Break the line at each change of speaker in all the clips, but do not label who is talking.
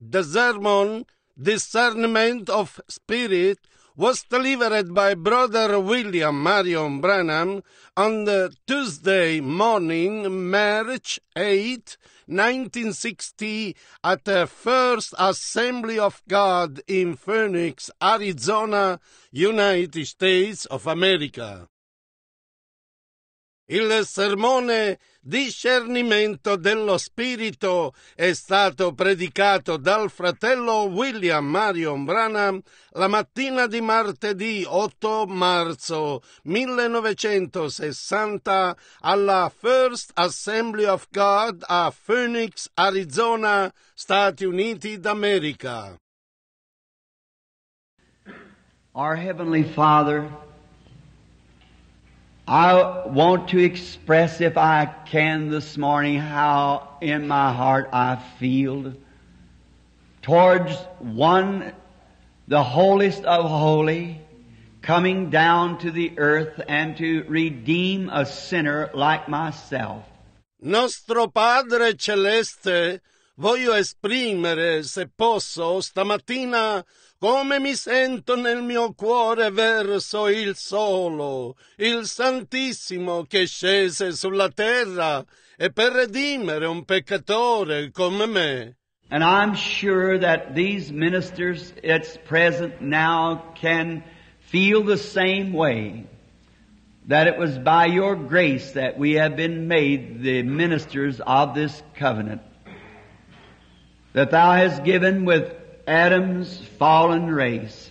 the sermon, Discernment of Spirit, was delivered by Brother William Marion Branham on the Tuesday morning, March 8, 1960, at the First Assembly of God in Phoenix, Arizona, United States of America. Il sermone Discernimento dello Spirito è stato predicato dal fratello William Marion Branham la mattina di martedì 8 marzo 1960 alla First Assembly of God a Phoenix, Arizona, Stati Uniti d'America. Our
Heavenly Father I want to express, if I can, this morning how in my heart I feel towards one, the holiest of holy, coming down to the earth and to redeem a sinner like myself.
Nostro Padre Celeste, voglio esprimere, se posso, stamattina come mi sento nel mio cuore verso il solo, il Santissimo che scese sulla terra e per redimere un peccatore come me. And
I'm sure that these ministers that's present now can feel the same way. That it was by your grace that we have been made the ministers of this covenant. That
thou hast given with Adam's fallen race.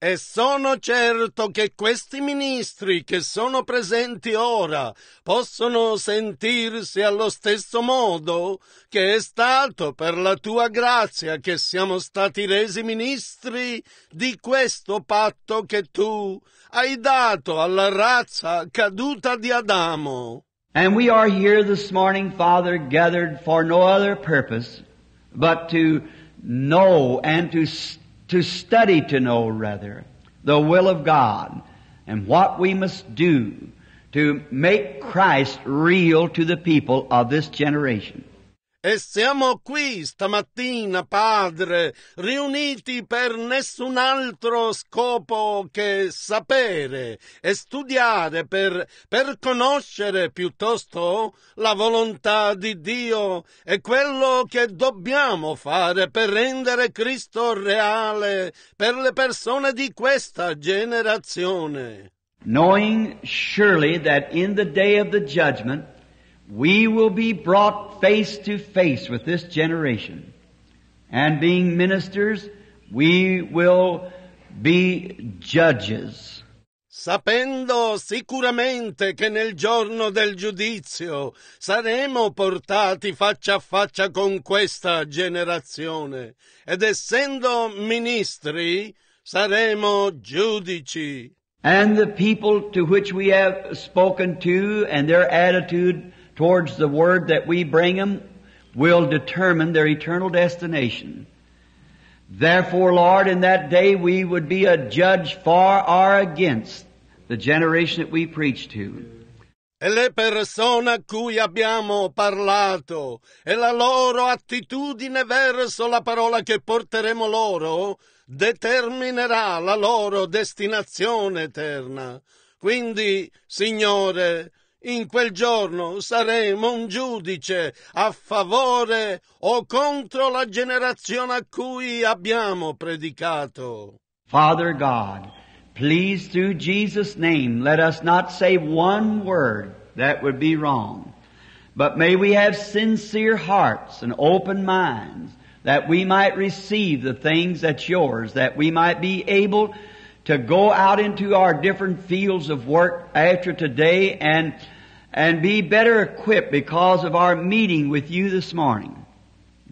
E sono certo che questi ministri che sono presenti ora possono sentirsi allo stesso modo che è stato per la tua grazia che siamo stati resi ministri di questo patto che tu hai dato alla razza caduta di Adamo.
And we are here this morning, Father, gathered for no other purpose but to know and to, to study to know rather the will of God and what we must do to make Christ real to the people of this generation.
E siamo qui stamattina, Padre, riuniti per nessun altro scopo che sapere e studiare per, per conoscere piuttosto la volontà di Dio e quello che dobbiamo fare per rendere Cristo reale per le persone di questa generazione.
Knowing surely that in the day of the judgment we will be brought face to face with this generation. And being ministers, we will be judges.
Sapendo sicuramente che nel giorno del giudizio saremo portati faccia a faccia con questa generazione ed essendo ministri saremo giudici.
And the people to which we have spoken to and their attitude towards the word that we bring them will determine their eternal destination. Therefore, Lord, in that day we would be a judge for or against the generation that we preach to.
E le persone a cui abbiamo parlato e la loro attitudine verso la parola che porteremo loro determinerà la loro destinazione eterna. Quindi, Signore, In quel giorno saremo un giudice a favore o contro la generazione a cui abbiamo predicato.
Father God, please through Jesus' name let us not say one word that would be wrong. But may we have sincere hearts and open minds that we might receive the things that's yours, that we might be able to go out into our different fields of work after today and, and be better equipped because of our meeting with you this morning.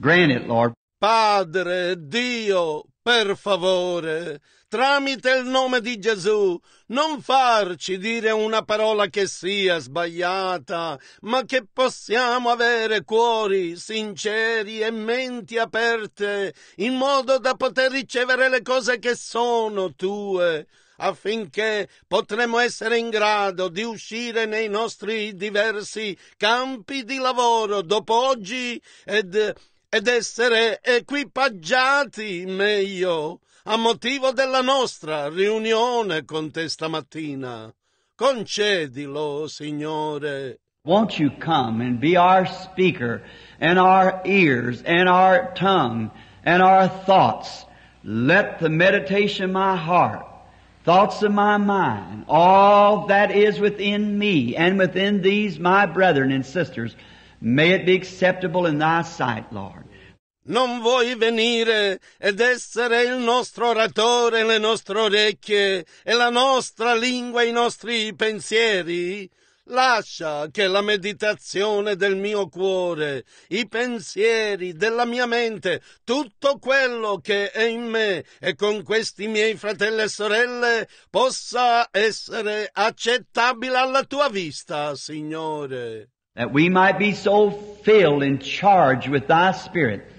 Grant it, Lord.
Padre, Dio, per favore, tramite il nome di Gesù, non farci dire una parola che sia sbagliata, ma che possiamo avere cuori sinceri e menti aperte, in modo da poter ricevere le cose che sono tue affinché potremo essere in grado di uscire nei nostri diversi campi di lavoro dopo oggi ed, ed essere equipaggiati meglio a motivo della nostra riunione con te stamattina. Concedilo, Signore. Won't
you come and be our speaker and our ears and our tongue and our thoughts? Let the meditation of my heart, thoughts of my mind, all that is within me and within these my brethren and sisters, may it be acceptable in thy sight, Lord.
Non vuoi venire ed essere il nostro oratore, le nostre orecchie e la nostra lingua, i nostri pensieri? Lascia che la meditazione del mio cuore, i pensieri della mia mente, tutto quello che è in me e con questi miei fratelli e sorelle possa essere accettabile alla tua vista, Signore.
That we might be so filled and charged with thy spirit.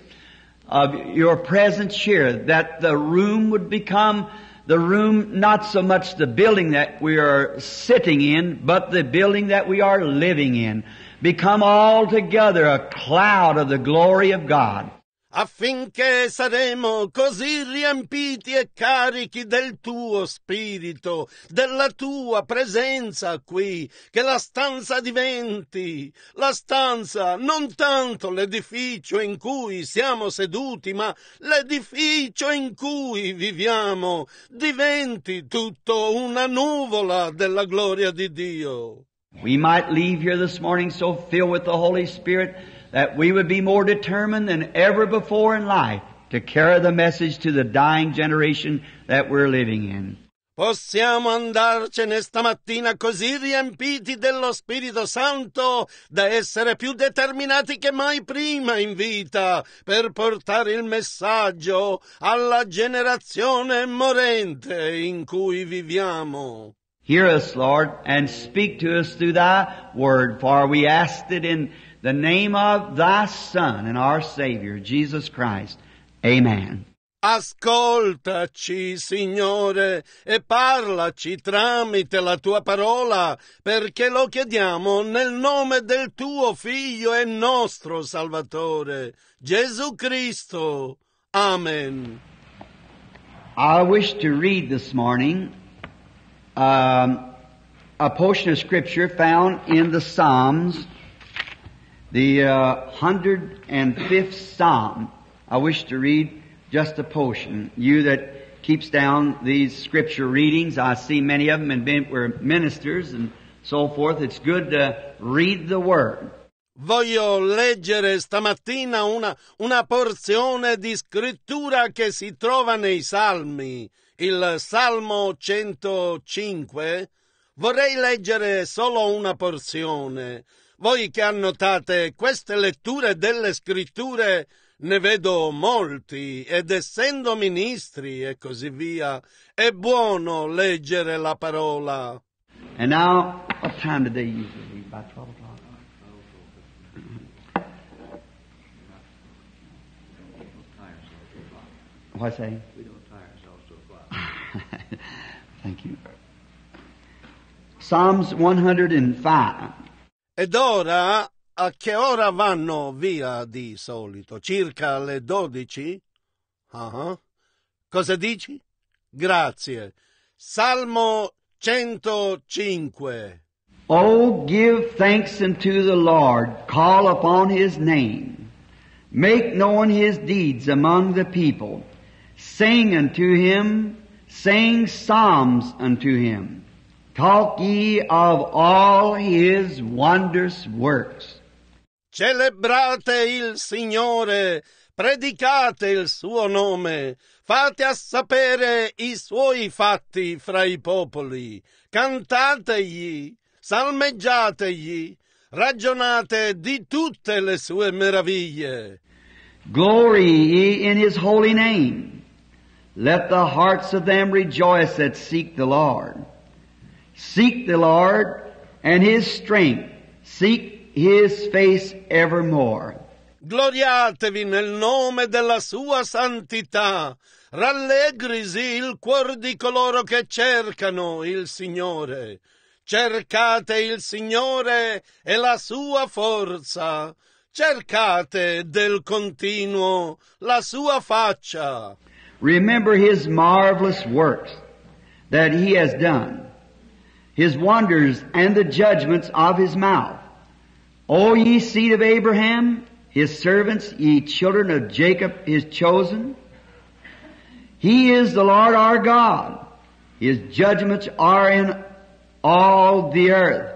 of your presence here, that the room would become the room, not so much the building that we are sitting in, but the building that we are living in, become altogether a cloud of the glory of God.
affinché saremo così riempiti e carichi del tuo spirito, della tua presenza qui, che la stanza diventi la stanza, non tanto l'edificio in cui siamo seduti, ma l'edificio in cui viviamo, diventi tutto una nuvola della gloria di Dio. We might leave here this morning
so filled with the Holy Spirit that we would be more determined than ever before in life to carry the message to the dying generation that we're living in.
Possiamo andarcene stamattina così riempiti dello Spirito Santo da essere più determinati che mai prima in vita per portare il messaggio alla generazione morente in cui viviamo.
Hear us, Lord, and speak to us through thy word, for we asked it in the name of thy Son and our Savior, Jesus Christ. Amen.
Ascoltaci, Signore, e parlaci tramite la tua parola, perché lo chiediamo nel nome del tuo Figlio e nostro Salvatore, Gesù Cristo. Amen.
I wish to read this morning um, a portion of Scripture found in the Psalms the 105th uh, Psalm, I wish to read just a portion. You that keeps down these scripture readings, I see many of them and been, we ministers and so forth. It's good to read the
Word. Voglio leggere stamattina una, una porzione di scrittura che si trova nei Salmi, il Salmo 105. Vorrei leggere solo una porzione. Voi che annotate queste letture delle scritture ne vedo molti ed essendo ministri e così via, è buono leggere la parola.
E now, what time did they usually read? By 12 o'clock? What's that? We don't tire ourselves to o'clock. Thank you. Psalms 105.
Ed ora a che ora vanno via di solito? Circa le dodici? Uh-huh. Cosa dici? Grazie. Salmo 105.
Oh, give thanks unto the Lord, call upon his name, make known his deeds among the people, sing unto him, sing psalms unto him. Talk ye of all his wondrous
works. Celebrate il Signore, predicate il suo nome, fate a sapere i suoi fatti fra i popoli, cantategli, salmeggiategli, ragionate di tutte le sue meraviglie. Glory ye
in his holy name. Let the hearts of them rejoice that seek the Lord. Seek the Lord and His strength. Seek His face evermore.
Gloriatevi nel nome della Sua Santità. Rallegrisi il cuor di coloro che cercano il Signore. Cercate il Signore e la Sua forza. Cercate del continuo la Sua faccia.
Remember His marvelous works that He has done. his wonders and the judgments of his mouth. O ye seed of Abraham, his servants, ye children of Jacob, his chosen. He is the Lord our God. His judgments
are in all the earth.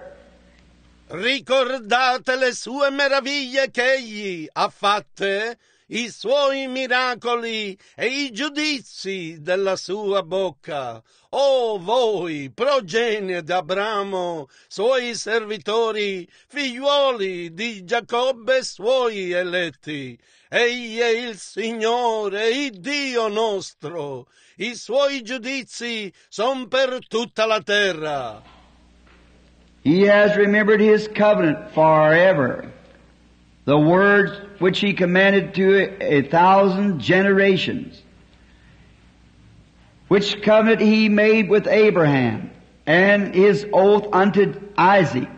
Ricordate le sue meraviglie che egli ha fatte i suoi miracoli e i giudizi della sua bocca. O oh, voi, progenie d'Abramo, suoi servitori, figliuoli di Giacobbe, suoi eletti, egli è il Signore, il Dio nostro, i suoi giudizi sono per tutta la terra.
He has remembered his covenant forever. the words which he commanded to a thousand generations, which covenant he made with Abraham, and his oath unto Isaac,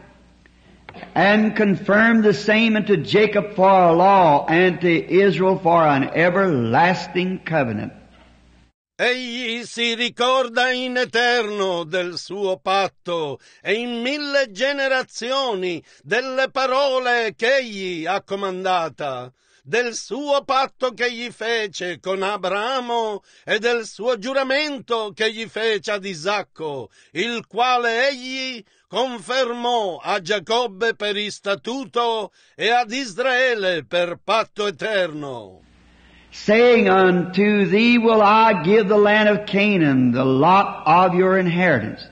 and confirmed the same unto Jacob for a law, and to Israel for an everlasting covenant.
Egli si ricorda in eterno del suo patto e in mille generazioni delle parole che egli ha comandata, del suo patto che gli fece con Abramo e del suo giuramento che gli fece ad Isacco, il quale egli confermò a Giacobbe per istatuto e ad Israele per patto eterno. saying
unto thee will I give the land of Canaan, the lot of your inheritance.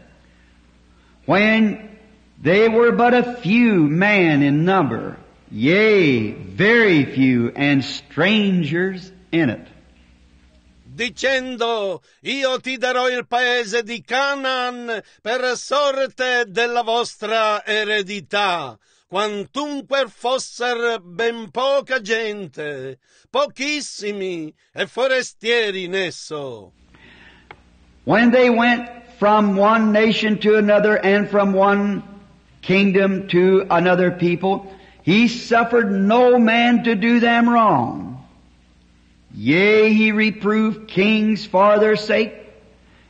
When they were but a few men in number, yea, very few, and strangers in it.
Dicendo, io ti darò il paese di Canaan per sorte della vostra eredità quantunque fosser ben poca gente, pochissimi e forestieri in esso.
When they went from one nation to another and from one kingdom to another people, he suffered no man to do them wrong. Yea, he reproved kings for their sake,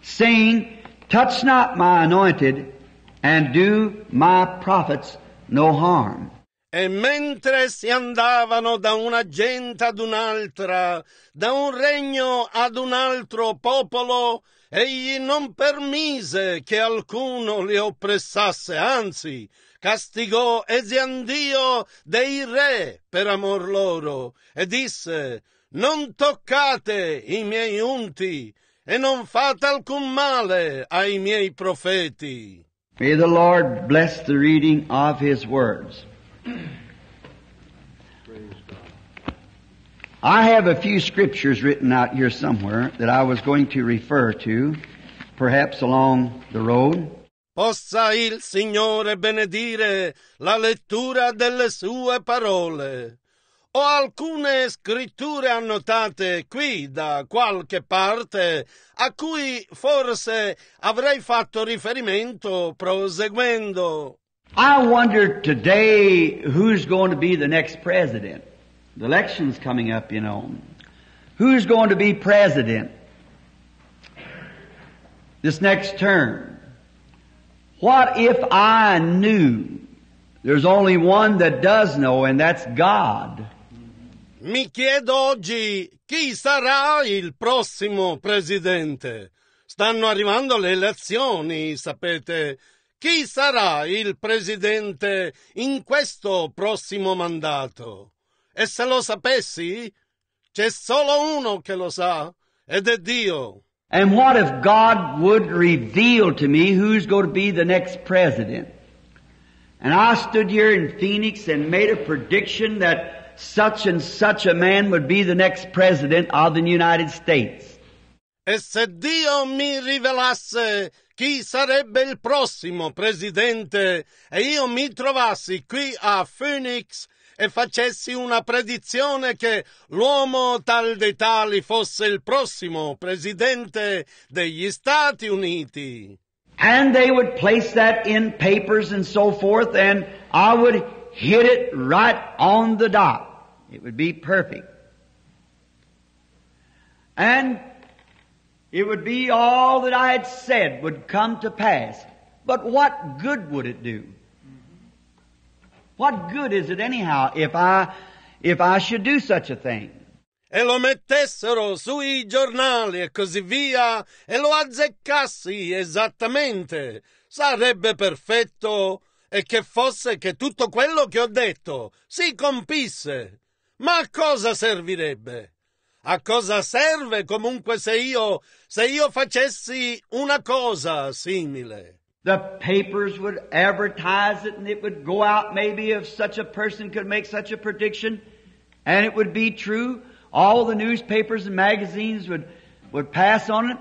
saying, Touch not my anointed, and do my prophets no harm.
E mentre si andavano da una gente ad un'altra, da un regno ad un altro popolo, egli non permise che alcuno li oppressasse, anzi, castigò Eziandio dei re per amor loro, e disse, non toccate i miei unti, e non fate alcun male ai miei profeti.
May the Lord bless the reading of His words. I have a few scriptures written out here somewhere that I was going to refer to, perhaps along the road.
Possa il Signore benedire la lettura delle sue parole. Ho alcune scritture annotate qui da qualche parte a cui forse avrei fatto riferimento proseguendo.
I wonder today who's going to be the next president. The election's coming up, you know. Who's going to be president this next term? What if I knew? There's only one that does know, and that's God.
Mi chiedo oggi chi sarà il prossimo presidente. Stanno arrivando le elezioni, sapete. Chi sarà il presidente in questo prossimo mandato? E se lo sapessi? C'è solo uno che lo sa, ed è Dio.
And what if God would reveal to me who's going to be the next president? And I stood here in Phoenix and made a prediction that such and such a man would be the next president of the United States.
E se Dio mi rivelasse chi sarebbe il prossimo presidente e io mi trovassi qui a Phoenix e facessi una predizione che l'uomo tal dei tali fosse il prossimo presidente degli Stati Uniti.
And they would place that in papers and so forth, and I would hit it right on the dot. It would be perfect. And it would be all that I had said would come to pass. But what good would it do? What good is it anyhow if I, if I should do such a thing?
e lo mettessero sui giornali e così via, e lo azzeccassi esattamente, sarebbe perfetto e che fosse che tutto quello che ho detto si compisse. Ma a cosa servirebbe? A cosa serve comunque se io, se io facessi una cosa simile? The papers would advertise it and it would go out maybe if such a
person could make such a prediction and it would be true. All the newspapers and magazines would, would pass on it.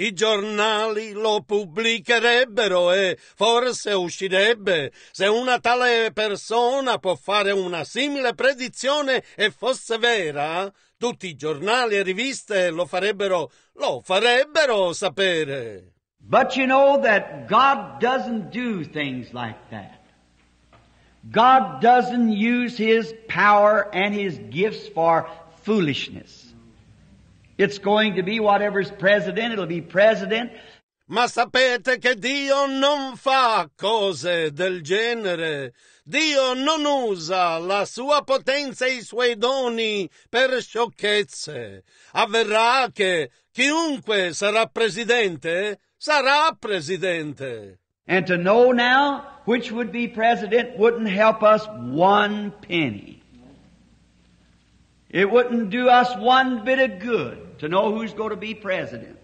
i giornali lo pubblicherebbero e forse uscirebbe se una tale persona può fare una simile predizione e fosse vera. Tutti i giornali e riviste lo farebbero, lo farebbero sapere. But you know
that God doesn't do things like that. God doesn't use His power and His gifts for foolishness.
It's going to be whatever's president, it'll be president. Ma sapete che Dio non fa cose del genere. Dio non usa la sua potenza e i suoi doni per sciocchezze. Avverrà che chiunque sarà presidente sarà presidente.
And to know now which would be president wouldn't help us one penny. It wouldn't do us one bit of good to know who's going to be president.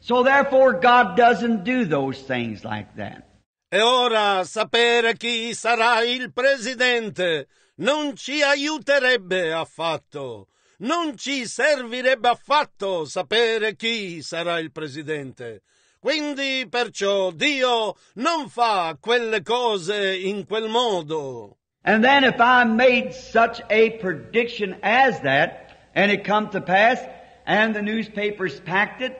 So therefore, God doesn't do those things like that.
E ora sapere chi sarà il presidente non ci aiuterebbe affatto. Non ci servirebbe affatto sapere chi sarà il presidente. Quindi perciò Dio non fa quelle cose in quel modo.
And then if I made such a prediction as that, and it come to pass, and the newspapers packed it,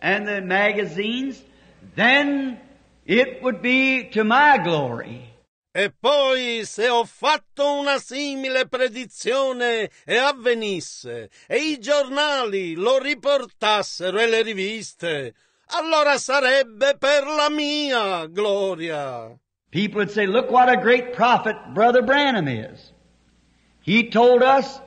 and the magazines,
then it would be to my glory. E poi se ho fatto una simile predizione e avvenisse, e i giornali lo riportassero e le riviste, allora sarebbe per la mia gloria. People would say, look what a
great prophet Brother Branham is. He told us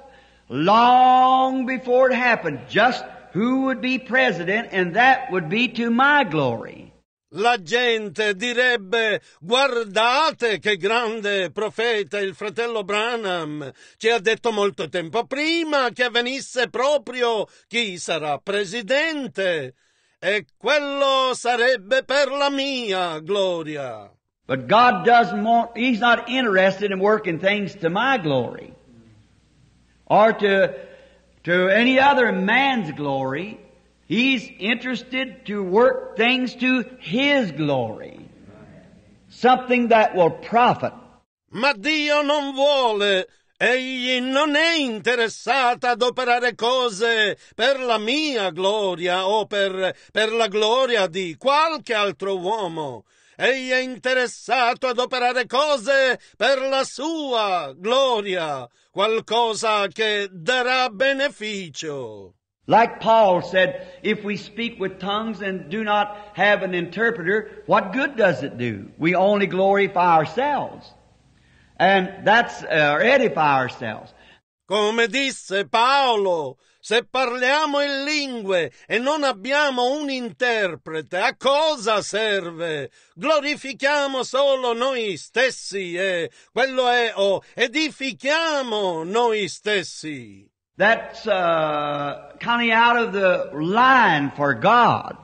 long before it happened just who would be president and that would be to my
glory. La gente direbbe guardate che grande profeta il fratello Branham ci ha detto molto tempo prima che venisse proprio chi sarà presidente e quello sarebbe per la mia gloria. But God doesn't want, He's
not interested in working things to my glory or to, to any other man's glory. He's interested to work things to His glory. Something that will profit.
Ma Dio non vuole Egli non è interessato ad operare cose per la mia gloria o per, per, la gloria di qualche altro uomo, egli è interessato ad operare cose per la sua gloria, qualcosa che darà beneficio. Like Paul said, if we speak with tongues and do not
have an interpreter, what good does it do? We only glorify ourselves.
And that's, uh, edify ourselves. Come disse Paolo, se parliamo in lingue e non abbiamo un interprete, a cosa serve? Glorifichiamo solo noi stessi e quello è o oh, edifichiamo noi stessi. That's uh, coming out of the line for God.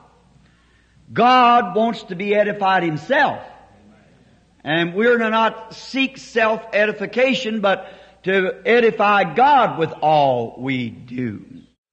God wants to be edified himself. And we're to not seek self-edification, but to edify God with all we do.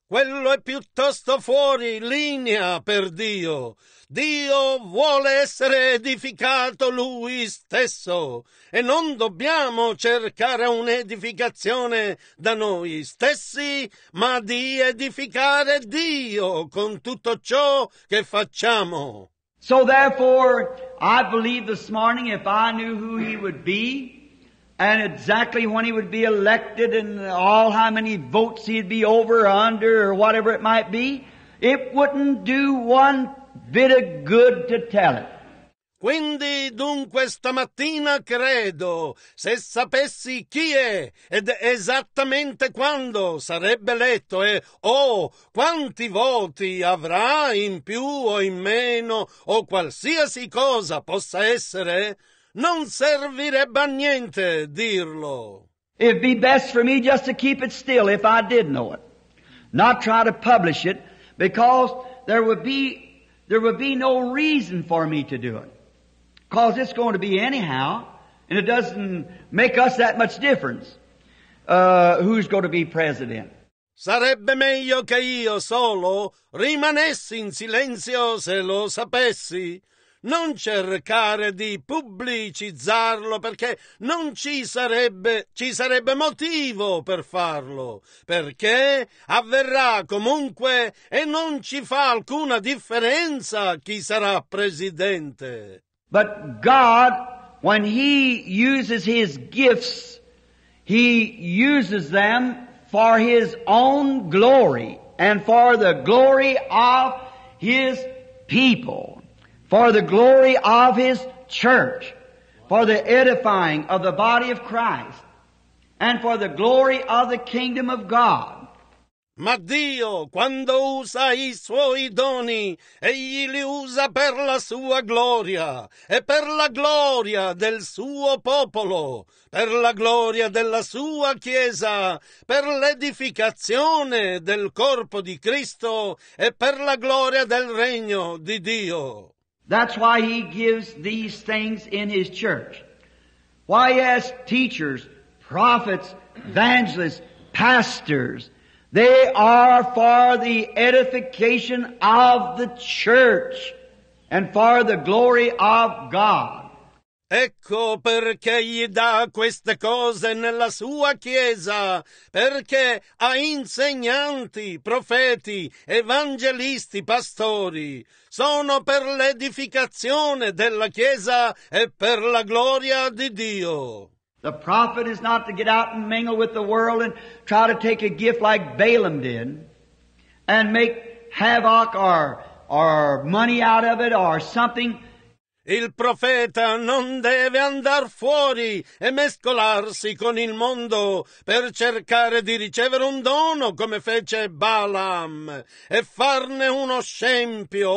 Quello è piuttosto fuori linea per Dio. Dio vuole essere edificato Lui stesso e non dobbiamo cercare un'edificazione da noi stessi, ma di edificare Dio con tutto ciò che facciamo.
So therefore, I believe this morning if I knew who he would be, and exactly when he would be elected and all how many votes he'd be over or under or whatever it might be, it wouldn't do one bit
of good to tell it. Quindi dunque stamattina credo, se sapessi chi è ed esattamente quando sarebbe eletto e oh, quanti voti avrà in più o in meno o qualsiasi cosa possa essere, Non servirebbe a niente dirlo.
It'd be best for me just to keep it still if I did know it. Not try to publish it because there would be, there would be no reason for me to do it. Cause it's going to be anyhow and it doesn't make us that much difference. Uh, who's going to be president?
Sarebbe meglio che io solo rimanessi in silenzio se lo sapessi. non cercare di pubblicizzarlo perché non ci sarebbe, ci sarebbe motivo per farlo, perché avverrà comunque e non ci fa alcuna differenza chi sarà presidente. But God, when He uses
His gifts, He uses them for His own glory and for the glory of His people for the glory of His church, for the edifying of the body of Christ, and for the glory of the kingdom of God.
Ma Dio, quando usa i suoi doni, egli li usa per la sua gloria e per la gloria del suo popolo, per la gloria della sua Chiesa, per l'edificazione del corpo di Cristo e per la gloria del regno di Dio. That's why he gives these things in his church. Why
he has teachers, prophets, evangelists, pastors. They are for the edification of the church and for the glory
of God. Ecco perché gli dà queste cose nella sua Chiesa, perché ha insegnanti, profeti, evangelisti, pastori sono per l'edificazione della Chiesa e per la gloria di Dio.
The prophet is not to get out and mingle with the world and try to take a gift like Balaam did and make havoc or, or money out of
it or something Il profeta non deve andar fuori e mescolarsi con il mondo per cercare di ricevere un dono come fece Balaam e farne uno scempio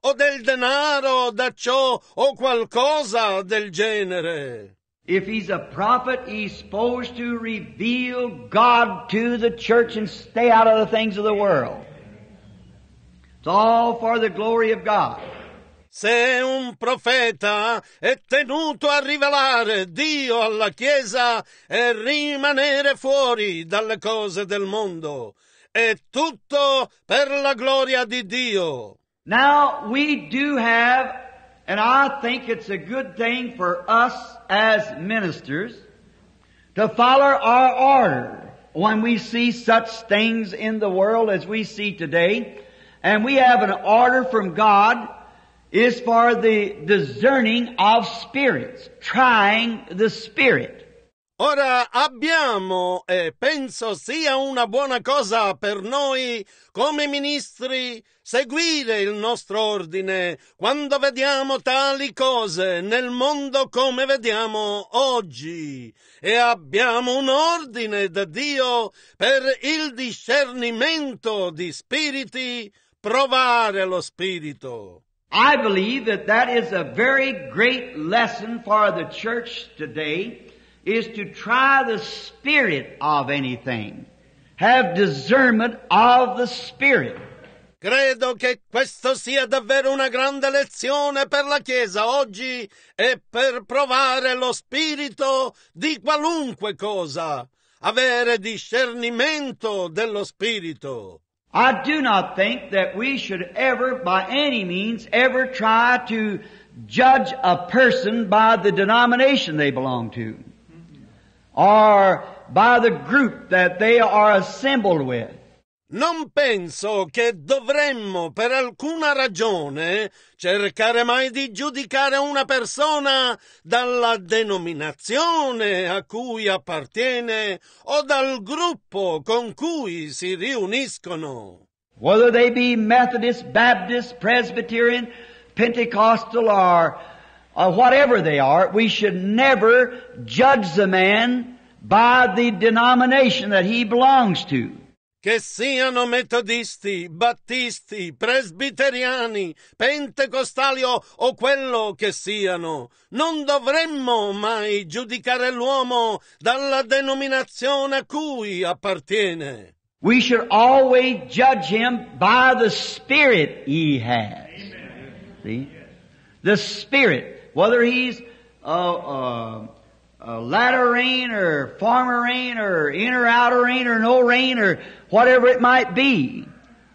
o del denaro da ciò o qualcosa del genere. If he's
a prophet, he's supposed to reveal God to the church and stay out of the things of the world. It's all for the glory of God.
Se un profeta è tenuto a rivelare Dio alla Chiesa e rimanere fuori dalle cose del mondo, è tutto per la gloria di Dio. Now we do
have, and I think it's a good thing for us as ministers, to follow our order when we see such things in the world as we see today. And we have an order from God is for the discerning of spirits, trying the spirit.
Ora abbiamo, e penso sia una buona cosa per noi come ministri, seguire il nostro ordine quando vediamo tali cose nel mondo come vediamo oggi. E abbiamo un ordine da Dio per il discernimento di spiriti, provare lo spirito. I
believe that that is a very great lesson for the church today is to try the spirit of anything. Have discernment of the spirit.
Credo che questo sia davvero una grande lezione per la Chiesa oggi e per provare lo spirito di qualunque cosa. Avere discernimento dello spirito. I do not think that we should ever, by any means, ever
try to judge a person by the denomination they belong to.
Or by the group that they are assembled with. Non penso che dovremmo per alcuna ragione cercare mai di giudicare una persona dalla denominazione a cui appartiene o dal gruppo con cui si riuniscono. Whether they be Methodist, Baptist, Presbyterian,
Pentecostal or uh, whatever they are, we should never judge the man by the denomination that he belongs to
che siano metodisti, battisti, presbiteriani, pentecostali o, o quello che siano, non dovremmo mai giudicare l'uomo dalla denominazione a cui appartiene. We should
always judge him by the spirit he has. See? The spirit, whether he's a, uh, uh uh, latter rain or former rain or inner outer rain or no rain or whatever it might be.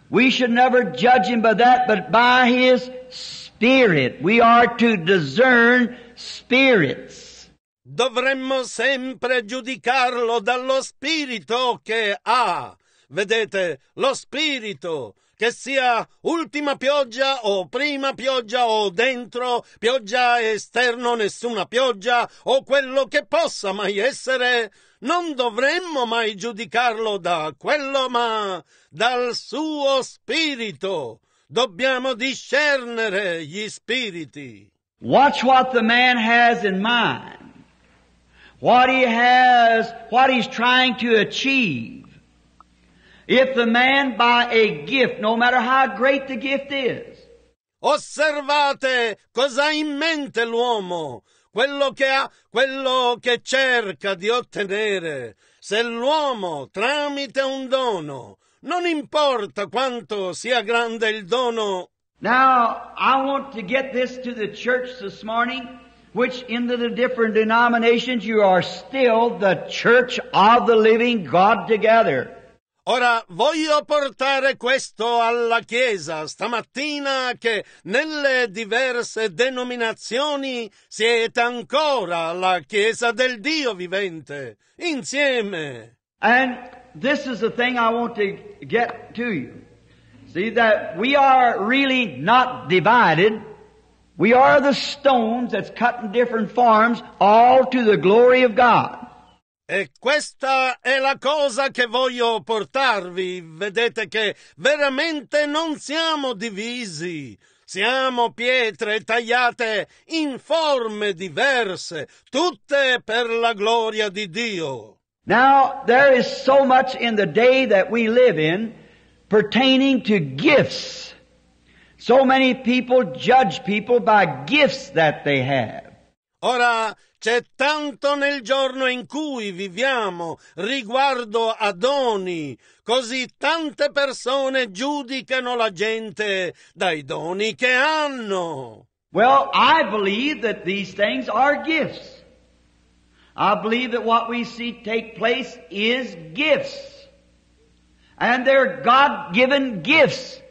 We should never judge him by that, but by his
spirit. We are to
discern spirits.
Dovremmo sempre giudicarlo dallo spirito che ha. Vedete, lo spirito che sia ultima pioggia o prima pioggia o dentro pioggia esterno, nessuna pioggia o quello che possa mai essere, non dovremmo mai giudicarlo da quello, ma dal suo spirito. Dobbiamo discernere gli spiriti. Watch what the man has in mind.
What he has, what he's trying to achieve. If
the man by a gift, no matter how great the gift is. Osservate cosa in mente l'uomo, quello che ha, quello che cerca di ottenere. Se l'uomo tramite un dono, non importa quanto sia grande il dono. Now, I want
to get this to the church this morning which in the different denominations you are
still the church of the living God together. Ora voglio portare questo alla Chiesa stamattina che nelle diverse denominazioni siete ancora la Chiesa del Dio vivente, insieme. And this is the thing I want to
get to you. See that we are really not divided. We are the stones that's cut in different forms all to the glory of
God. E questa è la cosa che voglio portarvi. Vedete che veramente non siamo divisi. Siamo pietre tagliate in forme diverse, tutte per la gloria di Dio.
Now, there is so much in the day that we live in pertaining to gifts. So many people judge people by gifts that they have.
Ora, c'è tanto nel giorno in cui viviamo riguardo a doni, così tante persone giudicano la gente dai doni che hanno. Well, I believe that these things are gifts. I
believe that what we see take place is gifts. And
they're God-given gifts.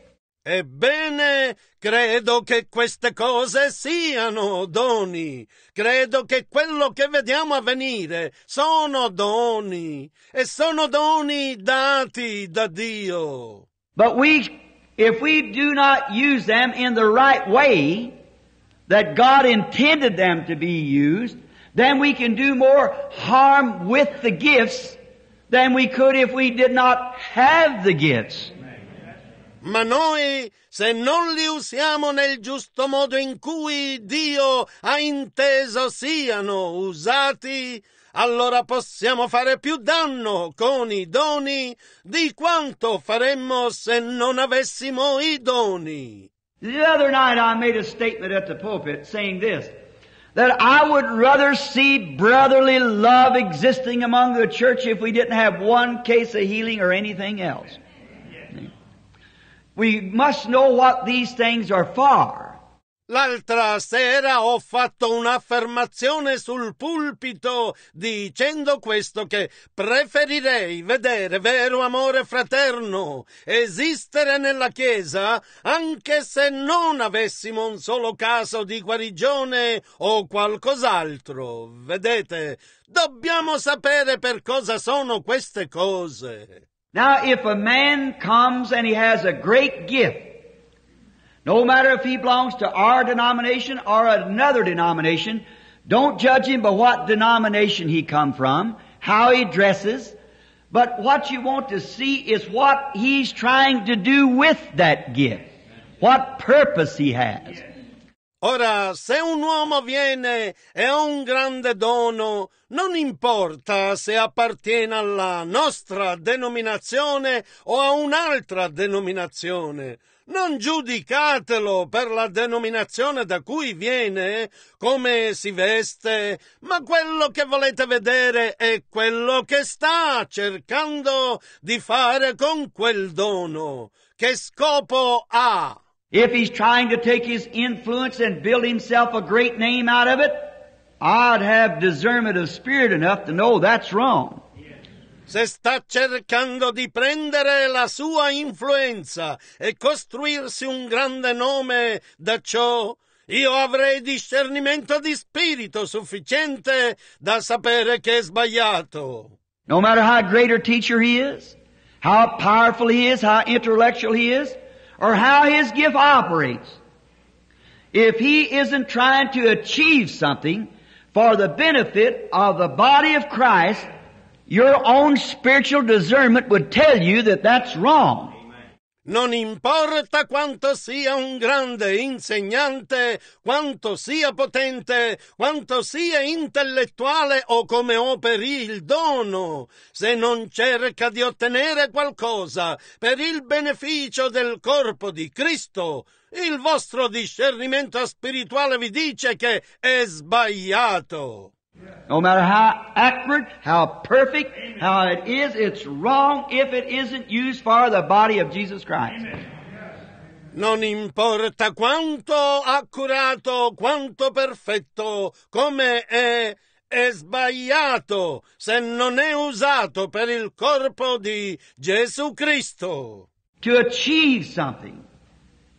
Ebbene, credo che queste cose siano doni, credo che quello che vediamo avvenire sono doni e sono doni dati da
Dio. But we, if we do not use them in the right way that God intended them to be used, then we can do more harm with the gifts than we could if we did not have the gifts.
ma noi, se non li usiamo nel giusto modo in cui Dio ha inteso siano usati, allora possiamo fare più danno con i doni di quanto faremmo se non avessimo i doni. The other night I made a
statement at the pulpit saying this, that I would rather see brotherly love existing among the church if we didn't have one case of healing or anything else.
We must know what these things are for. L'altra sera ho fatto un'affermazione sul pulpito dicendo questo che preferirei vedere vero amore fraterno esistere nella Chiesa anche se non avessimo un solo caso di guarigione o qualcos'altro. Vedete, dobbiamo sapere per cosa sono queste cose. Now, if a man
comes and he has a great gift, no matter if he belongs to our denomination or another denomination, don't judge him by what denomination he come from, how he dresses, but what you want to see is what he's trying to do with that gift, what purpose he has.
Ora, se un uomo viene e ha un grande dono, non importa se appartiene alla nostra denominazione o a un'altra denominazione. Non giudicatelo per la denominazione da cui viene, come si veste, ma quello che volete vedere è quello che sta cercando di fare con quel dono. Che scopo ha? If he's trying to take his influence
and build himself a great name out of it, I'd have discernment of spirit enough to know that's wrong.
Se sta cercando di prendere la sua influenza e costruirsi un grande nome da ciò. Io avrei discernimento di spirito sufficiente da sapere che è sbagliato.
No matter how great a teacher he is, how powerful he is, how intellectual he is, or how his gift operates, if he isn't trying to achieve something for the benefit of the body of Christ, your own spiritual discernment would tell you that that's wrong.
Non importa quanto sia un grande insegnante, quanto sia potente, quanto sia intellettuale o come operi il dono, se non cerca di ottenere qualcosa per il beneficio del corpo di Cristo, il vostro discernimento spirituale vi dice che è sbagliato. No matter how
accurate, how perfect, how it is, it's wrong if it isn't used for the body of Jesus Christ.
Non importa quanto accurato, quanto perfetto, come è, è sbagliato se non è usato per il corpo di Gesù Cristo. To achieve something.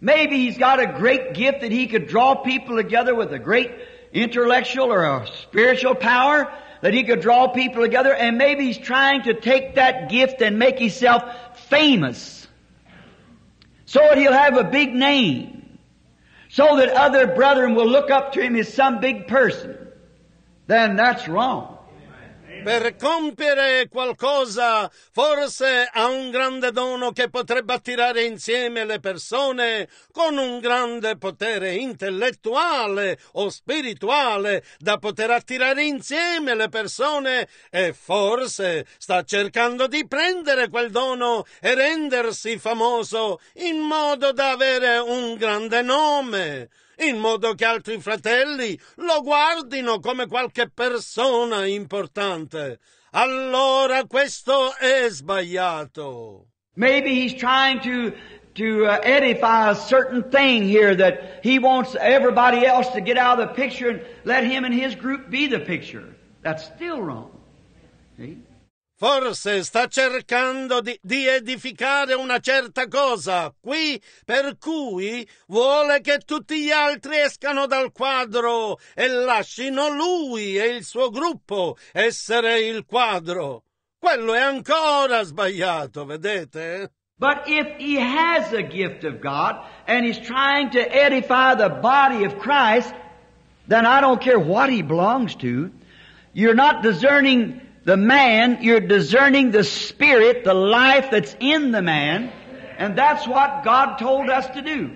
Maybe he's got a great gift that he could
draw people together with a great intellectual or a spiritual power that he could draw people together and maybe he's trying to take that gift and make himself famous so that he'll have a big name so that other brethren will look up to him as some big person then that's wrong
per compiere qualcosa, forse ha un grande dono che potrebbe attirare insieme le persone con un grande potere intellettuale o spirituale da poter attirare insieme le persone e forse sta cercando di prendere quel dono e rendersi famoso in modo da avere un grande nome in modo che altri fratelli lo guardino come qualche persona importante. Allora questo è sbagliato. Maybe
he's trying to to uh, edify a certain thing here that he wants everybody else to get out of the picture and let him and his group be the picture. That's still wrong.
See? Forse sta cercando di, di, edificare una certa cosa qui, per cui vuole che tutti gli altri escano dal quadro e lascino lui e il suo gruppo essere il quadro. Quello è ancora sbagliato, vedete?
But if he has a gift of God and he's trying to edify the body of Christ, then I don't care what he belongs to. You're not discerning the man, you're discerning the spirit, the life that's in the man,
and that's what God told us to do.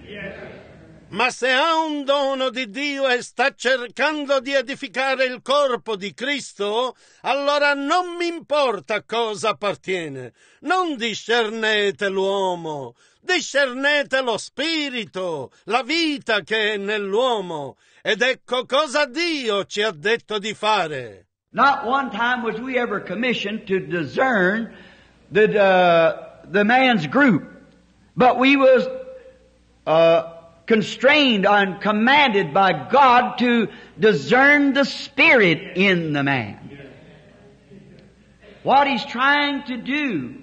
Ma se ha un dono di Dio e sta cercando di edificare il corpo di Cristo, allora non mi importa cosa appartiene. Non discernete l'uomo, discernete lo spirito, la vita che è nell'uomo. Ed ecco cosa Dio ci ha detto di fare. Not one
time was we ever commissioned to discern the, uh, the man's group, but we was uh, constrained and commanded by God to discern the spirit in the man. What he's trying to do,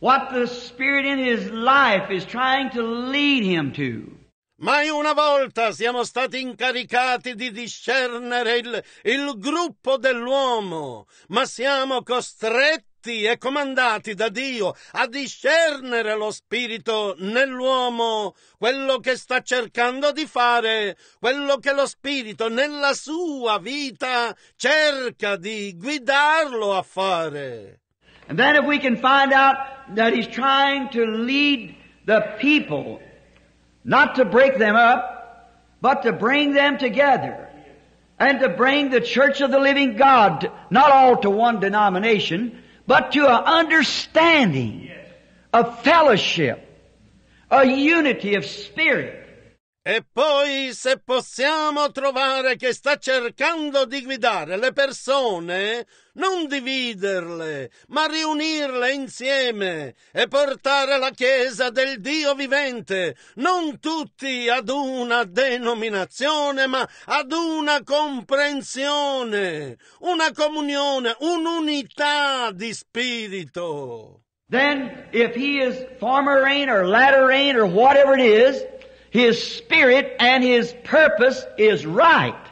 what the spirit
in his life is trying to lead him to. Mai una volta siamo stati incaricati di discernere il, il gruppo dell'uomo, ma siamo costretti e comandati da Dio a discernere lo spirito nell'uomo, quello che sta cercando di fare, quello che lo spirito nella sua vita cerca di guidarlo a fare. And then if we can find out that he's trying
to lead the people Not to break them up, but to bring them together. And to bring the church of the living God, not all to one denomination, but to an understanding, a fellowship,
a unity of spirit. E poi se possiamo trovare che sta cercando di guidare le persone non dividerle, ma riunirle insieme e portare la Chiesa del Dio vivente, non tutti ad una denominazione, ma ad una comprensione, una comunione, un'unità di spirito. Then, if he is
former rain or latter rain or whatever it is, his spirit and his
purpose is right.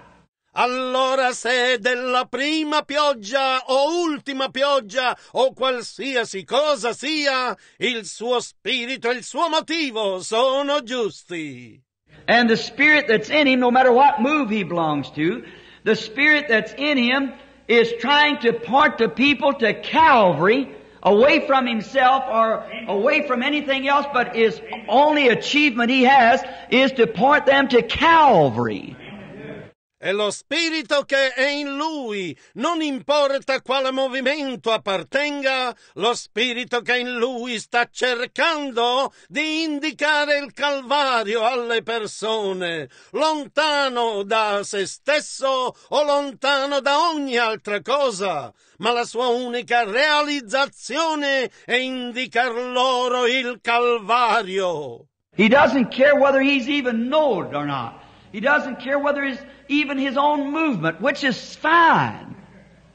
Allora se della prima pioggia o ultima pioggia o qualsiasi cosa sia, il suo spirito e il suo motivo sono giusti. And the spirit that's in
him, no matter what move he belongs to, the spirit that's in him is trying to point the people to Calvary away from himself or away from anything else, but his only achievement he has is to point them to Calvary.
È lo spirito che è in lui, non importa quale movimento appartenga, lo spirito che in lui sta cercando di indicare il Calvario alle persone, lontano da se stesso o lontano da ogni altra cosa, ma la sua unica realizzazione è indicar loro il Calvario. He doesn't care whether he's even known or not. He
doesn't care whether he's even his own movement, which is fine.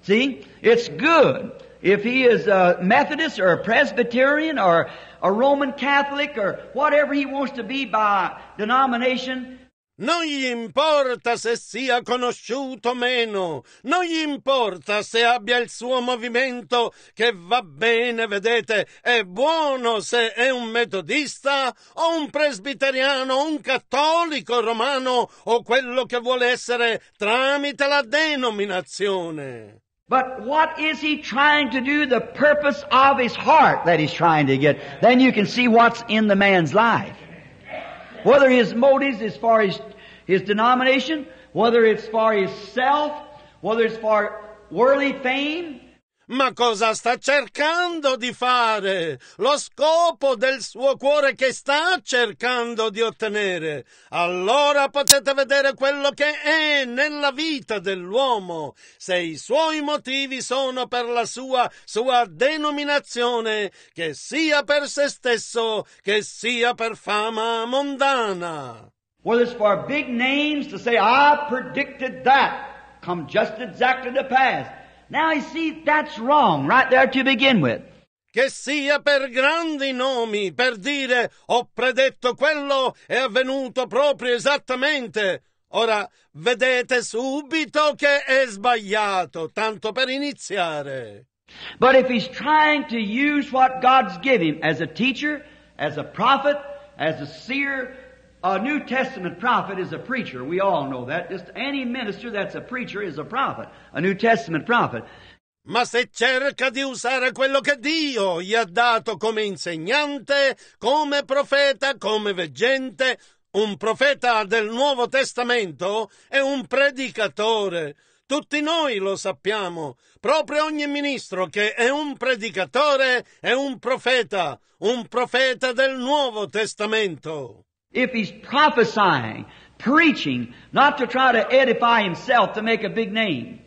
See, it's good. If he is a Methodist or a Presbyterian or a Roman
Catholic or whatever he wants to be by denomination, Non gli importa se sia conosciuto o meno, non gli importa se abbia il suo movimento che va bene, vedete, è buono se è un metodista o un presbiteriano, un cattolico romano o quello che vuole essere tramite la denominazione. But
what is he trying to do? The purpose of his heart that he's trying to get. Then you can see what's in the man's life. Whether his motives is for his, his
denomination, whether it's for his self, whether it's for worldly fame, Ma cosa sta cercando di fare? Lo scopo del suo cuore che sta cercando di ottenere. Allora potete vedere quello che è nella vita dell'uomo, se i suoi motivi sono per la sua, sua denominazione, che sia per se stesso, che sia per fama mondana. Well, it's for big names
to say, I predicted that, come just exactly to pass. Now you see, that's wrong right there to begin with.
Che sia per grandi nomi, per dire ho predetto quello è avvenuto proprio esattamente. Ora vedete subito che è sbagliato, tanto per iniziare. But if he's trying to use what God's given him as a teacher,
as a prophet, as a seer, A New Testament prophet is a preacher. We
all know that. Just any minister that's a preacher is a prophet, a New Testament prophet. Ma se cerca di usare quello che Dio gli ha dato come insegnante, come profeta, come veggente, un profeta del Nuovo Testamento è un predicatore. Tutti noi lo sappiamo, proprio ogni ministro che è un predicatore è un profeta, un profeta del Nuovo Testamento. If he's prophesying, preaching,
not to try to edify himself to make a big name,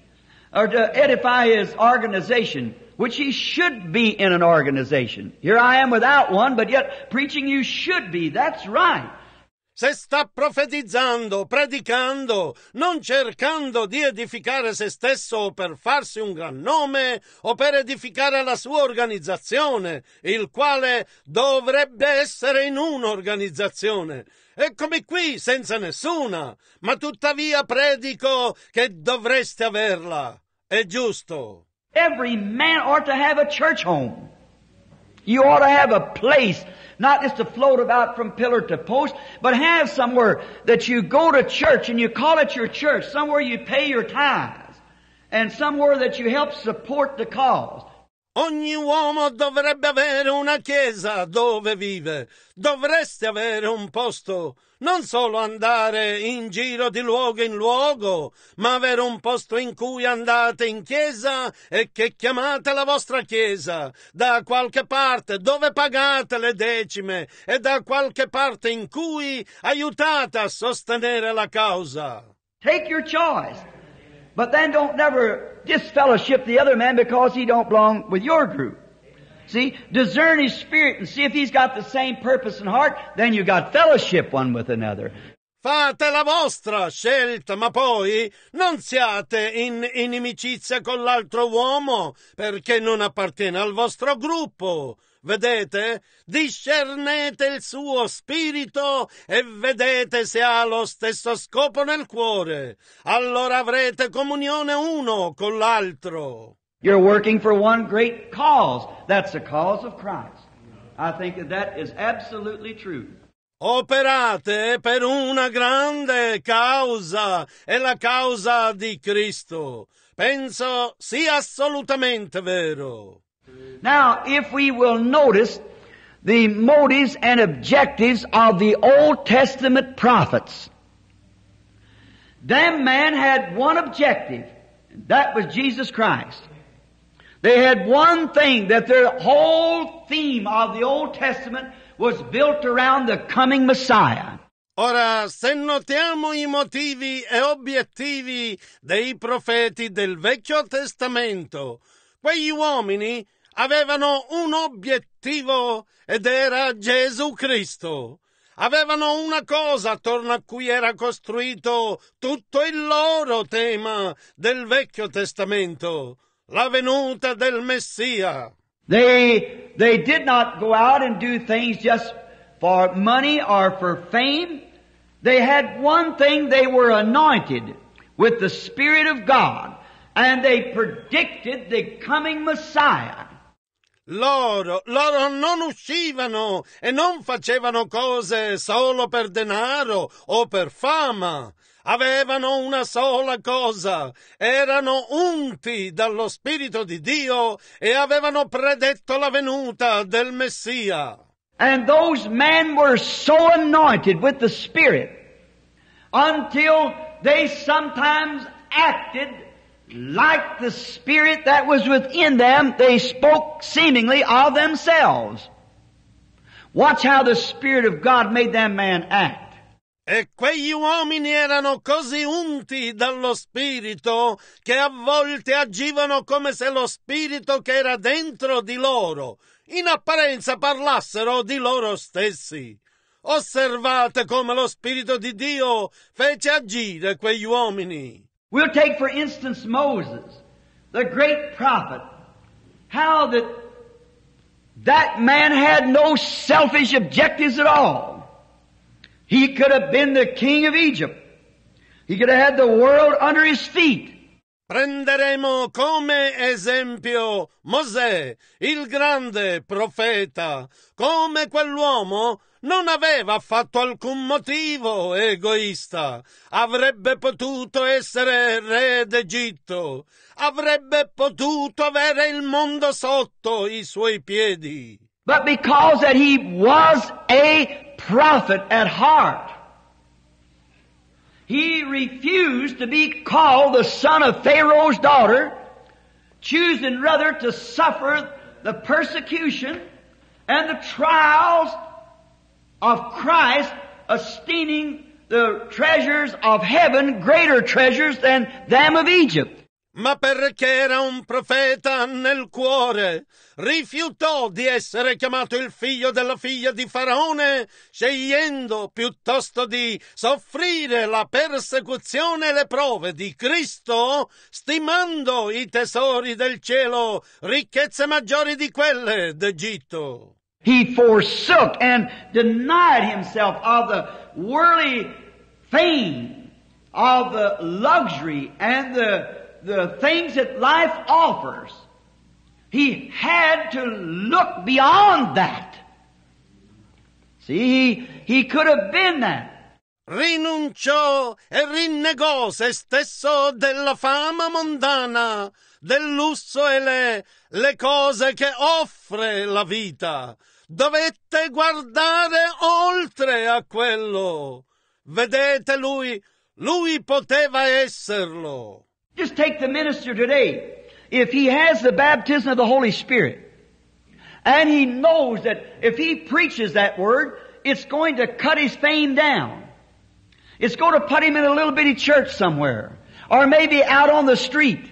or to edify his organization, which he should be in an organization. Here I am without one, but
yet preaching you should be. That's right. se sta profetizzando, predicando, non cercando di edificare se stesso o per farsi un gran nome o per edificare la sua organizzazione, il quale dovrebbe essere in un'organizzazione. Eccomi qui senza nessuna, ma tuttavia predico che dovreste averla. È giusto. Every man ought to have a church home. You ought to have a place
Not just to float about from pillar to post, but have somewhere that you go to church and you call it your church, somewhere you pay your tithes, and somewhere that you help support
the cause. Ogni uomo dovrebbe avere una chiesa dove vive, dovreste avere un posto, non solo andare in giro di luogo in luogo, ma avere un posto in cui andate in chiesa e che chiamate la vostra chiesa, da qualche parte dove pagate le decime e da qualche parte in cui aiutate a sostenere la causa. Take your choice. But then don't never disfellowship the other
man because he don't belong with your group. See, discern his spirit and see if he's got the same purpose and heart, then you got fellowship one with another.
Fate la vostra scelta, ma poi non siate in inimicizia con l'altro uomo perché non appartiene al vostro gruppo. Vedete? Discernete il suo spirito e vedete se ha lo stesso scopo nel cuore. Allora avrete comunione uno con l'altro.
You're working for one great cause. That's the cause of Christ.
I think that, that is absolutely true. Operate per una grande causa, è la causa di Cristo. Penso sia assolutamente vero. Now, if we will notice the
motives and objectives of the Old Testament prophets, them man had one objective, and that was Jesus Christ. They had one thing that their whole theme of the Old Testament
was built
around the coming Messiah.
Ora, se notiamo i motivi e obiettivi dei profeti del Vecchio Testamento, quegli uomini avevano un obiettivo ed era Gesù Cristo. Avevano una cosa attorno a cui era costruito tutto il loro tema del Vecchio Testamento, la venuta del Messia.
They, they did not go out and do things just for money or for fame. They had one thing, they were anointed with the Spirit of God, and they predicted the coming Messiah.
Loro, loro non uscivano e non facevano cose solo per denaro o per fama. Avevano una sola cosa, erano unti dallo Spirito di Dio e avevano predetto la venuta del Messia. And
those men were so anointed with the Spirit until they sometimes acted like the spirit that was within them, they spoke seemingly of themselves. Watch how the spirit of God made that man act.
E quegli uomini erano così unti dallo Spirito che a volte agivano come se lo Spirito che era dentro di loro in apparenza parlassero di loro stessi. Osservate come lo Spirito di Dio fece agire quegli uomini. We'll take, for instance, Moses, the great prophet,
how that that man had no selfish objectives at all. He could have been the king of Egypt.
He could have had the world under his feet. Prenderemo come esempio Mosè, il grande profeta, come quell'uomo non aveva affatto alcun motivo egoista. Avrebbe potuto essere re d'Egitto, avrebbe potuto avere il mondo sotto i suoi piedi. But because that he was a prophet at heart, he
refused to be called the son of Pharaoh's daughter, choosing rather to suffer the persecution and the trials of Christ esteeming the treasures of
heaven greater treasures than them of Egypt. Ma perché era un profeta nel cuore, rifiutò di essere chiamato il figlio della figlia di Faraone, scegliendo piuttosto di soffrire la persecuzione e le prove di Cristo, stimando i tesori del cielo ricchezze maggiori di quelle d'Egitto. He forsook
and denied himself of the worldly fame, of the luxury and the, the things that life offers. He had to look beyond that.
See, he, he could have been that. Rinunciò e rinnegò se stesso della fama mondana, del lusso e le, le cose che offre la vita dovette guardare oltre a quello. Vedete lui, lui poteva esserlo. Just take the minister today. If he has
the baptism of the Holy Spirit, and he knows that if he preaches that word, it's going to cut his fame down. It's going to put him in a little bitty church somewhere, or maybe out on the street.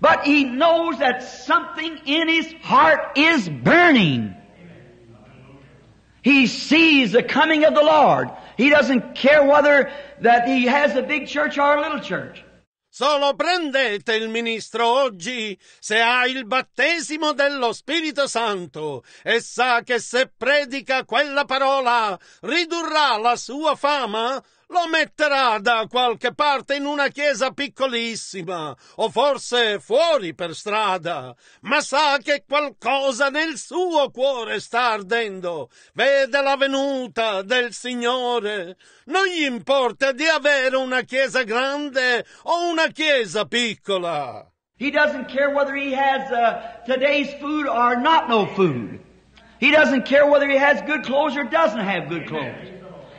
But he knows that something in his heart is burning. He sees the coming of the Lord. He doesn't care whether that
he has a big church or a little church. Solo prendete il ministro oggi se ha il battesimo dello Spirito Santo e sa che se predica quella parola ridurrà la sua fama lo metterà da qualche parte in una chiesa piccolissima, o forse fuori per strada, ma sa che qualcosa nel suo cuore sta ardendo, vede la venuta del Signore. Non gli importa di avere una chiesa grande o una chiesa piccola. He doesn't care
whether he has uh, today's food or not no food. He doesn't care whether he has good clothes or doesn't have good clothes.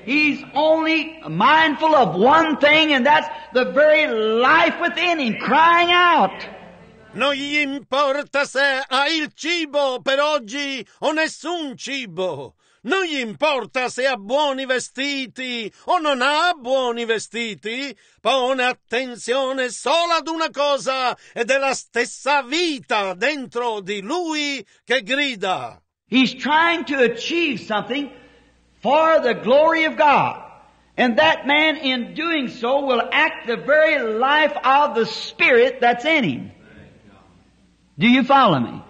He's only mindful of
one thing and that's the very life within him crying out. Non gli importa se ha il cibo per oggi o nessun cibo. Non gli importa se ha buoni vestiti o non ha buoni vestiti, pone attenzione solo ad una cosa ed è la stessa vita dentro di lui che grida. He's trying to
achieve something for the glory of God. And that man in doing so will act the very life of the Spirit that's in him.
Do you follow me?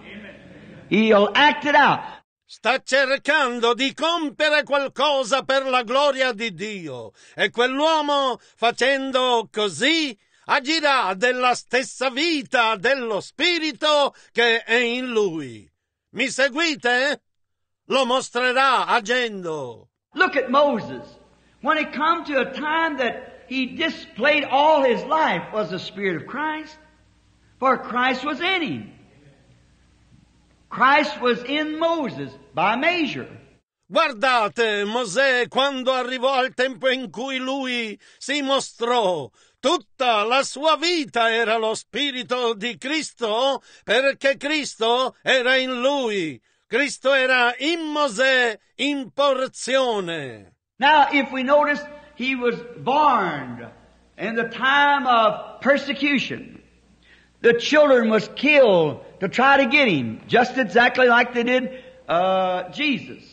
He'll act it out. Sta cercando di compiere qualcosa per la gloria di Dio e quell'uomo facendo così agirà della stessa vita dello Spirito che è in lui. Mi seguite? Lo mostrerà agendo. Look at Moses. When it came to a time that
he displayed all his life was the Spirit of Christ, for Christ was
in him. Christ was in Moses by measure. Guardate Mosè quando arrivò al tempo in cui lui si mostrò. Tutta la sua vita era lo Spirito di Cristo perché Cristo era in lui. Cristo era in Mosè in porzione. Now, if we notice, he was born
in the time of persecution. The children was
killed to try to get him, just exactly like they did uh, Jesus.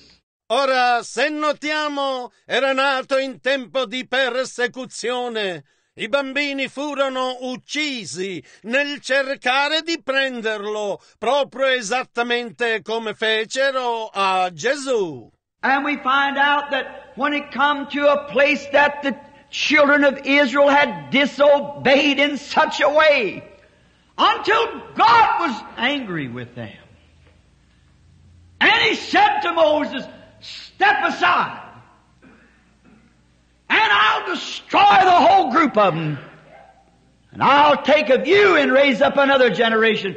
Ora, se notiamo, era nato in tempo di persecuzione. I bambini furono uccisi nel cercare di prenderlo, proprio esattamente come fecero a Gesù. And we find out that when it come to a place that the children
of Israel had disobeyed in such a way until God was angry with them. And he said to Moses, step aside. and I'll destroy the
whole group of them. And I'll take of you and raise up another generation.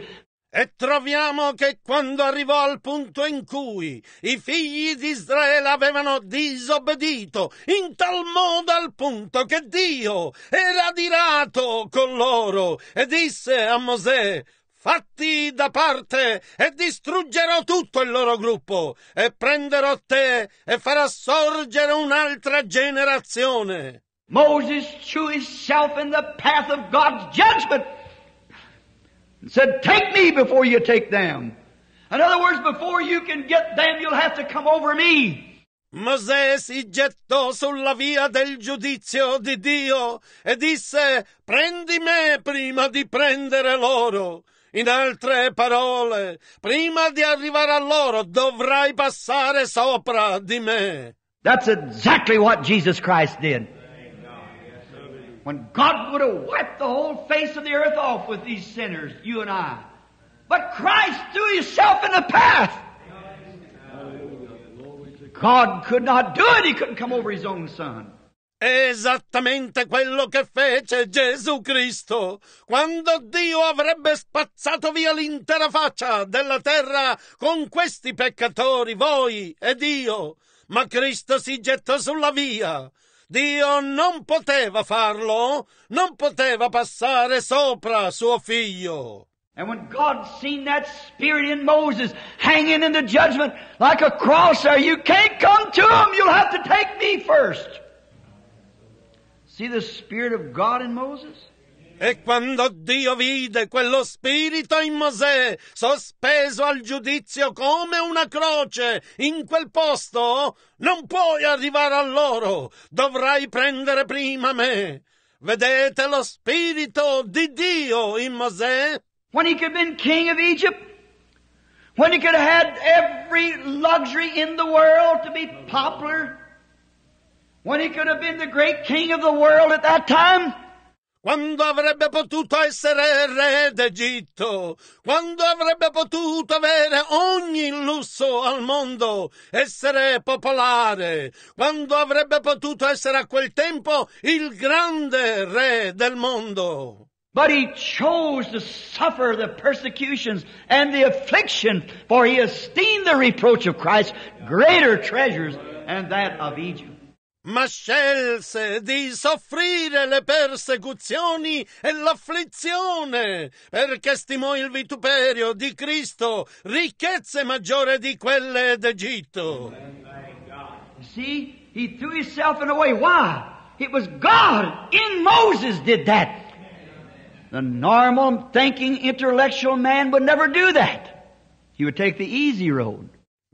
E troviamo che quando arrivò al punto in cui i figli di Israele avevano disobbedito in tal modo al punto che Dio era adirato con loro e disse a Mosè Fatti da parte e distruggerò tutto il loro gruppo e prenderò te e farò sorgere un'altra generazione. Moses threw himself in the path of God's judgment and said,
Take me before you take them. In other words, before you can get them, you'll have to come over
me. Mosè si gettò sulla via del giudizio di Dio e disse, Prendi me prima di prendere loro. In altre parole, prima di arrivare a loro dovrai passare sopra di me. That's
exactly what Jesus Christ did. When God would have wiped the whole face of the earth off with these sinners, you and I. But Christ threw himself in the path.
God could not do it. He couldn't come over his own son. Esattamente quello che fece Gesù Cristo quando Dio avrebbe spazzato via l'intera faccia della terra con questi peccatori, voi ed io. Ma Cristo si gettò sulla via. Dio non poteva farlo, non poteva passare sopra suo figlio. And when
God seen that spirit in Moses hanging in the judgment like a cross there, you can't come to him, you'll have to take me first. See the
Spirit of God in Moses? E quando Dio vide quello spirito in Mosè, sospeso al giudizio come una croce, in quel posto, non puoi arrivare a loro, dovrai prendere prima me. Vedete lo spirito di Dio in Mosè? When he could have been king of Egypt, when he could have had every luxury in the world to be popular, when he could have been the great king of the world at that time? Quando avrebbe potuto essere re d'Egitto, quando avrebbe potuto avere ogni lusso al mondo, essere popolare, quando avrebbe potuto essere a quel tempo il grande re del mondo. But he chose to suffer the
persecutions and the affliction, for he esteemed the reproach of Christ greater
treasures than that of Egypt. ma scelse di soffrire le persecuzioni e l'afflizione, perché stimò il vituperio di Cristo ricchezze maggiore di quelle d'Egitto. You See, he threw himself in a way. Why? It was God
in Moses did that. The normal thinking intellectual
man would never do that.
He would take the easy road.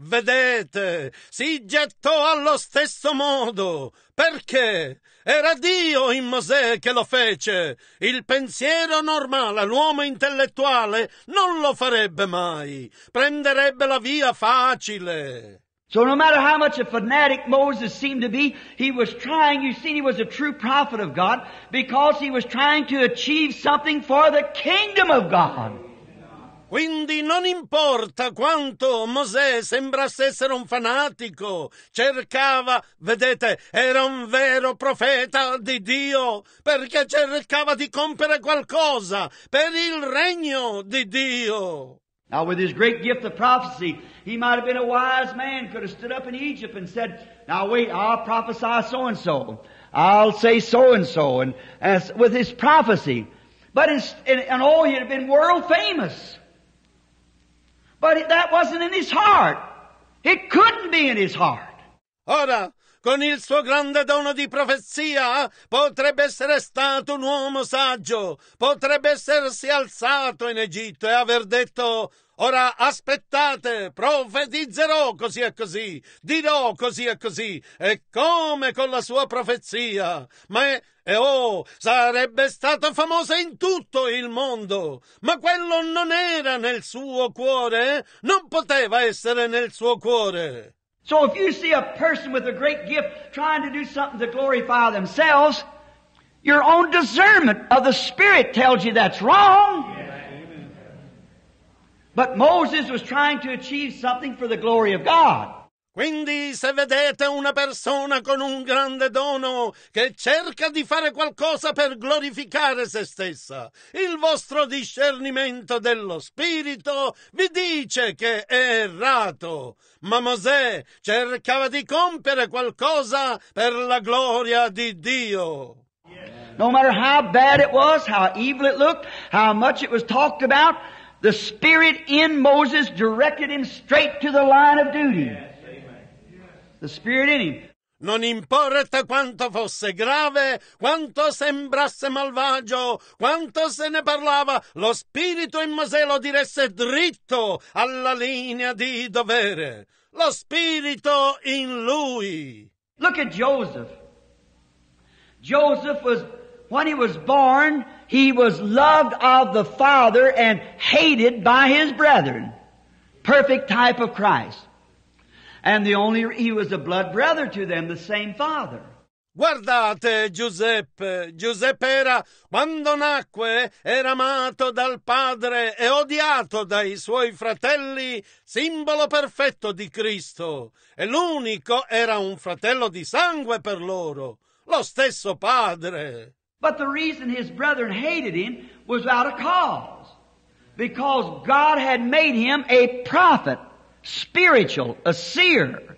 Vedete, si gettò allo stesso modo. Perché? Era Dio in Mosè che lo fece. Il pensiero normale, l'uomo intellettuale, non lo farebbe mai. Prenderebbe la via facile. So no matter
how much a fanatic Moses seemed to be, he was trying, you see, he was a true prophet of God
because he was trying to achieve something for the kingdom of God. Quindi non importa quanto Mosè sembrasse essere un fanatico, cercava, vedete, era un vero profeta di Dio, perché cercava di compiere qualcosa per il regno di
Dio. Now, with his great gift of prophecy, he might have been a wise man, could have stood up in Egypt and said, Now wait, I'll prophesy so and so. I'll say so and so. And as with his prophecy. But in, in, in all, he'd have been world famous.
But it, that wasn't in his heart. It couldn't be in his heart. Ora, con il suo grande dono di profezia, potrebbe essere stato un uomo saggio, potrebbe essersi alzato in Egitto e aver detto Ora aspettate, profetizzerò così e così, dirò così e così, e come con la sua profezia. Ma è, e oh, sarebbe stata famosa in tutto il mondo, ma quello non era nel suo cuore, eh? non poteva essere nel suo cuore. So
if you see a person with a great gift trying to do something to glorify themselves, your own discernment of the Spirit tells you that's wrong. Yeah.
But Moses was trying to achieve something for the glory of God. Quindi se vedete una persona con un grande dono che cerca di fare qualcosa per glorificare se stessa, il vostro discernimento dello spirito vi dice che è errato. Ma Mosè cercava di compiere qualcosa per la gloria di Dio. No matter how bad it was, how evil it looked, how much it was talked about, The Spirit in Moses directed him straight to the line of duty. The Spirit in him. Non importa quanto fosse grave, quanto sembrasse malvagio, quanto se ne parlava, lo spirito in Mosè lo diresse dritto alla linea di dovere. Lo spirito in lui. Look at Joseph. Joseph was,
when he was born, He was loved of the Father and hated by his brethren. Perfect type of Christ. And the only,
he was a blood brother to them, the same Father. Guardate Giuseppe, Giuseppe era, quando nacque, era amato dal padre e odiato dai suoi fratelli, simbolo perfetto di Cristo, e l'unico era un fratello di sangue per loro, lo stesso padre. But the reason his brethren hated him was without a cause. Because
God had made him a prophet, spiritual, a seer.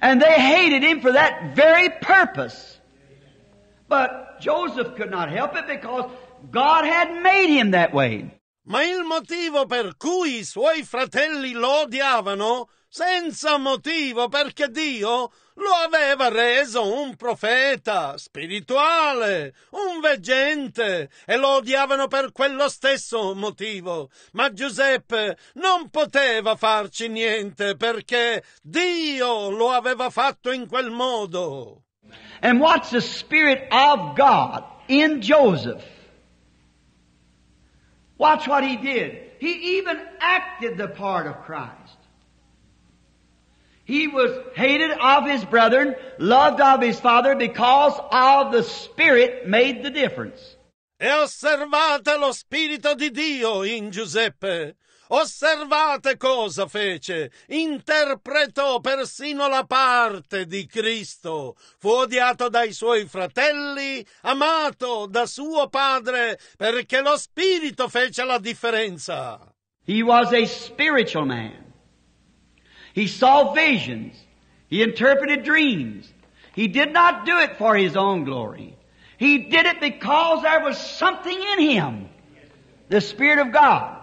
And they hated him for that very purpose. But Joseph
could not help it because God had made him that way. Ma il motivo per cui i suoi fratelli lo odiavano senza motivo, perché Dio lo aveva reso un profeta spirituale, un veggente, e lo odiavano per quello stesso motivo. Ma Giuseppe non poteva farci niente perché Dio lo aveva fatto in quel modo. And what's the Spirit of God
in Joseph? Watch what he did. He even acted the part of Christ. He was hated of his brethren, loved of his father, because of the Spirit made
the difference. E osservate lo Spirito di Dio in Giuseppe. Osservate cosa fece. Interpretò persino la parte di Cristo. Fu odiato dai suoi fratelli, amato da suo padre, perché lo Spirito fece la differenza.
He was a spiritual man. He saw visions. He interpreted dreams. He did not do it for his own glory. He did it
because there was something in him. The Spirit of God.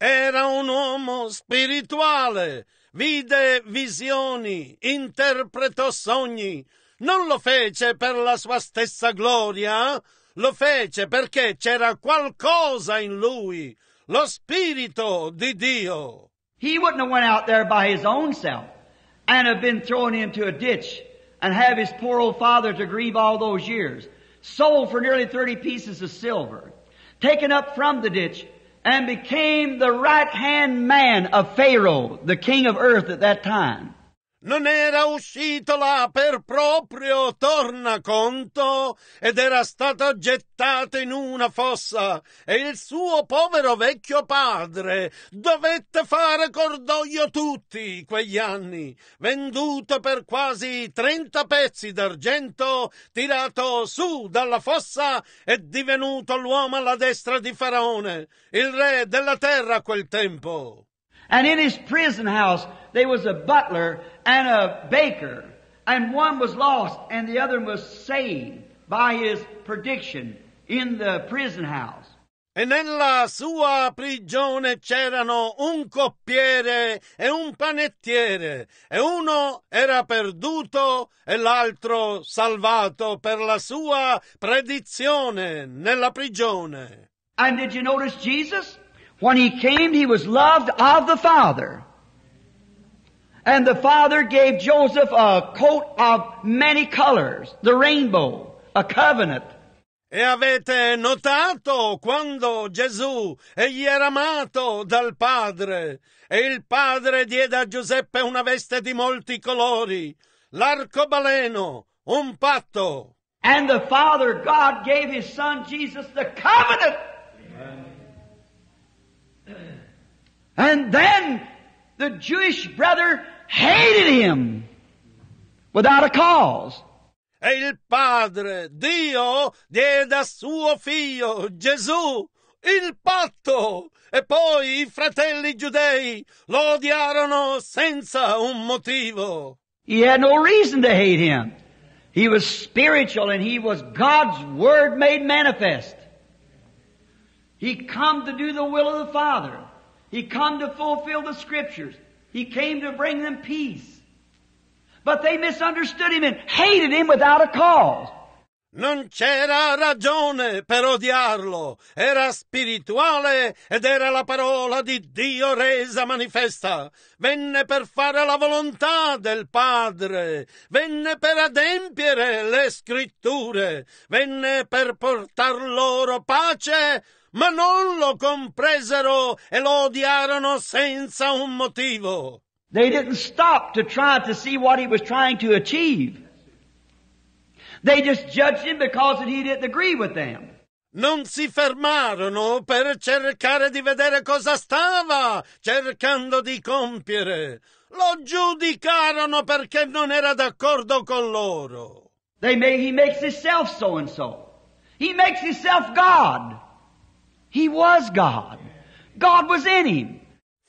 Era un uomo spirituale. Vide visioni, interpretò sogni. Non lo fece per la sua stessa gloria, lo fece perché c'era qualcosa in lui, lo Spirito di Dio. He wouldn't have went out there by his own self and have been thrown
into a ditch and have his poor old father to grieve all those years. Sold for nearly 30 pieces of silver. Taken up from the ditch and became the right hand man of Pharaoh, the king of earth at that time.
Non era uscito là per proprio tornaconto ed era stato gettato in una fossa e il suo povero vecchio padre dovette fare cordoglio tutti quegli anni, venduto per quasi trenta pezzi d'argento, tirato su dalla fossa e divenuto l'uomo alla destra di Faraone, il re della terra a quel tempo. And in his prison house there was a butler and a
baker, and one was lost and the other was saved by his prediction
in the prison house. E nella sua prigione c'erano un coppiere e un panettiere, e uno era perduto e l'altro salvato per la sua predizione nella prigione. And did you notice Jesus? When he came, he
was loved of the Father. And the father gave Joseph
a coat of many colors, the rainbow, a covenant. E avete notato quando Gesù egli era amato dal Padre e il Padre diede a Giuseppe una veste di molti colori, l'arcobaleno, un patto. And the Father God gave
his son Jesus the covenant. And then the Jewish brother hated him without a cause.
il Padre, Dio, diede a suo figlio Gesù il patto e poi i fratelli giudei lo odiarono senza un motivo. He had
no reason to hate him. He was spiritual and he was God's word made manifest. He come to do the will of the Father. He come to fulfill the scriptures. He came to bring them peace. But
they misunderstood him and hated him without a cause. Non c'era ragione per odiarlo, era spirituale ed era la parola di Dio resa manifesta. Venne per fare la volontà del Padre, venne per adempiere le scritture, venne per portar loro pace ma non lo compresero e lo odiarono senza un motivo. They didn't stop to try to see what he was trying to achieve. They just judged him because he didn't agree with them. Non si fermarono per cercare di vedere cosa stava cercando di compiere. Lo giudicarono perché non era d'accordo con loro. They may, he makes himself so and so. He makes himself God. He was God. God was in him.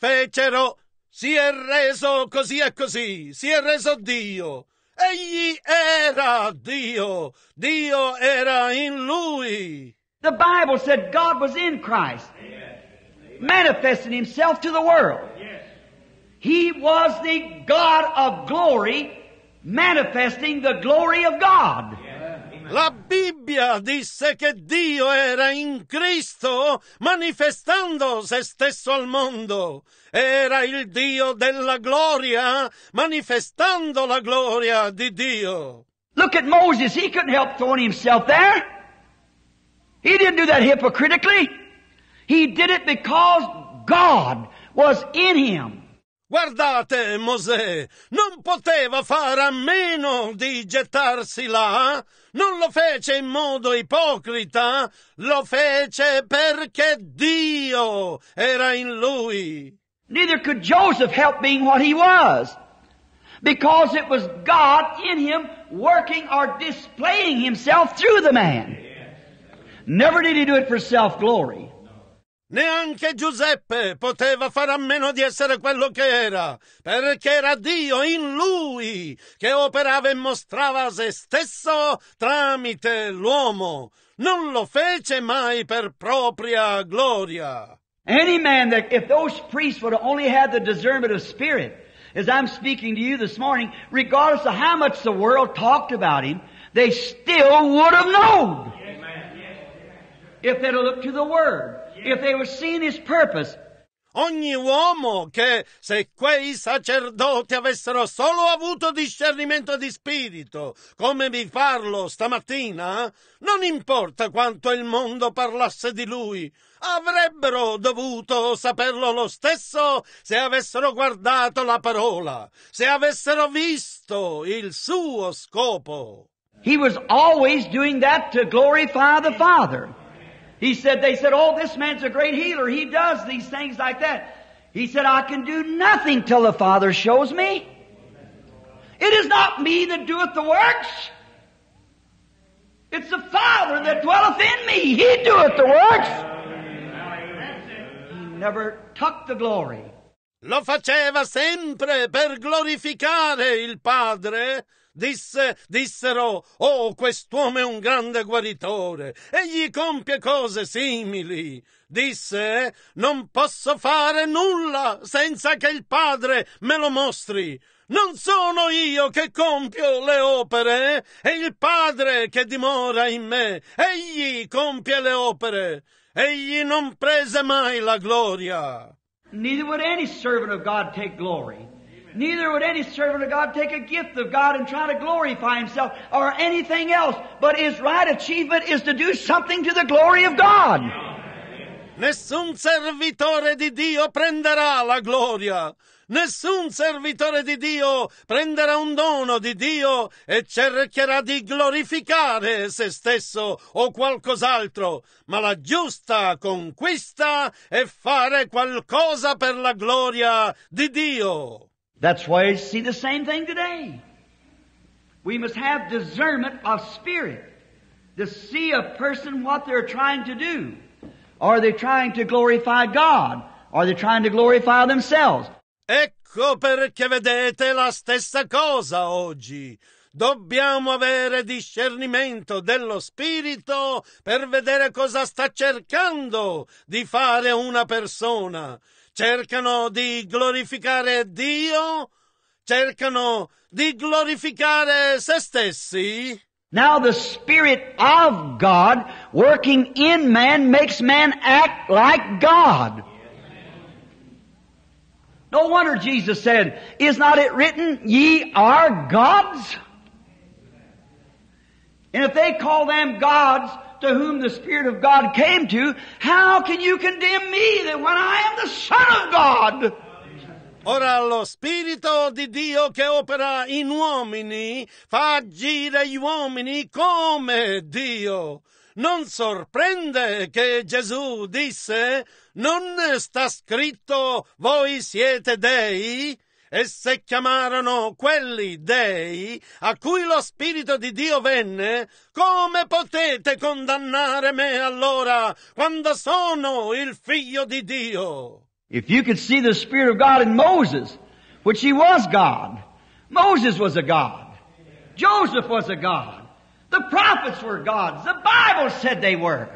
Fecero, si è reso così e così, si è reso Dio. Egli era Dio. Dio era in
lui. The Bible said God was in Christ, Amen. manifesting himself to the world. Yes. He was the God of glory,
manifesting the glory of God. Yes. La Bibbia disse che Dio era in Cristo manifestando se stesso al mondo. Era il Dio della gloria manifestando la gloria di Dio. Look at Moses. He couldn't help throwing himself there. He didn't do that hypocritically. He did it because God was in him. Guardate, Mosè non poteva fare a meno di gettarsi là non lo fece in modo ipocrita, lo fece perché Dio era in lui. Neither could Joseph help being what he was, because it was
God in him working or displaying himself through the man.
Never did he do it for self-glory. Neanche Giuseppe poteva fare a meno di essere quello che era, perché era Dio in lui che operava e mostrava se stesso tramite l'uomo. Non lo fece mai per propria gloria. Any man that, if those
priests would have only had the discernment of spirit, as I'm speaking to you this morning, regardless of how much the world talked about him, they still would have known.
If they'd have looked to the Word if they were seeing his purpose. Ogni uomo che, se quei sacerdoti avessero solo avuto discernimento di spirito, come vi farlo stamattina, non importa quanto il mondo parlasse di lui, avrebbero dovuto saperlo lo stesso se avessero guardato la parola, se avessero visto il suo scopo. He was
always doing that to glorify the Father. He said, they said, oh, this man's a great healer. He does these things like that. He said, I can do nothing till the Father shows me. It is not me that doeth the works. It's the Father that dwelleth in me. He doeth the works.
He never took the glory. Lo faceva sempre per glorificare il Padre disse, dissero, oh, quest'uomo è un grande guaritore, egli compie cose simili. Disse, non posso fare nulla senza che il padre me lo mostri. Non sono io che compio le opere, è il padre che dimora in me, egli compie le opere, egli non prese mai la gloria.
Neither would any servant of God take glory. Neither would any servant of God take a gift of God and try to glorify himself or anything else. But his right achievement is to do something
to the glory of God. Nessun servitore di Dio prenderà la gloria. Nessun servitore di Dio prenderà un dono di Dio e cercherà di glorificare se stesso o qualcos'altro, ma la giusta conquista è fare qualcosa per la gloria di Dio. That's why you see the same thing today.
We must have discernment of spirit to see a person what they're trying to do. Are they trying to glorify God? Are they trying to glorify themselves?
Ecco perché vedete la stessa cosa oggi. Dobbiamo avere discernimento dello spirito per vedere cosa sta cercando di fare una persona cercano di glorificare Dio, cercano di glorificare se stessi. Now the Spirit of God
working in man makes man act like God. No wonder Jesus said, Is not it written, ye are gods? And if they call them gods, to whom the
Spirit of God came to, how can you condemn me that when I am the Son of God? Ora lo Spirito di Dio che opera in uomini fa agire gli uomini come Dio. Non sorprende che Gesù disse, non sta scritto voi siete dei? E se chiamarono quelli dei a cui lo Spirito di Dio venne, come potete condannare me allora quando sono il figlio di Dio?
If you could see the Spirit of God in Moses, which he was God, Moses was a God,
Joseph was a God, the prophets were gods, the Bible said they were.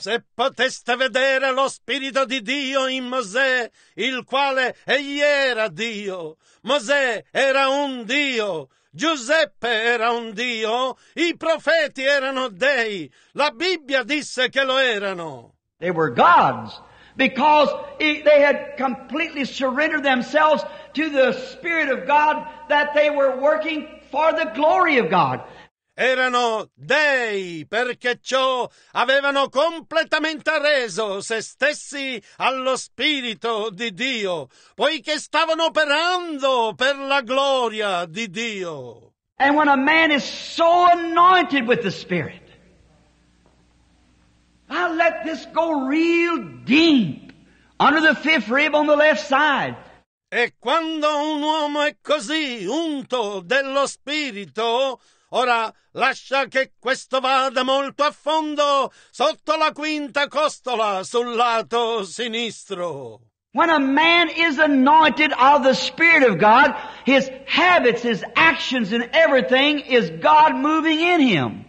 Se poteste vedere lo Spirito di Dio in Mosè, il quale egli era Dio. Mosè era un Dio. Giuseppe era un Dio, i profeti erano dei, la Bibbia disse che lo erano. They were gods because they had
completely surrendered themselves to the Spirit of God that they were working
for the glory of God erano dei, perché ciò avevano completamente reso se stessi allo Spirito di Dio, poiché stavano operando per la gloria di Dio. And when a man is so anointed with the Spirit,
I let this go real deep under the fifth rib
on the left side. E quando un uomo è così unto dello Spirito, Ora lascia che questo vada molto a fondo sotto la quinta costola sul lato sinistro. When
a man is anointed of the Spirit of God, his habits, his actions, and everything is God moving in him.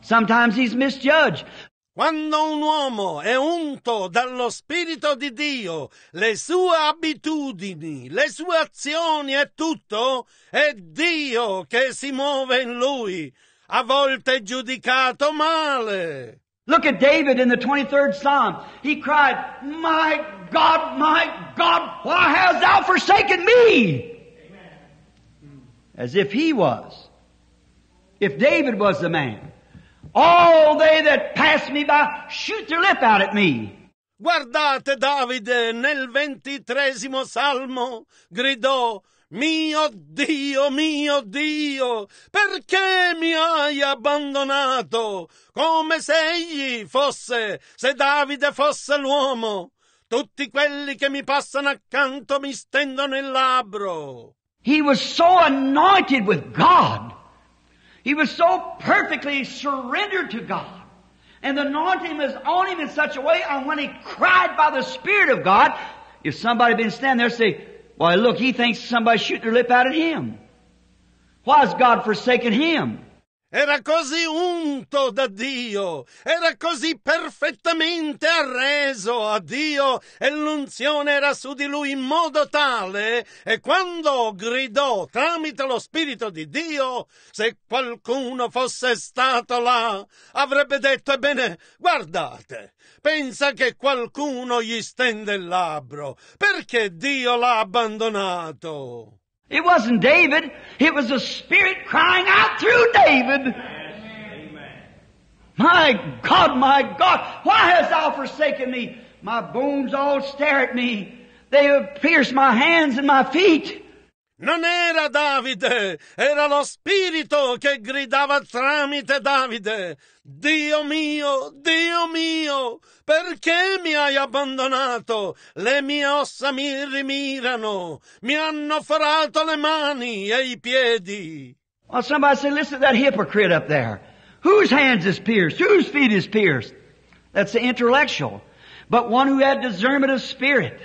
Sometimes
he's misjudged. Quando un uomo è unto dallo Spirito di Dio, le sue abitudini, le sue azioni e tutto, è Dio che si muove in lui, a volte giudicato male. Look at David in the 23rd Psalm. He cried, My
God, my God, why hast thou forsaken me? As if he was. If David was the man.
All they that pass me by, shoot their lip out at me. Guardate Davide nel ventitresimo salmo gridò mio Dio, mio Dio, perché mi hai abbandonato? Come se egli fosse, se Davide fosse l'uomo. Tutti quelli che mi passano accanto mi stendono il labbro. He was so
anointed with God.
He was so perfectly surrendered
to God. And the anointing was on him in such a way, and when he cried by the Spirit of God, if somebody had been standing there, say, why look, he thinks somebody's shooting their lip out at him.
Why has God forsaken him? Era così unto da Dio, era così perfettamente arreso a Dio e l'unzione era su di lui in modo tale e quando gridò tramite lo Spirito di Dio, se qualcuno fosse stato là, avrebbe detto, ebbene, guardate, pensa che qualcuno gli stende il labbro, perché Dio l'ha abbandonato? It wasn't David. It was the Spirit crying out through David. Amen.
My God, my God, why hast thou forsaken me? My bones all
stare at me. They have pierced my hands and my feet. Non era Davide, era lo spirito che gridava tramite Davide. Dio mio, Dio mio, perché mi hai abbandonato? Le mie ossa mi rimirano, mi hanno forato le mani e i piedi.
Well, somebody said, listen to that hypocrite up there. Whose hands is pierced? Whose feet is pierced? That's the intellectual. But one who had discernment of
spirit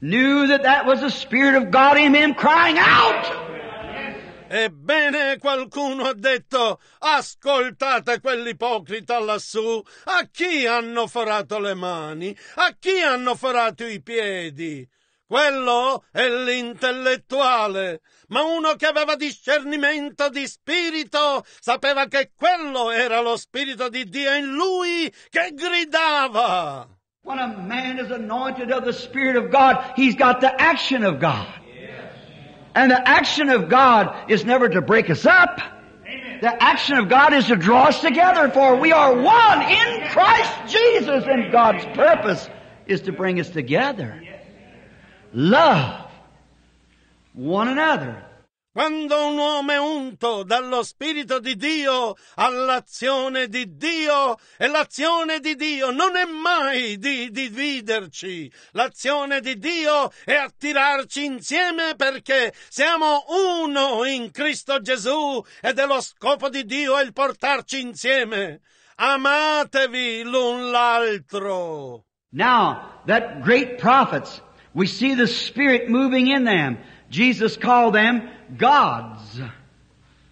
knew that that was the Spirit of God in him crying out. Ebbene, qualcuno ha detto, ascoltate quell'ipocrita lassù, a chi hanno forato le mani, a chi hanno forato i piedi. Quello è l'intellettuale, ma uno che aveva discernimento di spirito sapeva che quello era lo spirito di Dio in lui che gridava.
When a man is anointed of the Spirit of God, he's got the action of God. Yes. And the action of God is never to break us up. Amen. The action of God is to draw us together, for we are one in Christ Jesus, and God's purpose is to bring us
together. Love one another Quando un uomo è unto dallo Spirito di Dio all'azione di Dio, e l'azione di Dio non è mai di dividerci, l'azione di Dio è attirarci insieme perché siamo uno in Cristo Gesù ed è lo scopo di Dio il portarci insieme. Amatevi l'un l'altro. Now, that
great prophets, we see the Spirit moving in them. Jesus called them
gods.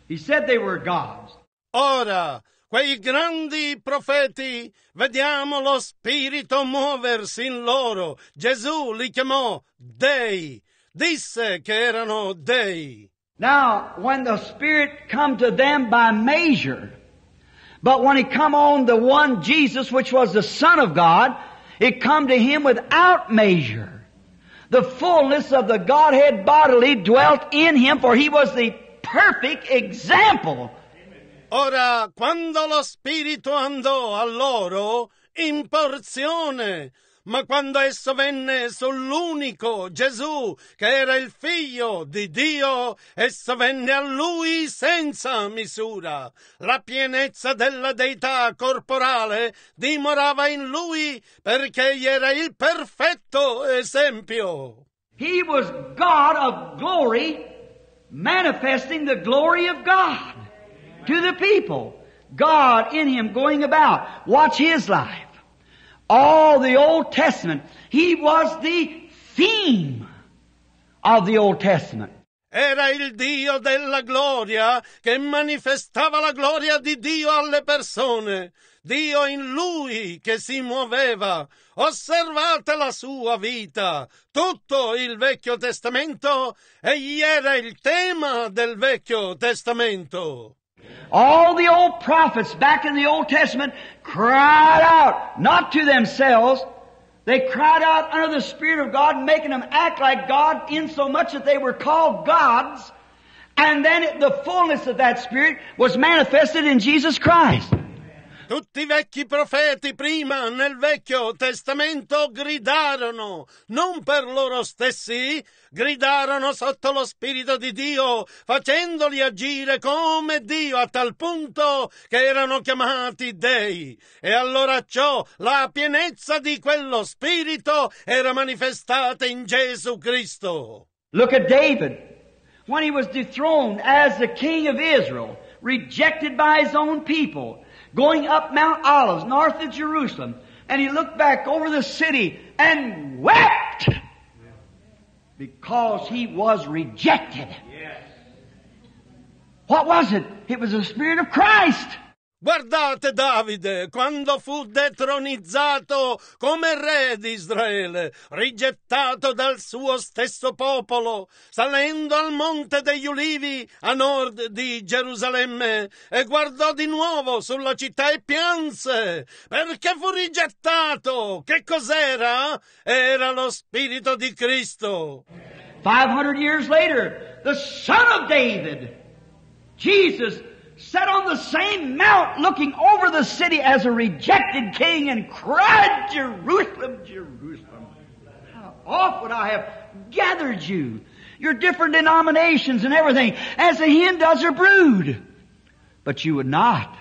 He said they were gods. Ora, quei grandi profeti, vediamo lo Spirito muoversi in loro. Gesù li chiamò dei. Disse che erano dei. Now, when the Spirit come to them by measure, but when
he come on the one Jesus, which was the Son of God, it come to him without measure. The fullness of the Godhead bodily dwelt in him, for
he was the perfect example. Ora, quando lo Spirito andò a loro, in porzione ma quando esso venne sull'unico Gesù, che era il figlio di Dio, esso venne a lui senza misura. La pienezza della deità corporale dimorava in lui perché egli era il perfetto esempio. He was God of glory,
manifesting the glory of God to the people. God in him going about. Watch his life all the Old Testament. He
was the theme
of the Old Testament.
Era il Dio della gloria che manifestava la gloria di Dio alle persone. Dio in lui che si muoveva. Osservate la sua vita. Tutto il Vecchio Testamento egli era il tema del Vecchio Testamento.
All the old prophets back in the Old Testament cried out, not to themselves, they cried out under the Spirit of God, making them act like God insomuch that they were called gods.
And then the fullness of that Spirit was manifested in Jesus Christ. Tutti i vecchi profeti prima nel Vecchio Testamento gridarono, non per loro stessi, gridarono sotto lo Spirito di Dio, facendoli agire come Dio a tal punto che erano chiamati dei. E allora ciò, la pienezza di quello Spirito era manifestata in Gesù Cristo.
Look at David. When he was dethroned as the king of Israel, rejected by his own people, going up Mount Olives, north of Jerusalem, and he looked back over the city and wept because he was rejected.
Yes. What was it? It was the Spirit of Christ. Guardate Davide quando fu detronizzato come re di Israele, rigettato dal suo stesso popolo, salendo al monte degli ulivi a nord di Gerusalemme e guardò di nuovo sulla città e pianse perché fu rigettato. Che cos'era? Era lo spirito di Cristo. 500 years later, the son
of David, Jesus sat on the same mount looking over the city as a rejected king and cried, Jerusalem,
Jerusalem,
how oft would I have gathered you, your different denominations and everything, as a hen does her brood. But you would not.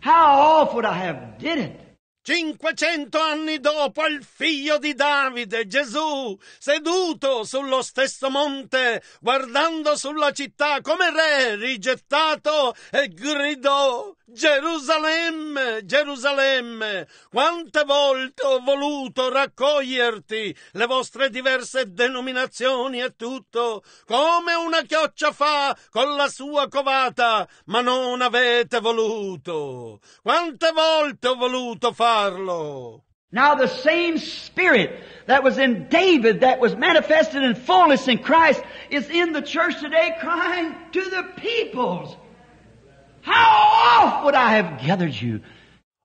How
oft would I have did it? Cinquecento anni dopo il figlio di Davide, Gesù, seduto sullo stesso monte, guardando sulla città come re rigettato, e gridò Gerusalemme, Gerusalemme, quante volte ho voluto raccoglierti le vostre diverse denominazioni e tutto, come una chioccia fa con la sua covata, ma non avete voluto. Quante volte ho voluto farlo. Now the same spirit
that was in David, that was manifested in fullness in Christ, is in the church today
crying to the peoples. How oft would I have gathered you?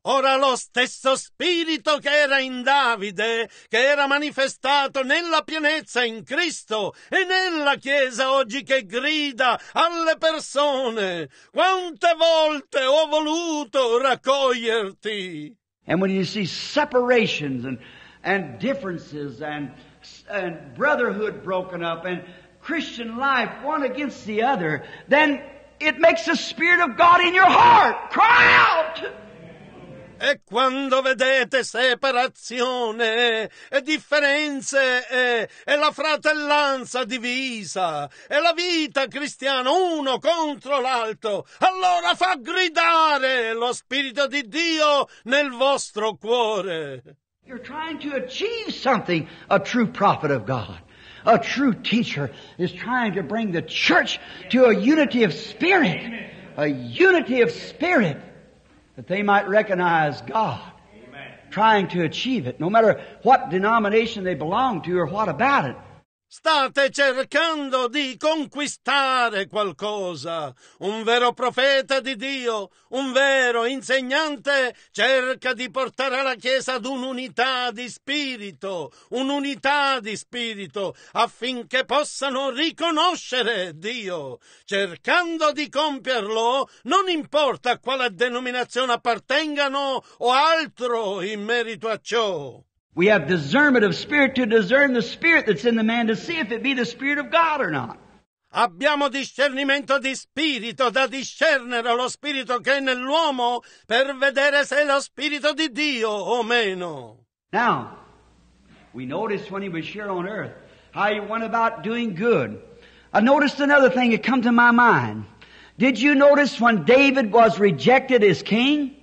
Ora lo stesso spirito che era in Davide, che era manifestato nella pienezza in Cristo e nella Chiesa oggi che grida alle persone, quante volte ho voluto
raccoglierti. And when you see separations and, and differences and, and brotherhood broken up and Christian life one against the
other, then It makes the Spirit of God in your heart cry out. E quando vedete separazione e differenze e, e, la fratellanza divisa e la vita cristiana uno contro l'altro, allora fa gridare lo Spirito di Dio nel vostro cuore.
You're trying to achieve something, a true prophet of God. A true teacher is trying to bring the church to a unity of spirit. A unity of spirit that they might recognize God trying to achieve it, no matter what denomination they belong to or what about it.
State cercando di conquistare qualcosa. Un vero profeta di Dio, un vero insegnante cerca di portare la Chiesa ad un'unità di spirito, un'unità di spirito affinché possano riconoscere Dio. Cercando di compierlo, non importa a quale denominazione appartengano o altro in merito a ciò. We have discernment of spirit to discern the spirit that's in the man to see if it be the spirit of God or not. Abbiamo discernimento di spirito da discernere lo spirito che è nell'uomo per vedere se è lo spirito di Dio o meno.
Now, we noticed when he was here on earth how he went about doing good. I noticed another thing that come to my mind. Did you notice when David was rejected as king?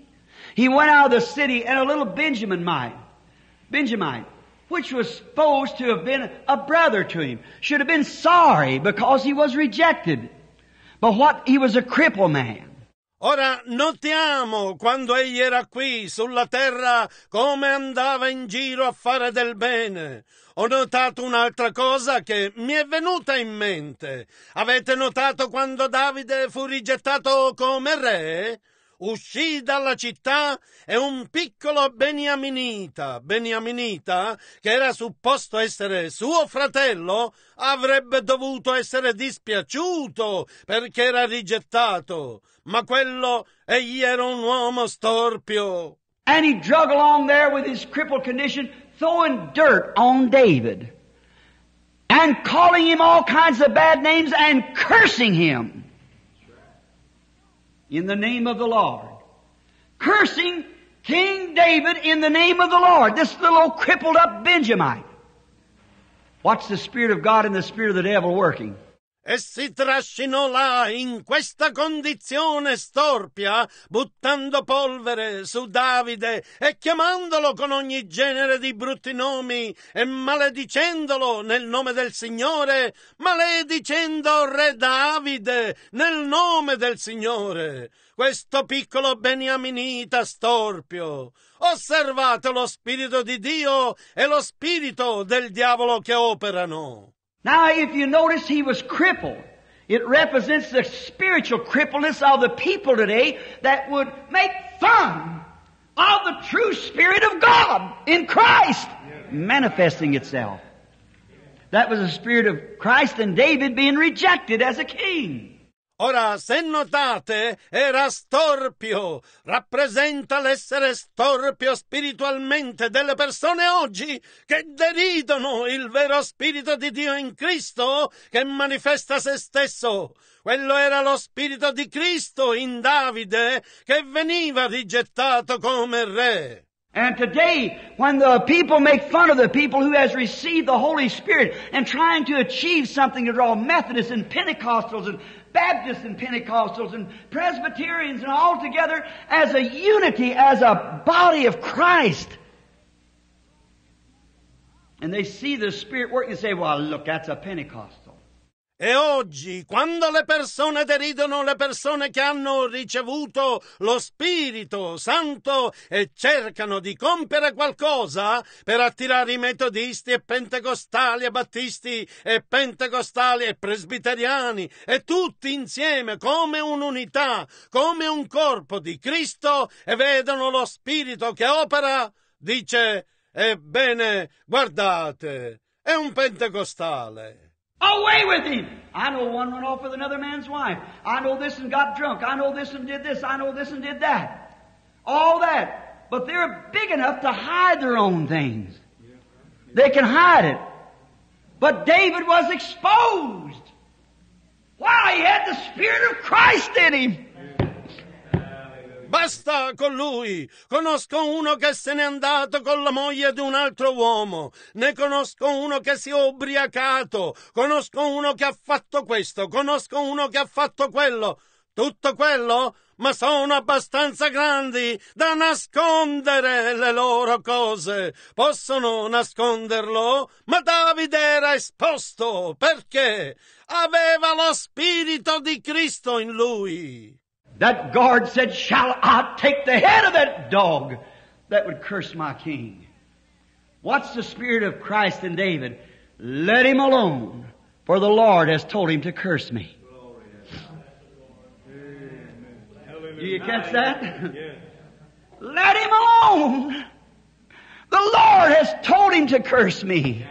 He went out of the city and a little Benjamin might Benjamin, which was supposed to have been a brother to him, should have been sorry because he was rejected. But what, he was a cripple man.
Ora notiamo quando egli era qui sulla terra come andava in giro a fare del bene. Ho notato un'altra cosa che mi è venuta in mente. Avete notato quando Davide fu rigettato come re? uscì dalla città e un piccolo beniaminita, beniaminita, che era supposto essere suo fratello, avrebbe dovuto essere dispiaciuto perché era rigettato, ma quello egli era un uomo storpio. And he juggled on there with his crippled condition, throwing dirt on
David. and calling him all kinds of bad names and cursing him. in the name of the Lord. Cursing King David in the name of the Lord. This little old crippled up Benjamite. What's the Spirit of God and the Spirit of the devil working?
e si trascinò là in questa condizione storpia, buttando polvere su Davide e chiamandolo con ogni genere di brutti nomi e maledicendolo nel nome del Signore, maledicendo Re Davide nel nome del Signore. Questo piccolo beniaminita storpio. Osservate lo spirito di Dio e lo spirito del diavolo che operano. Now, if you notice, he was crippled. It
represents the spiritual crippleness of the people today that would make fun of the true Spirit of God in Christ manifesting
itself. That was the Spirit of Christ and David being rejected as a king. Ora, se notate, era storpio, rappresenta l'essere storpio spiritualmente delle persone oggi che deridono il vero spirito di Dio in Cristo che manifesta se stesso. Quello era lo spirito di Cristo in Davide che veniva rigettato come re. And today,
when the people make fun of the people who has received the Holy Spirit and trying to achieve something to draw Methodists and Pentecostals and Baptists and Pentecostals and Presbyterians and all together as a unity, as a body of Christ. And they
see the Spirit work. and say, well, look, that's a Pentecostal. E oggi, quando le persone deridono le persone che hanno ricevuto lo Spirito Santo e cercano di compiere qualcosa per attirare i metodisti e pentecostali e battisti e pentecostali e presbiteriani e tutti insieme come un'unità, come un corpo di Cristo e vedono lo Spirito che opera, dice, ebbene, guardate, è un pentecostale.
Away with him! I know one went off with another man's wife. I know this and got drunk. I know this and did this. I know this and did that. All that. But they're big enough to hide their own things. They can hide it. But David was exposed. Wow, he
had the Spirit of Christ in him. Basta con lui! Conosco uno che se n'è andato con la moglie di un altro uomo. Ne conosco uno che si è ubriacato. Conosco uno che ha fatto questo. Conosco uno che ha fatto quello. Tutto quello? ma sono abbastanza grandi da nascondere le loro cose. Possono nasconderlo, ma Davide era esposto perché aveva lo spirito di Cristo in lui. That guard said, Shall I take the head of
that dog that would curse my king? What's the spirit of Christ in David? Let him alone, for the Lord has told him to curse me. Do you catch that?
Let him alone. The Lord has told him to curse me.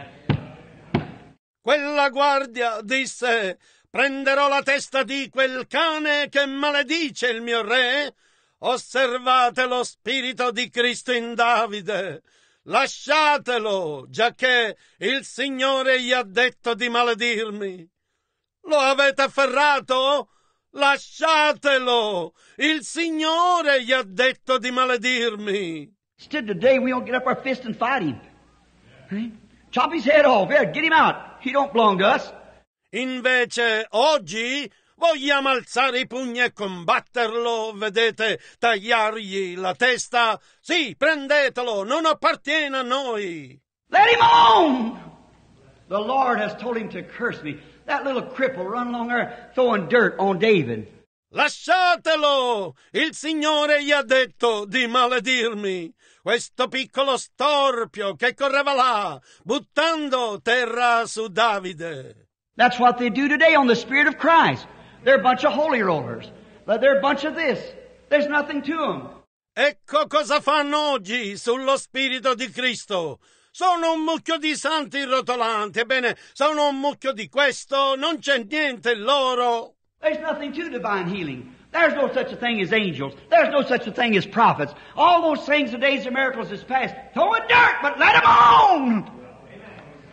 Quella guardia disse Prenderò la testa di quel cane che maledice il mio re. Osservate lo spirito di Cristo in Davide. Lasciatelo, giacché il Signore gli ha detto di maledirmi. Lo avete afferrato? Lasciatelo! Il Signore gli ha detto di maledirmi. Instead today we don't get up our fist and fight him. Right? Eh? Chop his head off. Yeah, get him out. He don't belong to us. Invece oggi vogliamo alzare i pugni e combatterlo, vedete, tagliargli la testa? Sì, prendetelo, non appartiene a noi. Let him on! The Lord has told him to curse me. That little cripple run along there throwing
dirt on David.
Lasciatelo! Il Signore gli ha detto di maledirmi. Questo piccolo storpio che correva là, buttando terra su Davide.
That's what they do today on the Spirit of Christ.
They're a bunch of holy rollers. But They're a bunch of this. There's nothing to them. Ecco cosa fanno oggi sullo Spirito di Cristo. Sono un mucchio di santi rotolanti, bene, sono un mucchio di questo, non c'è niente loro.
There's nothing to divine healing. There's no such a thing as angels. There's no such a thing as prophets.
All those things, the days of miracles is past. Throw it dirt, but let them on!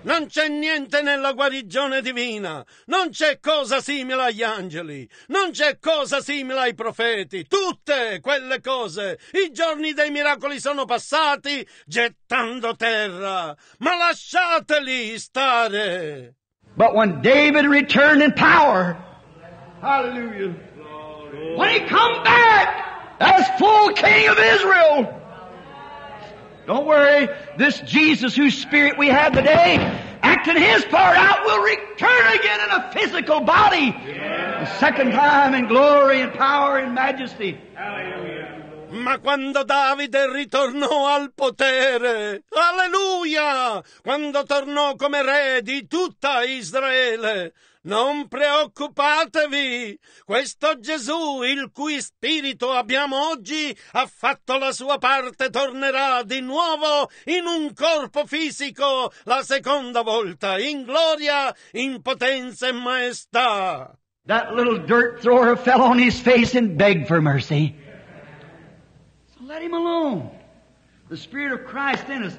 Non c'è niente nella guarigione divina, non c'è cosa simile agli angeli, non c'è cosa simile ai profeti, tutte quelle cose. I giorni dei miracoli sono passati gettando terra, ma lasciateli stare.
But when David returned in power,
hallelujah, when he come back
as full king of Israel, Don't worry. This Jesus whose spirit we have today, acting his part out, will return again in a physical body. Yeah. The
second time in glory and power and majesty. Hallelujah. Ma quando Davide ritornò al potere, alleluia! Quando tornò come re di tutta Israele, Non preoccupatevi, questo Gesù, il cui spirito abbiamo oggi, ha fatto la sua parte, tornerà di nuovo in un corpo fisico la seconda volta, in gloria, in potenza e maestà. That little dirt
thrower fell on his face and begged for mercy. So let him alone. The Spirit of Christ in us.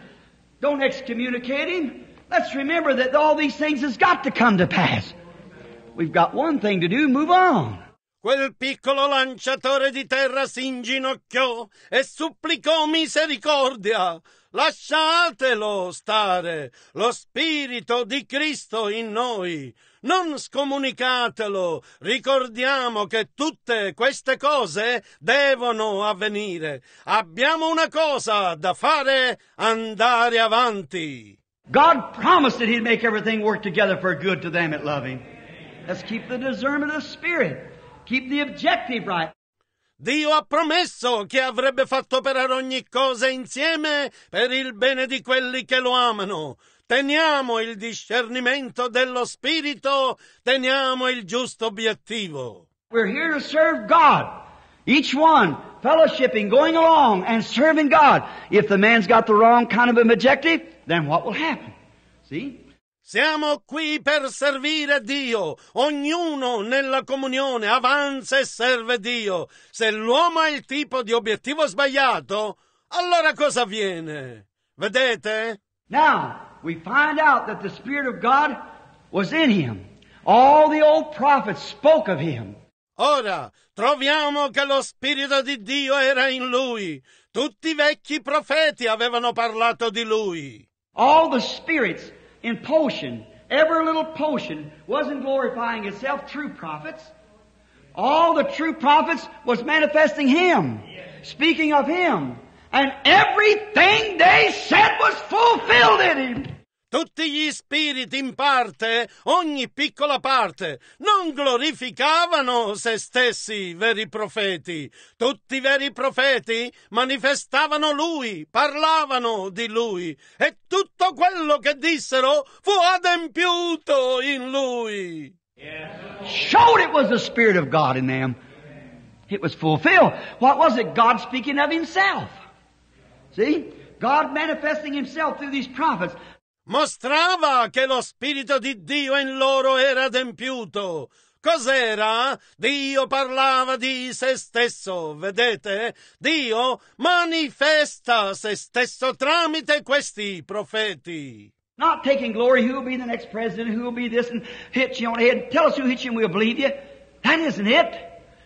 Don't excommunicate him. Let's remember that all these things has got to come to pass. We've got one thing to do, move
on. Quel piccolo lanciatore di terra si inginocchiò e supplicò misericordia. Lasciatelo stare, lo spirito di Cristo in noi. Non scomunicatelo, ricordiamo che tutte queste cose devono avvenire. Abbiamo una cosa da fare, andare avanti. God promised
that he'd make everything work together for good to them that love him. Let's keep the discernment of spirit.
Keep the objective right. Dio ha promesso che avrebbe fatto operare ogni cosa insieme per il bene di quelli che lo amano. Teniamo il discernimento dello spirito, teniamo il giusto obiettivo. We're here to serve God.
Each one fellowshipping, going along and serving God. If the man's got the wrong kind of an objective, then what will happen? See?
Siamo qui per servire Dio. Ognuno nella comunione avanza e serve Dio. Se l'uomo ha il tipo di obiettivo sbagliato, allora cosa avviene? Vedete? Now we find out
that the Spirit of God was in him. All the old prophets spoke of him.
Ora troviamo che lo Spirito di Dio era in lui. Tutti i vecchi profeti avevano parlato di lui. All the spirits
in potion, every little potion wasn't glorifying itself, true prophets. All the true prophets was manifesting Him, speaking of Him.
And everything they said was fulfilled in Him. Tutti gli spiriti in parte, ogni piccola parte, non glorificavano se stessi veri profeti. Tutti i veri profeti manifestavano lui, parlavano di lui e tutto quello che dissero fu adempiuto in lui. Showed it was the Spirit
of God in them. It was fulfilled. What was it? God speaking of Himself.
See? God manifesting Himself through these prophets mostrava che lo Spirito di Dio in loro era adempiuto. Cos'era? Dio parlava di se stesso, vedete? Dio manifesta se stesso tramite questi profeti. Not taking
glory, who'll be the next president, who'll be this, and hit you on the head, tell us who hit you and we'll believe you. That isn't it.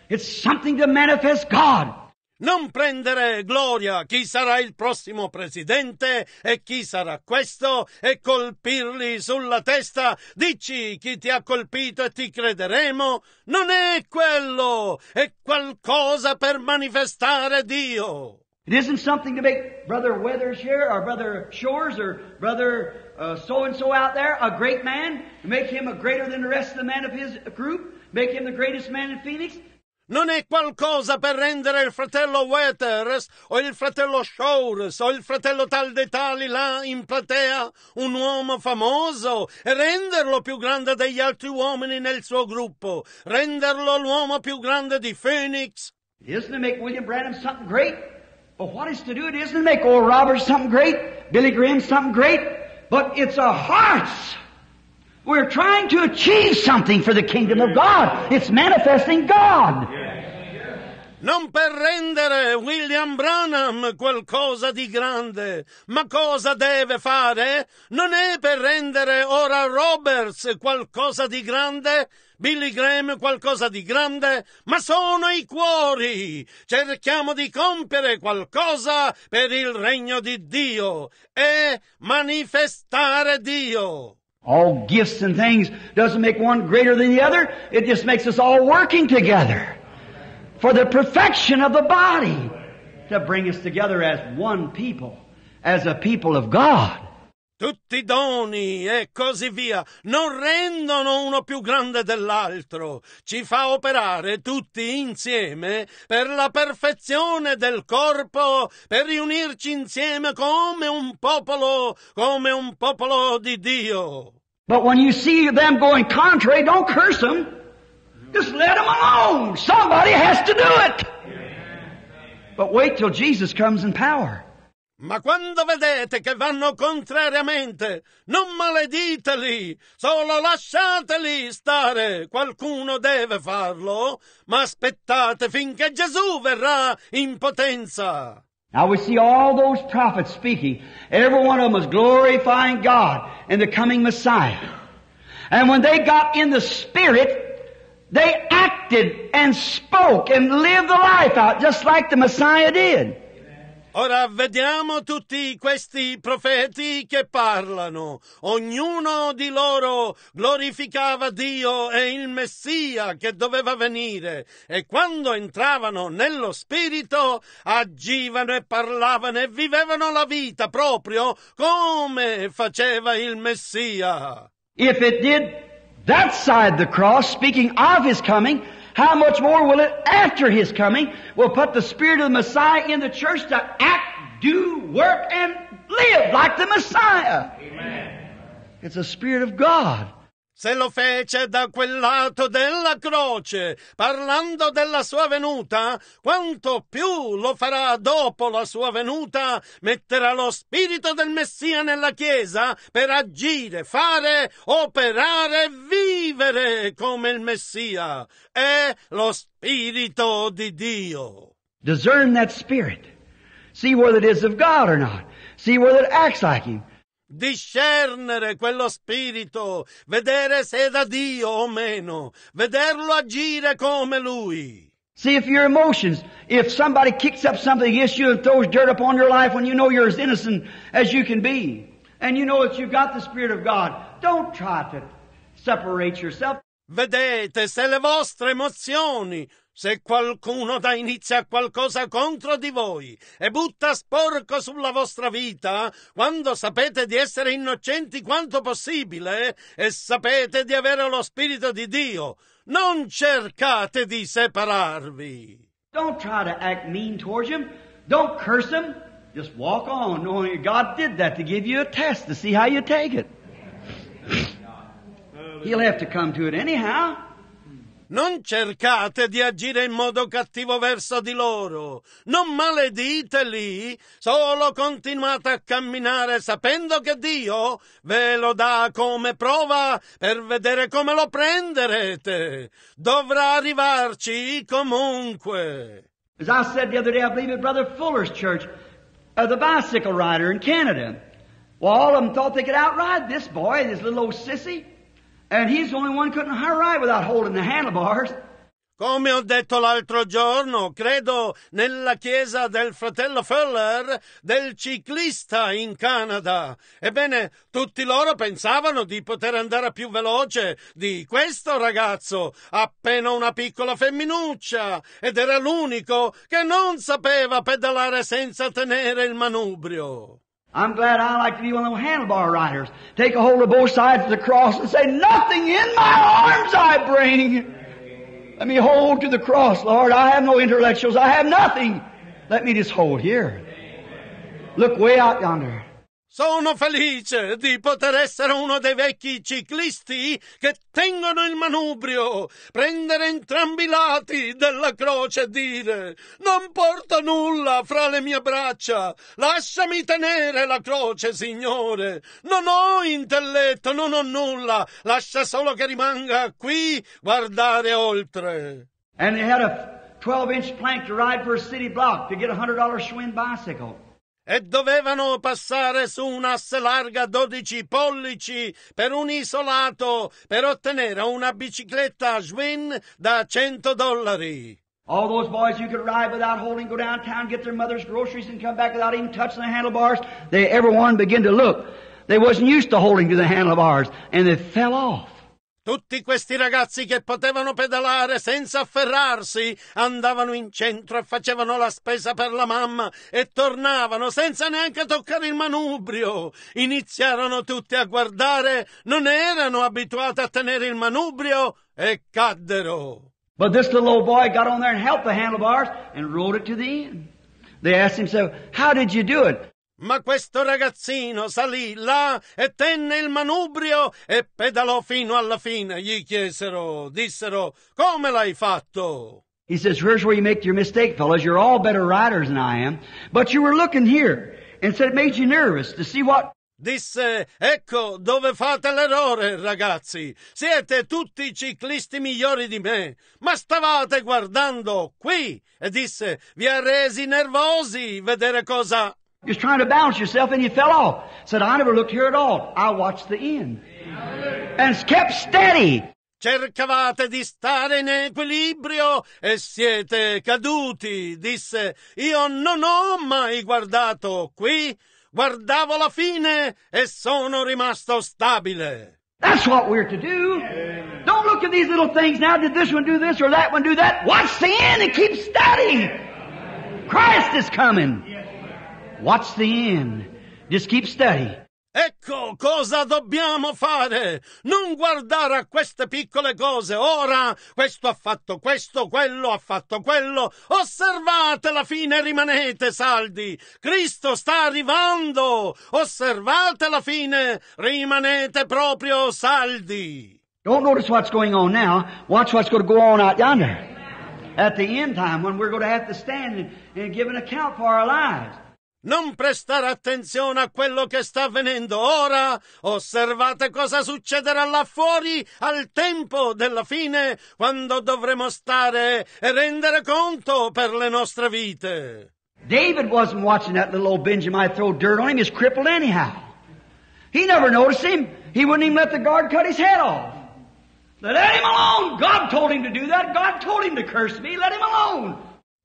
It's something to manifest God.
Non prendere gloria chi sarà il prossimo presidente e chi sarà questo e colpirli sulla testa. Dici chi ti ha colpito e ti crederemo. Non è quello, è qualcosa per manifestare Dio. It isn't
something to make Brother Weathers here or Brother Shores or Brother so and so out there a great man, make him a greater than the rest of the men of his group, make him the greatest man
in Phoenix. Non è qualcosa per rendere il fratello Weters o il fratello Shores o il fratello tal dei tali là in platea un uomo famoso e renderlo più grande degli altri uomini nel suo gruppo, renderlo l'uomo più grande di Phoenix. Isn't it make William Branham something great? But what is
to do it isn't it make old Robert something great, Billy Graham something great, but it's a heart. We're trying to achieve something for the kingdom of God. It's manifesting God.
Non per rendere William Branham qualcosa di grande, ma cosa deve fare? Non è per rendere ora Roberts qualcosa di grande, Billy Graham qualcosa di grande, ma sono i cuori. Cerchiamo di compiere qualcosa per il regno di Dio e manifestare Dio.
All gifts and things doesn't make one greater than the other. It just makes us all working together for the perfection of the body to bring us together
as one people,
as a people of God.
tutti i doni e così via non rendono uno più grande dell'altro, ci fa operare tutti insieme per la perfezione del corpo, per riunirci insieme come un popolo, come un popolo di Dio.
But when you see them going contrary, don't curse them.
Just let them alone. Somebody has to do it. But wait till Jesus comes in power. Ma quando vedete che vanno contrariamente, non malediteli, solo lasciateli stare. Qualcuno deve farlo, ma aspettate finché Gesù verrà in potenza. Now we
see all those prophets speaking. Every one of them was glorifying God and the coming Messiah. And when they got in the Spirit, they acted and spoke and lived the life out just like the Messiah did.
Ora vediamo tutti questi profeti che parlano. Ognuno di loro glorificava Dio e il Messia che doveva venire. E quando entravano nello Spirito, agivano e parlavano e vivevano la vita proprio come faceva il Messia.
If it did that side the cross, speaking of his coming, How much more will it after His coming will put the Spirit of the Messiah in the church to
act, do, work, and live like the Messiah? Amen. It's the Spirit of God Se lo fece da quel lato della croce, parlando della sua venuta, quanto più lo farà dopo la sua venuta, metterà lo spirito del Messia nella Chiesa per agire, fare, operare, vivere come il Messia. È lo spirito di Dio.
Discern that spirit. See whether it is of God or not. See whether it acts like Him
discernere quello spirito, vedere se è da Dio o meno, vederlo agire come Lui.
See if your emotions, if somebody kicks up something against you and throws dirt upon your life when you know you're as innocent as you can be, and you know that you've got the Spirit of God,
don't try to separate yourself. Vedete se le vostre emozioni se qualcuno dà inizio a qualcosa contro di voi e butta sporco sulla vostra vita, quando sapete di essere innocenti quanto possibile e sapete di avere lo Spirito di Dio, non cercate di separarvi. Don't try to act mean towards him. Don't curse him.
Just walk on, knowing God did that to give you a test to see how you take it. He'll have to come to it
anyhow. Non cercate di agire in modo cattivo verso di loro, non malediteli, solo continuate a camminare sapendo che Dio ve lo dà come prova per vedere come lo prenderete. Dovrà arrivarci comunque. As I said the other day, I believe at Brother Fuller's church,
uh, the bicycle rider in Canada. Well, all of them thought they could outride this boy, this
little old sissy. And he's the only one couldn't ride without holding the handlebars. Come ho detto l'altro giorno, credo nella chiesa del fratello Fuller, del ciclista in Canada. Ebbene, tutti loro pensavano di poter andare più veloce di questo ragazzo, appena una piccola femminuccia, ed era l'unico che non sapeva pedalare senza tenere il manubrio.
I'm glad I like to be one of those handlebar riders. Take a hold of both sides of the cross and say, nothing in my arms I bring. Let me hold to the cross, Lord. I have no intellectuals. I have nothing. Let me just hold here. Look way out yonder.
Sono felice di poter essere uno dei vecchi ciclisti che tengono il manubrio, prendere entrambi i lati della croce e dire non porto nulla fra le mie braccia, lasciami tenere la croce, Signore. Non ho intelletto, non ho nulla, lascia solo che rimanga qui guardare oltre.
And they had a 12-inch plank to ride for a city block to get a $100 swing bicycle
e dovevano passare su un'asse larga 12 pollici per un isolato per ottenere una bicicletta Schwinn da 100 dollari. All those boys you could ride without holding, go downtown, get their mother's groceries, and come back
without even touching the handlebars, they everyone began to look. They wasn't used to holding to the handlebars, and they fell off.
Tutti questi ragazzi che potevano pedalare senza afferrarsi andavano in centro e facevano la spesa per la mamma e tornavano senza neanche toccare il manubrio. Iniziarono tutti a guardare, non erano abituati a tenere il manubrio e caddero. But this
little old boy got on there and helped the handlebars and rode it to the end. They asked him, so, how did you do
it? Ma questo ragazzino salì là e tenne il manubrio e pedalò fino alla fine. Gli chiesero, dissero, come l'hai fatto?
He says, here's where you make your mistake, fellas. You're all better riders than I am. But you were looking
here and said it made you nervous to see what disse Ecco dove fate l'errore, ragazzi. Siete tutti ciclisti migliori di me, ma stavate guardando qui e disse Vi ha resi nervosi vedere cosa
You're trying to balance yourself and you fell off. Said, I never looked here at all. I watched the end. And kept steady.
Cercavate di stare in equilibrio e siete caduti, disse. Io non ho mai guardato qui, guardavo la fine e sono rimasto stabile. That's what we're to do. Amen. Don't look at these little things now. Did this one do this or that one do that? Watch the end and keep studying.
Christ is coming. What's the end? Just keep steady.
Ecco cosa dobbiamo fare! Non guardare a queste piccole cose. Ora questo ha fatto questo, quello ha fatto quello. Osservate la fine, rimanete saldi. Cristo sta arrivando. Osservate la fine, rimanete proprio saldi.
Don't notice what's going on now. Watch what's going to go on out yonder.
At the end time when we're going to have to stand and give an account for our lives. Non prestare attenzione a quello che sta avvenendo ora. Osservate cosa succederà là fuori al tempo della fine, quando dovremo stare e rendere conto per le nostre vite. David wasn't
watching that little old Benjamite throw dirt on him. He's crippled anyhow. He never noticed him. He wouldn't even let the guard cut his head off. Let him alone. God told him to do that. God told him to
curse me. Let him alone.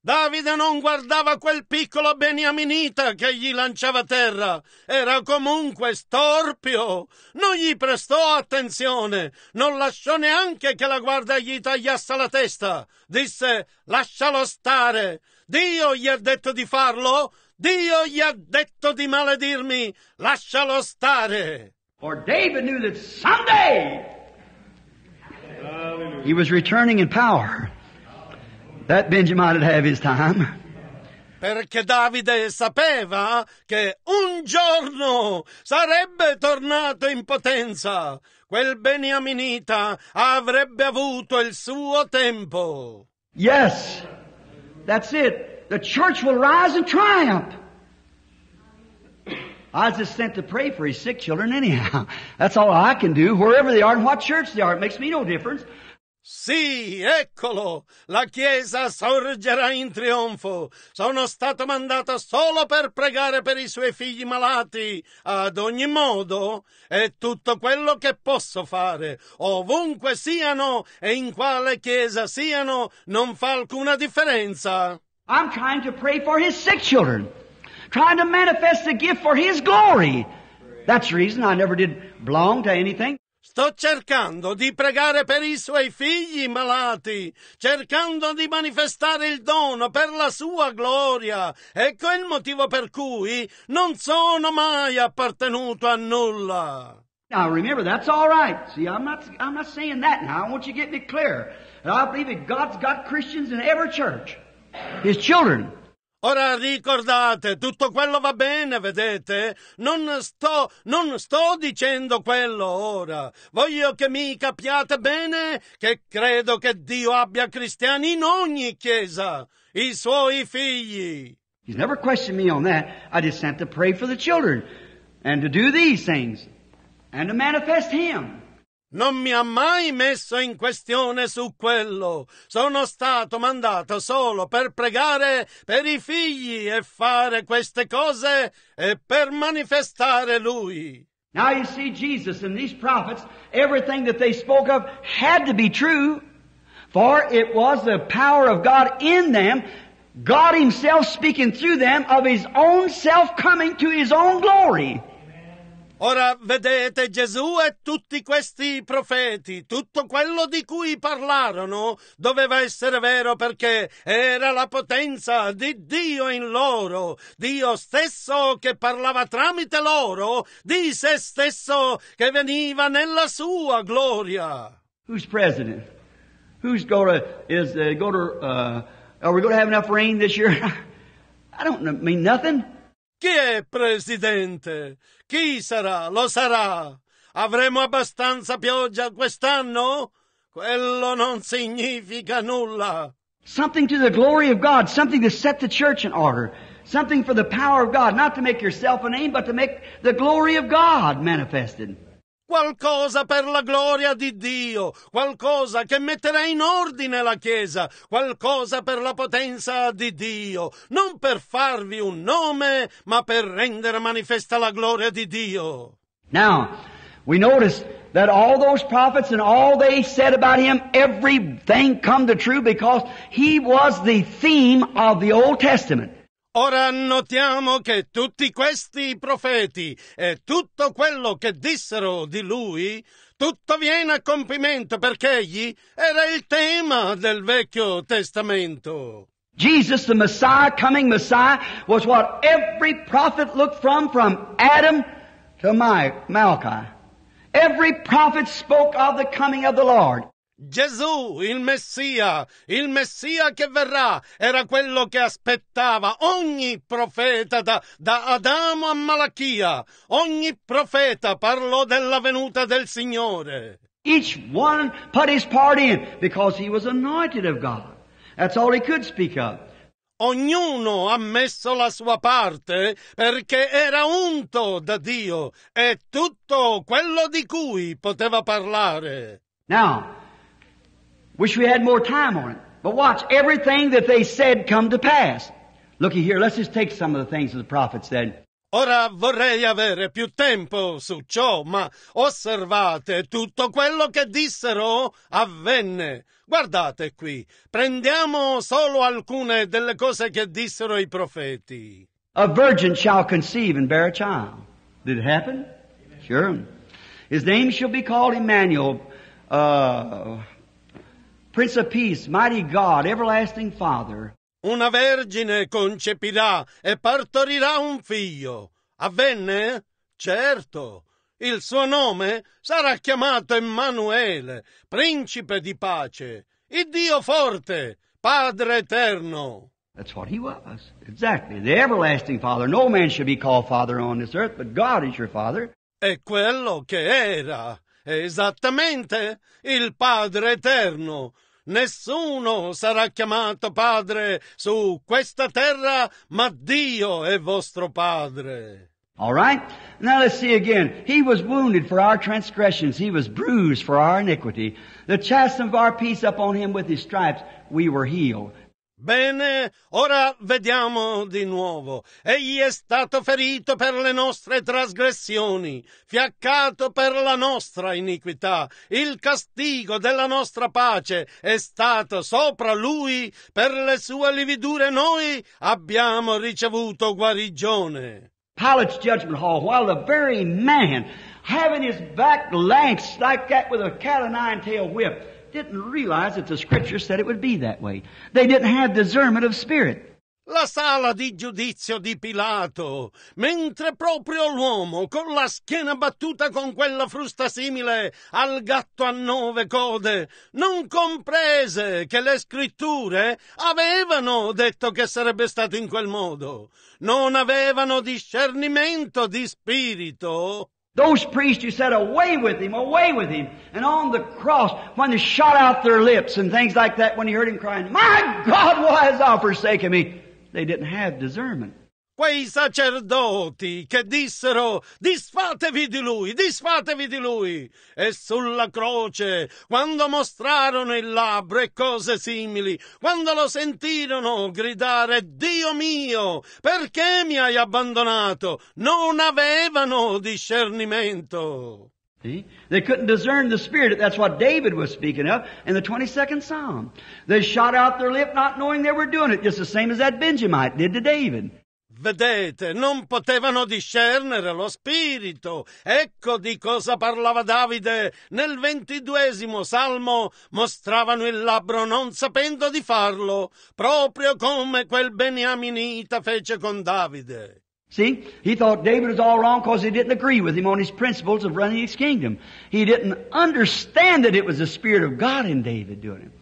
Davide non guardava quel piccolo beniaminita che gli lanciava a terra. Era comunque storpio. Non gli prestò attenzione. Non lasciò neanche che la guardia gli tagliasse la testa. Disse lascialo stare. Dio gli ha detto di farlo. Dio gli ha detto di maledirmi. Lascialo stare. For David knew that someday
he was returning in power. That Benjamite would have his time.
Perché Davide sapeva che un giorno sarebbe tornato in potenza. Quel Beniaminita avrebbe avuto il suo tempo.
Yes, that's it. The church will rise and triumph. I was just sent to pray for his sick children anyhow. That's all I can do, wherever they are and what church they are. It makes me no difference.
Sì, eccolo! La Chiesa sorgerà in trionfo. Sono stato mandato solo per pregare per i suoi figli malati. Ad ogni modo, è tutto quello che posso fare. Ovunque siano e in quale chiesa siano, non fa alcuna differenza. I'm trying to pray for his sick children, trying
to manifest the gift for his glory. That's the reason I never did belong to anything.
Sto cercando di pregare per i suoi figli malati, cercando di manifestare il dono per la sua gloria. Ecco il motivo per cui non sono mai appartenuto a nulla. Now remember, that's
all right. See, I'm not, I'm not saying that now. I want you to get it clear. And I believe that God's got
Christians in every church,
His children.
Ora ricordate, tutto quello va bene, vedete? Non sto, non sto dicendo quello ora. Voglio che mi capiate bene che credo che Dio abbia cristiani in ogni chiesa, i suoi figli.
He's never questioned me on that. I
just sent to pray for the children and to do these things and to manifest Him. Non mi ha mai messo in questione su quello. Sono stato mandato solo per pregare per i figli e fare queste cose e per manifestare lui. Now you see Jesus and these prophets,
everything that they spoke of had to be true, for it was the power of God in them, God himself speaking through them of his own self
coming to his own glory. Ora vedete Gesù e tutti questi profeti, tutto quello di cui parlarono doveva essere vero perché era la potenza di Dio in loro, Dio stesso che parlava tramite loro, di se stesso che veniva nella sua gloria.
Who's president? Who's going is uh, going to, uh, are we going have enough rain this year? I don't mean nothing.
Chi è presidente? Chi sarà? Lo sarà. Avremo abbastanza pioggia quest'anno? Quello non significa nulla.
Something to the glory of God, something to set the church in order, something for the power of God,
not to make yourself a name, but to make the glory of God
manifested.
Qualcosa per la gloria di Dio, qualcosa che metterà in ordine la Chiesa, qualcosa per la potenza di Dio, non per farvi un nome, ma per rendere manifesta la gloria di Dio.
Now, we notice that all those prophets and all they said about him, everything come to true because he was the theme of the Old Testament.
Ora notiamo che tutti questi profeti e tutto quello che dissero di lui, tutto viene a compimento perché egli era il tema del Vecchio Testamento.
Jesus, the Messiah, coming Messiah, was what every prophet looked from, from Adam to Malachi. Every prophet spoke of the coming of the Lord.
Gesù, il Messia, il Messia che verrà, era quello che aspettava ogni profeta da, da, Adamo a Malachia. Ogni profeta parlò della venuta del Signore. Each one put his part in because he was anointed of God.
That's all he could speak of.
Ognuno ha messo la sua parte perché era unto da Dio e tutto quello di cui poteva parlare. Now, Wish we had more time on it. But watch,
everything that they said come to pass. Looky here, let's just take some of the things that the prophet said.
Ora vorrei avere più tempo su ciò, ma osservate tutto quello che dissero avvenne. Guardate qui, prendiamo solo alcune delle cose che dissero i profeti.
A virgin shall conceive and bear a child. Did it happen? Sure. His name shall be called Emmanuel. Uh, Prince of Peace, Mighty God, Everlasting Father.
Una vergine concepirà e partorirà un figlio. Avvenne? Certo. Il suo nome sarà chiamato Emanuele, principe di pace, il Dio forte, Padre eterno.
That's what he was. Exactly. The everlasting father. No man should be called father on this earth, but God is your father.
È quello che era. Esattamente il Padre eterno, Nessuno sarà chiamato padre su questa terra, ma Dio è vostro padre.
All right? Now let's see again. He was wounded for our transgressions. He was bruised for our iniquity. The chastisement of our peace upon him with his stripes, we were healed.
Bene, ora vediamo di nuovo. Egli è stato ferito per le nostre trasgressioni, fiaccato per la nostra iniquità. Il castigo della nostra pace è stato sopra lui. Per le sue lividure noi abbiamo ricevuto guarigione. Pilate's judgment hall, while the very man having his back lanced
like that with a cat o' nine tail whip didn't realize that the scripture said it would be that way. They didn't have discernment of spirit.
La sala di giudizio di Pilato, mentre proprio l'uomo, con la schiena battuta con quella frusta simile al gatto a nove code, non comprese che le scritture avevano detto che sarebbe stato in quel modo, non avevano discernimento di spirito Those priests who said, away with him, away
with him. And on the cross, when they shot out their lips and things like that, when he heard him crying, my God, why has thou forsaken me? They didn't have discernment.
quei sacerdoti che dissero disfatevi di lui, disfatevi di lui. E sulla croce, quando mostrarono il labbro e cose simili, quando lo sentirono gridare Dio mio, perché mi hai abbandonato? Non avevano discernimento. See? They couldn't
discern the Spirit. That's what David was speaking of in the 22nd Psalm. They shot out their lip not knowing they were doing it, just the same as that Benjamite did to David.
Vedete, non potevano discernere lo spirito. Ecco di cosa parlava Davide. Nel ventiduesimo salmo mostravano il labbro non sapendo di farlo, proprio come quel beniaminita fece con Davide. See,
he thought David was all wrong because he didn't agree with him on his principles of running his kingdom. He didn't understand that it was the Spirit of God in David doing it.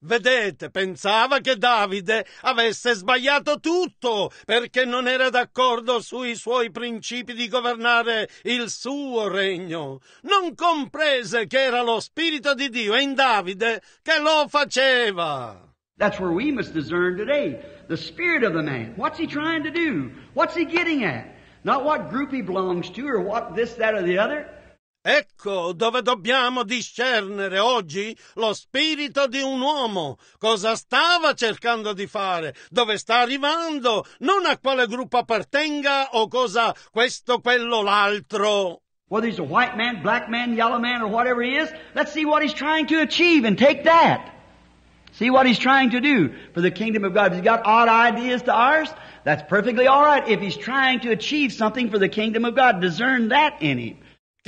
Vedete, pensava che Davide avesse sbagliato tutto perché non era d'accordo sui suoi principi di governare il suo regno. Non comprese che era lo Spirito di Dio in Davide che lo faceva. That's
where we must discern today. The spirit of the man. What's he trying to do? What's he getting at?
Not what group he belongs to or what this, that, or the other. Ecco dove dobbiamo discernere oggi lo spirito di un uomo, cosa stava cercando di fare, dove sta arrivando, non a quale gruppo appartenga o cosa questo, quello, l'altro. Whether he's a white man, black man, yellow man, or
whatever he is, let's see what he's trying to achieve and take that. See what he's trying to do for the kingdom of God. If he's got odd ideas to ours, that's perfectly alright. If he's trying to achieve something for the kingdom of God, discern that in him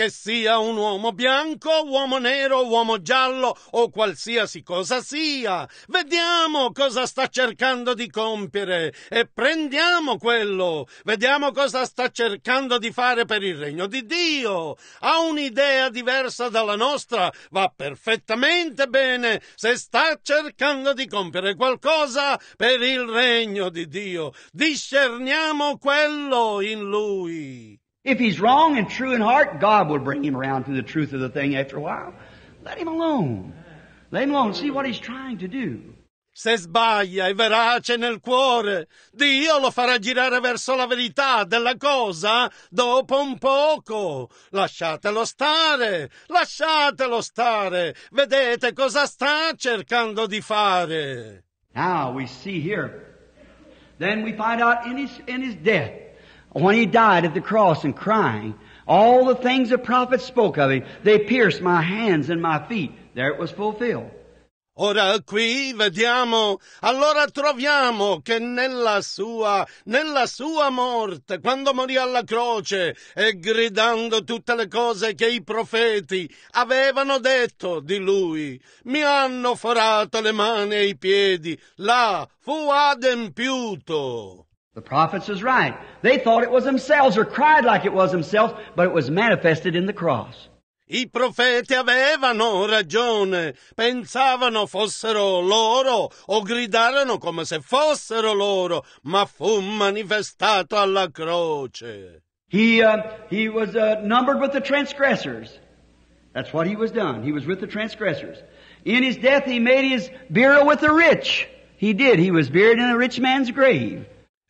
che sia un uomo bianco, uomo nero, uomo giallo o qualsiasi cosa sia. Vediamo cosa sta cercando di compiere e prendiamo quello. Vediamo cosa sta cercando di fare per il regno di Dio. Ha un'idea diversa dalla nostra, va perfettamente bene se sta cercando di compiere qualcosa per il regno di Dio. Discerniamo quello in lui. If he's wrong and true in heart, God will bring him around to the truth of the thing after a while. Let him alone. Let him alone. See what he's trying to do. Se sbaglia e verace nel cuore, Dio lo farà girare verso la verità della cosa dopo un poco. Lasciatelo stare, lasciatelo stare. Vedete cosa sta cercando di fare. Now we see here. Then we find out in his, in his death. When
he died at the cross and crying, all the things the prophets spoke of him, they pierced my
hands and my feet. There it was fulfilled. Ora qui vediamo, allora troviamo che nella sua, nella sua morte, quando morì alla croce e gridando tutte le cose che i profeti avevano detto di lui, mi hanno forato le mani e i piedi, là fu adempiuto. The prophets was right. They thought it was
themselves or cried like it was themselves, but it was manifested in the cross.
I profeti avevano ragione, pensavano fossero loro o gridarono come se fossero loro, ma fu manifestato alla croce.
He, uh, he was uh, numbered with the transgressors. That's what he was done. He was with the transgressors. In his death, he made his burial with the rich. He did. He was buried in a rich man's grave.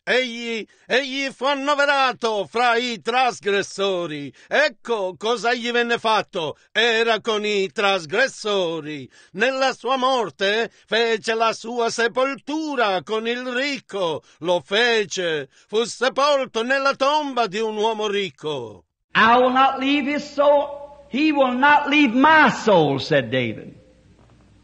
Egli, egli fu annoverato fra i trasgressori. Ecco cosa gli venne fatto. Era con i trasgressori. Nella sua morte fece la sua sepoltura con il ricco. Lo fece. Fu sepolto nella tomba di un uomo ricco. I will not leave his soul. He will not leave
my soul, said David.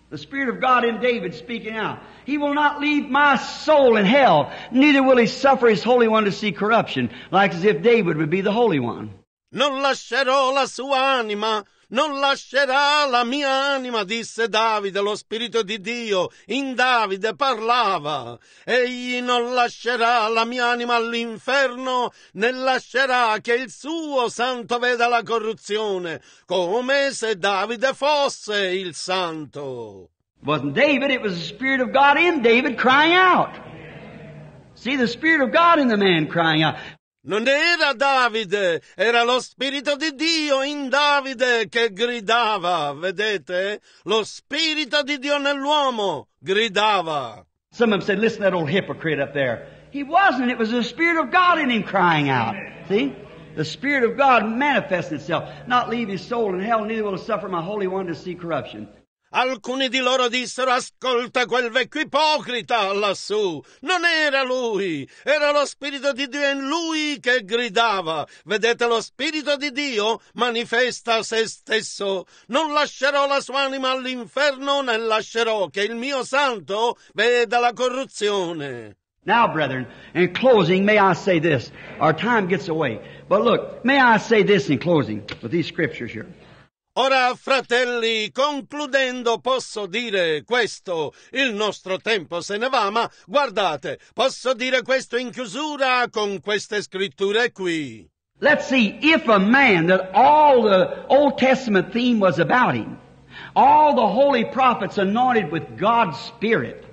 The Spirit of God in David speaking out. He will not leave my soul in hell, neither will he suffer his Holy One to see corruption, like as if David would be the Holy One.
Non lascerò la sua anima non lascerà la mia anima, disse Davide, lo Spirito di Dio in Davide parlava. Egli non lascerà la mia anima all'inferno, né lascerà che il suo santo veda la corruzione, come se Davide fosse il santo. Wasn't David, it was the Spirit of God in David crying out. See the Spirit of God in the man crying out. Non era Davide, era lo Spirito di Dio in Davide che gridava, vedete? Lo Spirito di Dio nell'uomo gridava.
Some of them said, listen to that old hypocrite up there. He wasn't. It was the Spirit of God in him crying out. See? The Spirit of God manifests itself. Not leave his soul in hell, neither will suffer my
Holy One to see corruption. Alcuni di loro dissero ascolta quel vecchio ipocrita lassù. Non era lui, era lo Spirito di Dio in lui che gridava. Vedete lo Spirito di Dio manifesta se stesso. Non lascerò la sua anima all'inferno né lascerò che il mio santo veda la corruzione. Now, brethren,
in closing, may I say this. Our time gets away. But look, may I say this in closing with these scriptures here.
Ora, fratelli, concludendo posso dire questo, il nostro tempo se ne va, ma guardate, posso dire questo in chiusura con queste scritture qui. Let's see, if a man that all the
Old Testament theme was about him, all the holy prophets anointed with God's Spirit,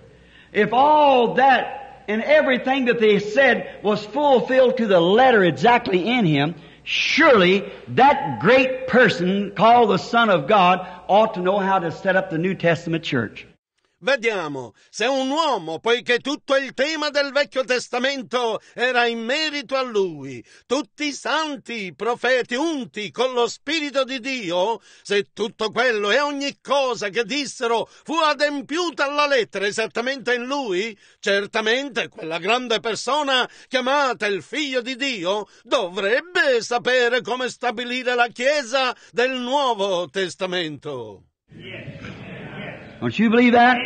if all that and everything that they said was fulfilled to the letter exactly in him, Surely that great person called the Son of God ought to know how to set up the New Testament church.
Vediamo se un uomo, poiché tutto il tema del Vecchio Testamento era in merito a lui, tutti i santi, profeti unti con lo Spirito di Dio, se tutto quello e ogni cosa che dissero fu adempiuta alla lettera esattamente in lui, certamente quella grande persona chiamata il Figlio di Dio dovrebbe sapere come stabilire la Chiesa del Nuovo Testamento. Yeah.
Don't you believe that?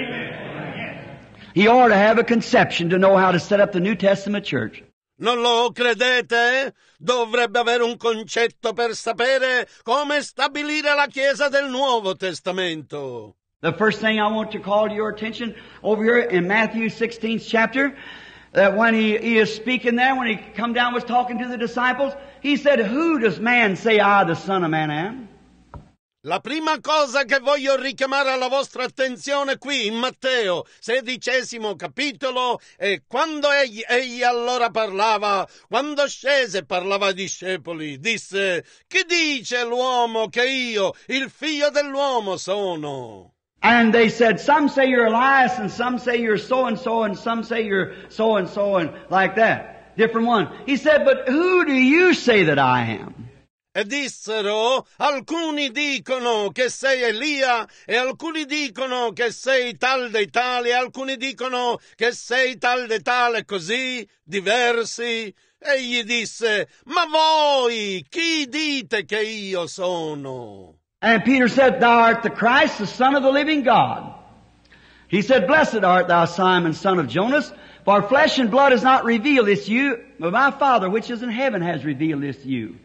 He ought to have a conception to know how to set up the New Testament church.
Non lo credete? Dovrebbe avere un concetto per sapere come stabilire la Chiesa del Nuovo Testamento.
The first thing I want to call your attention over here in Matthew 16th chapter, that when he, he is speaking there, when he come down was talking to the disciples, he said, Who does man say I, the Son of Man, am?
La prima cosa che voglio richiamare alla vostra attenzione qui in Matteo, sedicesimo capitolo, è quando egli, egli allora parlava, quando scese parlava ai discepoli, disse, chi dice l'uomo che io, il figlio dell'uomo, sono?
And they said, some say you're Elias, and some say you're so and so, and some say you're so and so, and like that. Different one. He said, but who do you say that I am?
e dissero alcuni dicono che sei Elia e alcuni dicono che sei tal dei tali e alcuni dicono che sei tal dei tale così diversi E gli disse, Ma voi chi dite che io sono?
And Peter said, Thou art the Christ, the Son of the living God. He said, Blessed art thou, Simon, son of Jonas, for flesh and blood has not revealed this to you, but my Father which is in heaven has revealed this to you.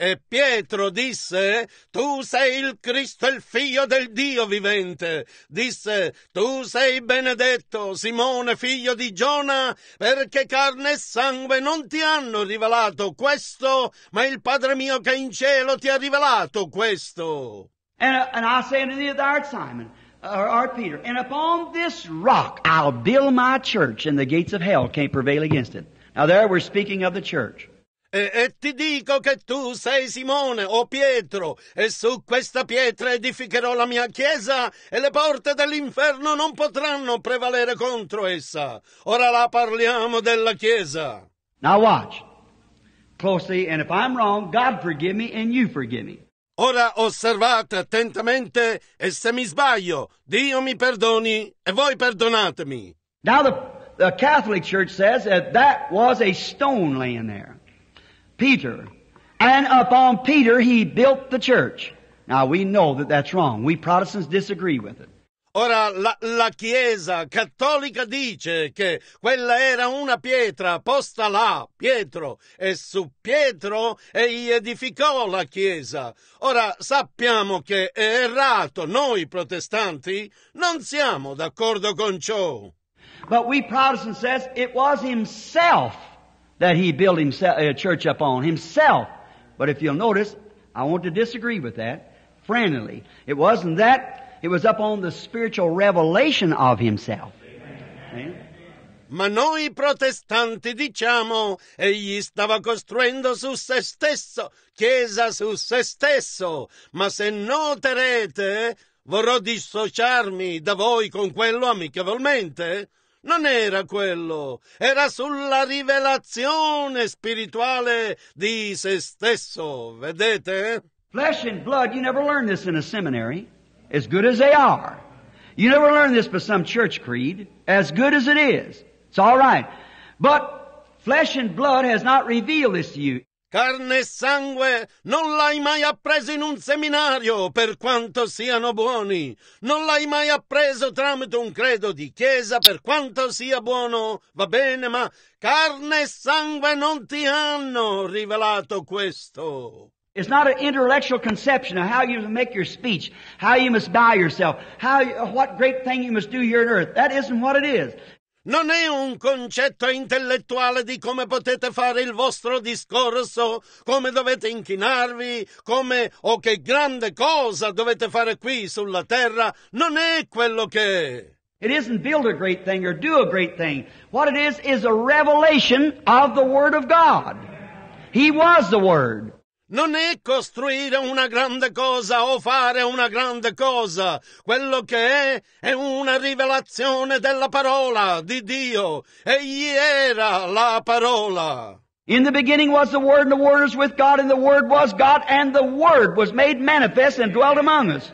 E Pietro disse, tu sei il Cristo, il figlio del Dio vivente. Disse, tu sei benedetto, Simone, figlio di Giona, perché carne e sangue non ti hanno rivelato questo, ma il Padre mio che è in cielo ti ha rivelato questo. And, uh, and
I say unto thee, thou art Simon, uh, or art Peter, and upon this rock I'll build my church, and the gates of hell can't prevail against it. Now there we're speaking of the church.
E, e, ti dico che tu sei Simone o Pietro, e su questa pietra edificherò la mia chiesa, e le porte dell'inferno non potranno prevalere contro essa. Ora la parliamo della chiesa.
Now watch closely,
and if I'm wrong, God forgive me and you forgive me. Ora osservate attentamente, e se mi sbaglio, Dio mi perdoni e voi perdonatemi. Now
the, the Catholic Church says that that was a stone laying there. Peter. And upon Peter he built the church. Now we know that that's wrong. We Protestants disagree with it.
Ora la, la, Chiesa cattolica dice che quella era una pietra posta là, Pietro, e su Pietro egli edificò la Chiesa. Ora sappiamo che è errato, noi protestanti non siamo d'accordo con ciò. But we Protestants says it was himself that he built himself, a uh, church up on
himself. But if you'll notice, I want to disagree with that friendly. It wasn't that. It was up on the spiritual revelation of himself.
Amen. Ma noi protestanti diciamo, egli stava costruendo su se stesso, chiesa su se stesso, ma se noterete, vorrò dissociarmi da voi con quello amichevolmente, Non era quello, era sulla rivelazione spirituale di se stesso, vedete? Flesh and blood, you never learn this in a seminary,
as good as they are. You never learn this by some church creed, as good as it
is. It's all right. But flesh and blood has not revealed this to you. Carne e sangue non l'hai mai appreso in un seminario, per quanto siano buoni. Non l'hai mai appreso tramite un credo di chiesa, per quanto sia buono. Va bene, ma carne e sangue non ti hanno rivelato questo. It's not an intellectual conception of how you make your speech, how
you must buy yourself, how you, what great thing you must do here on earth. That isn't what it is non
è un concetto intellettuale di come potete fare il vostro discorso, come dovete inchinarvi, come o che grande cosa dovete fare qui sulla terra, non è quello che è. It isn't build a great thing or do a great
thing. What it is is a revelation of the Word of God. He was the Word.
Non è costruire una grande cosa o fare una grande cosa. Quello che è è una rivelazione della parola di Dio. Egli era la parola. In the beginning was the Word, and the Word
was with God, and the Word was God, and the Word was made manifest and dwelt among us.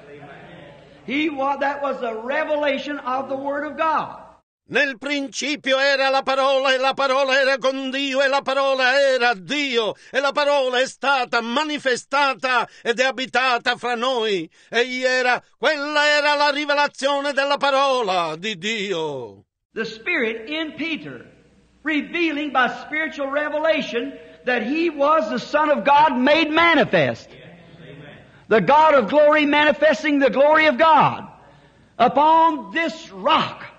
He, that was the revelation of the Word of God. Nel principio era la parola e la parola era con Dio e la parola era Dio e la parola è stata manifestata ed è abitata fra noi. e era, quella era la rivelazione della parola di Dio. The Spirit
in Peter, revealing by spiritual revelation that he was the Son of God made manifest. The God of glory manifesting the glory of God upon this rock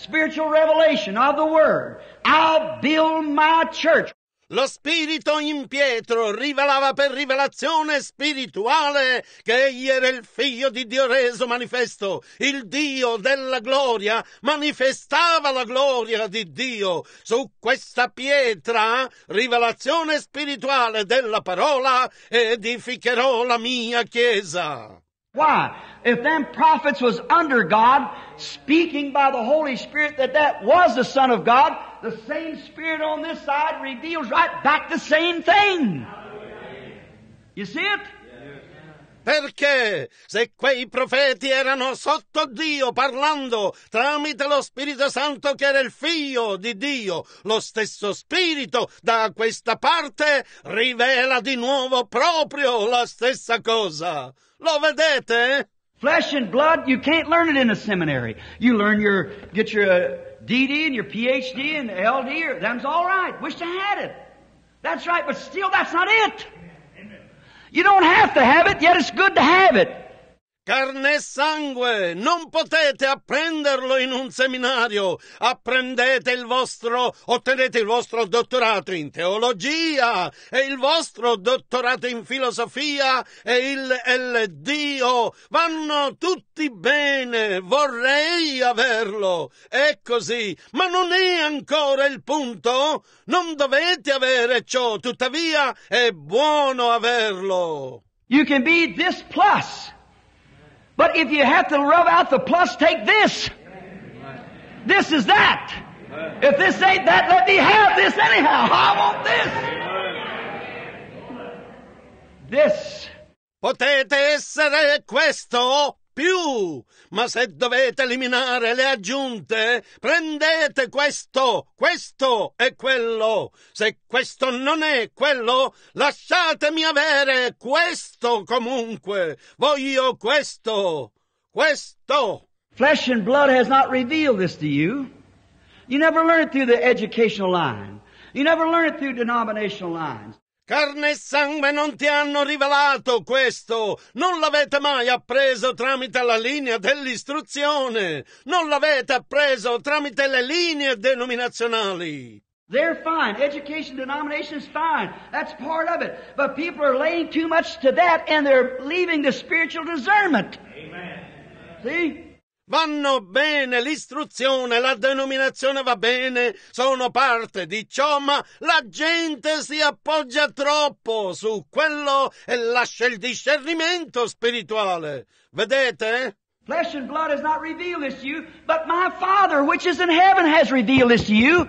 spiritual revelation
of the word. I'll build my church. Lo spirito in Pietro rivelava per rivelazione spirituale che egli era il figlio di Dio reso manifesto, il Dio della gloria, manifestava la gloria di Dio. Su questa pietra, rivelazione spirituale della parola, edificherò la mia chiesa. Why? If them prophets was under God, speaking by the Holy Spirit that that was
the Son of God, the same Spirit on this side reveals right back the same thing.
You see it? Perché se quei profeti erano sotto Dio parlando tramite lo Spirito Santo che era il figlio di Dio, lo stesso Spirito da questa parte rivela di nuovo proprio la stessa cosa. Lo vedete?
Flesh and blood, you can't learn it in a seminary. You learn your, get your uh, DD and your PhD and LD, or, them's all right. Wish I had it. That's right, but still, that's
not it. You don't have to have it, yet it's good to have it. Carne e sangue, non potete apprenderlo in un seminario. Apprendete il vostro, ottenete il vostro dottorato in teologia e il vostro dottorato in filosofia e il, LDO. Vanno tutti bene, vorrei averlo. È così, ma non è ancora il punto. Non dovete avere ciò, tuttavia è buono averlo. You can be this plus.
But if you have to rub out the plus, take this. This is that.
If this ain't that, let me have this anyhow.
I
want this. This. Potete essere questo? più. Ma se dovete eliminare le aggiunte, prendete questo, questo e quello. Se questo non è quello, lasciatemi avere questo comunque. Voglio questo, questo. Flesh and blood has not
revealed this to you.
You never learn it through the educational line. You never learn it through denominational lines. Carne e sangue non ti hanno rivelato questo! Non l'avete mai appreso tramite la linea dell'istruzione! Non l'avete appreso tramite le linee denominazionali! They're fine. Education denomination is fine. That's part of it. But people are laying too much to that and they're leaving the spiritual discernment. Amen. See? Vanno bene l'istruzione, la denominazione va bene, sono parte di ciò, ma la gente si appoggia troppo su quello e lascia il discernimento spirituale. Vedete? Flesh and blood has not revealed this to you, but my Father which is in heaven has
revealed this to you.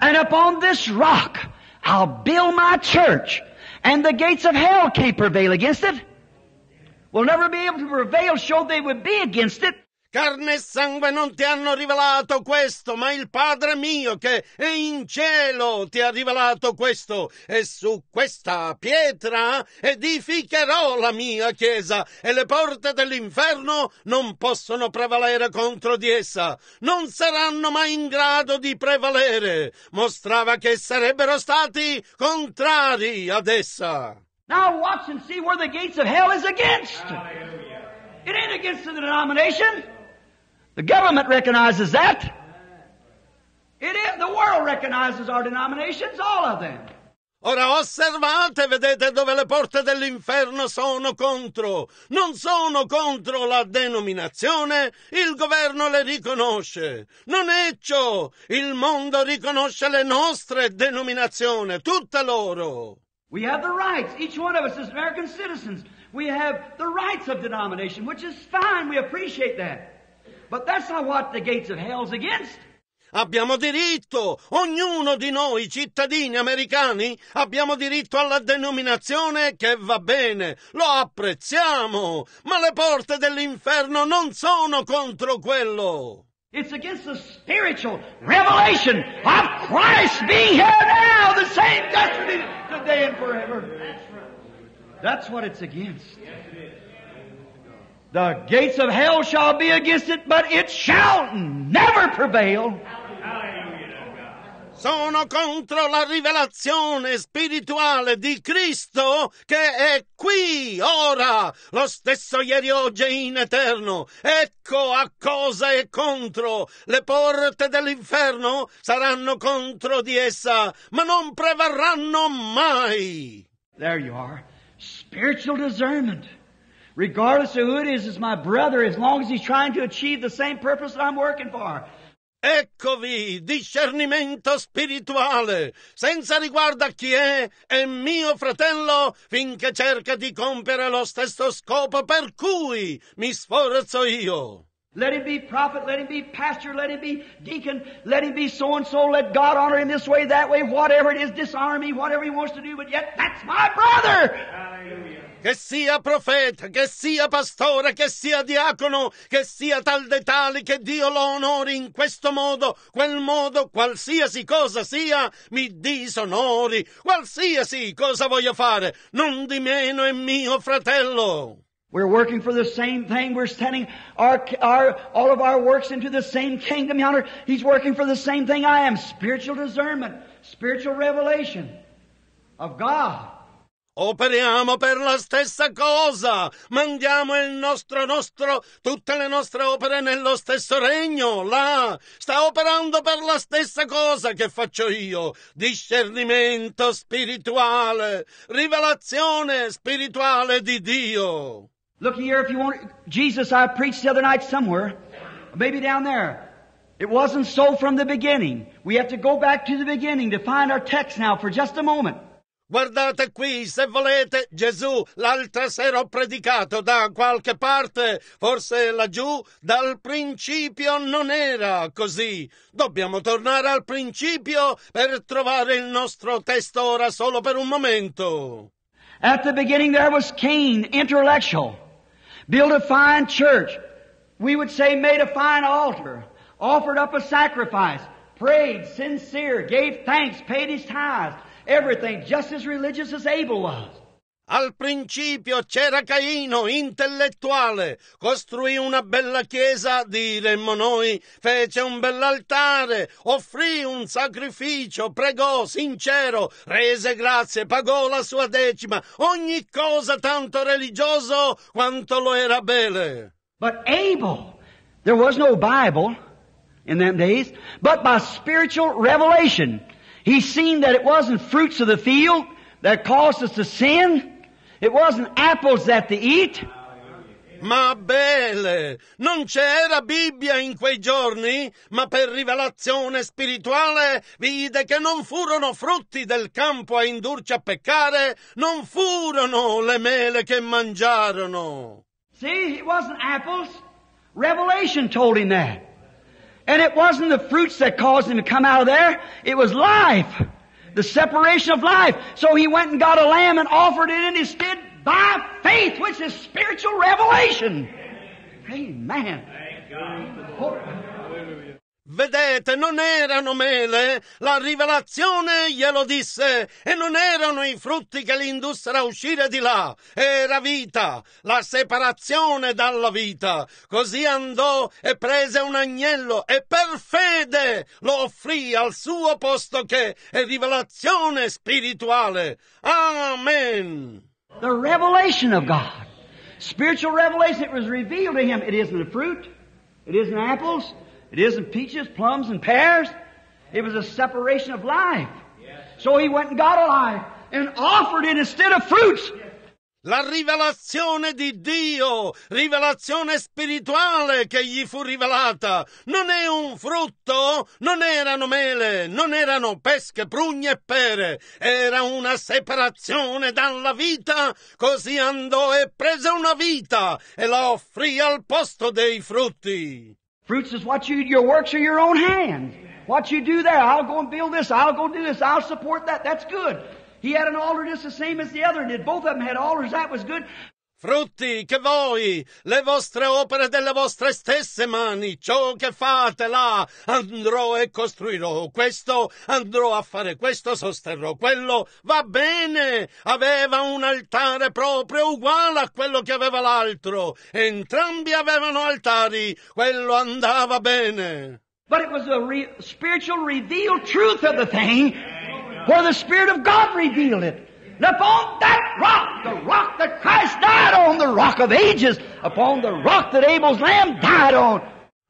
And upon this rock I'll build my church,
and the gates of hell can't prevail against it. Will never be able to prevail, so they would be against it. Carne e sangue non ti hanno rivelato questo, ma il Padre mio che è in cielo ti ha rivelato questo. E su questa pietra edificherò la mia chiesa e le porte dell'inferno non possono prevalere contro di essa. Non saranno mai in grado di prevalere. Mostrava che sarebbero stati contrari ad essa.
Now watch and see where the gates of hell is against. It ain't against the denomination. The government recognizes that.
It is, the world recognizes our denominations, all of them. Ora osservate, vedete dove le porte dell'inferno sono contro. Non sono contro la denominazione, il governo le riconosce. Non è ciò. Il mondo riconosce le nostre denominazioni, tutte loro. We have the rights, each one of us as American citizens. We have the rights of denomination, which is fine. We appreciate that. But that's not what the gates of hell's against. Abbiamo diritto, ognuno di noi cittadini americani, abbiamo diritto alla denominazione che va bene, lo apprezziamo, ma le porte dell'inferno non sono contro quello. It's against the spiritual revelation of Christ being here now, the same
destiny today and forever. That's what it's against. Yes, it is. The gates
of hell shall be against it, but it shall never prevail. Sono contro la rivelazione spirituale di Cristo che è qui, ora, lo stesso ieri, oggi e in eterno. Ecco a cosa è contro. Le porte dell'inferno saranno contro di essa, ma non prevarranno mai. There you are. Spiritual discernment. Regardless of who it is, it's my brother as long as he's trying to achieve the same purpose that I'm working for. Eccovi, discernimento spirituale, senza riguardo a chi è, è mio fratello finché cerca di compiere lo stesso scopo per cui mi sforzo io. Let him be prophet, let him be pastor, let him be deacon, let him be
so and so, let God honor him this way, that way, whatever it is, dishonor me, whatever he wants to do, but yet that's my
brother! Hallelujah. che sia profeta, che sia pastore, che sia diacono, che sia tal de tali che Dio lo onori in questo modo, quel modo, qualsiasi cosa sia, mi disonori, qualsiasi cosa voglio fare, non di meno è mio fratello. We're working for the same thing. We're
sending our, our, all of our works into the same kingdom yonder. He's working for the same thing
I am. Spiritual discernment, spiritual revelation of God. Operiamo per la stessa cosa, mandiamo il nostro nostro, tutte le nostre opere nello stesso regno, là, sta operando per la stessa cosa che faccio io, discernimento spirituale, rivelazione spirituale di Dio. Look here, if you want, Jesus
I preached the other night somewhere, maybe down there. It wasn't so from the beginning.
We have to go back to the beginning to find our text now for just a moment. Guardate qui, se volete, Gesù, l'altra sera ho predicato da qualche parte, forse laggiù, dal principio non era così. Dobbiamo tornare al principio per trovare il nostro testo ora solo per un momento. At the beginning there was Cain, intellectual, built a fine church.
We would say made a fine altar, offered up a sacrifice, prayed, sincere, gave thanks, paid his tithes everything just as religious as Abel
was. Al principio c'era Caino, intellettuale, costruì una bella chiesa, diremmo noi, fece un bell'altare, offrì un sacrificio, pregò sincero, rese grazie, pagò la sua decima, ogni cosa tanto religioso quanto lo era bene. But
Abel, there was no Bible in them days, but by spiritual revelation. He's seen that it wasn't fruits of the field that caused us to
sin. It wasn't apples that they eat. Ma belle, non c'era Bibbia in quei giorni, ma per rivelazione spirituale vide che non furono frutti del campo a indurci a peccare, non furono le mele che mangiarono. See, it wasn't apples.
Revelation told him that. And it wasn't the fruits that caused him to come out of there. It was life. The separation of life. So he went and got a lamb and offered it in his stead by faith, which is spiritual revelation.
Amen.
Amen.
Vedete, non erano mele, la rivelazione glielo disse, e non erano i frutti che li indussero a uscire di là, era vita, la separazione dalla vita. Così andò e prese un agnello e per fede lo offrì al suo posto che è rivelazione spirituale. Amen. The revelation of God. Spiritual revelation, it was revealed to him.
It isn't a fruit, it isn't apples. It isn't peaches, plums, and pears. It was a separation of life. So he went and got a life and offered it instead
of fruits. La rivelazione di Dio, rivelazione spirituale che gli fu rivelata, non è un frutto, non erano mele, non erano pesche, prugne e pere, era una separazione dalla vita, così andò e prese una vita e la offrì al posto dei frutti.
Fruits is what you, your works are your own hand. What you do there, I'll go and build this, I'll go do this, I'll support that, that's good. He had an altar just the same as the
other did. Both of them had altars, that was good. Frutti che voi, le vostre opere delle vostre stesse mani, ciò che fate là, andrò e costruirò questo, andrò a fare questo, sosterrò quello, va bene, aveva un altare proprio uguale a quello che aveva l'altro, entrambi avevano altari, quello andava bene. But it was a re- spiritual
revealed truth of the thing, where the Spirit of God revealed it upon that rock, the rock that Christ died on, the rock of ages, upon the rock that Abel's
lamb died on.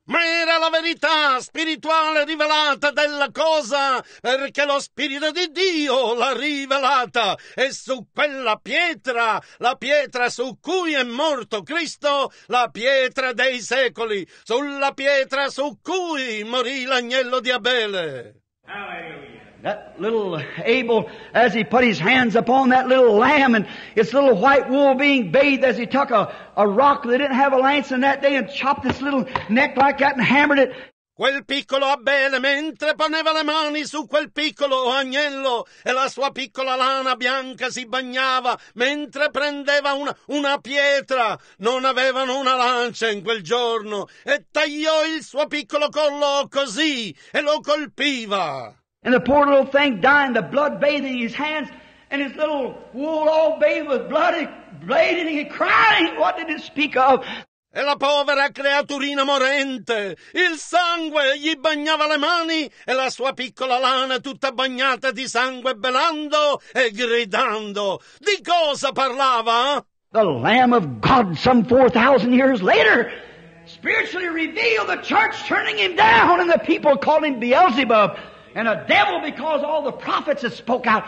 Ma era la verità spirituale rivelata della cosa, perché lo Spirito di Dio l'ha rivelata, e su quella pietra, la pietra su cui è morto Cristo, la pietra dei secoli, sulla pietra su cui morì l'agnello di Abele. Alleluia. That little
Abel, as he put his hands upon that little lamb and its little white wool being bathed as he took a, a rock that didn't have a lance in that day
and chopped its little neck like that and hammered it. Quel piccolo Abele, mentre poneva le mani su quel piccolo agnello, e la sua piccola lana bianca si bagnava, mentre prendeva una, una pietra, non avevano una lancia in quel giorno, e tagliò il suo piccolo collo così, e lo colpiva.
And the poor little thing dying, the blood bathing his hands, and his little wool
all bathed with blood, blading and crying. What did it speak of? E la povera creaturina morente, il sangue gli bagnava le mani e la sua piccola lana tutta bagnata di sangue belando e gridando. Di cosa parlava?
The Lamb of God some 4,000 years later spiritually revealed the church turning him down and the people called him Beelzebub.
And a devil because all the prophets that spoke out.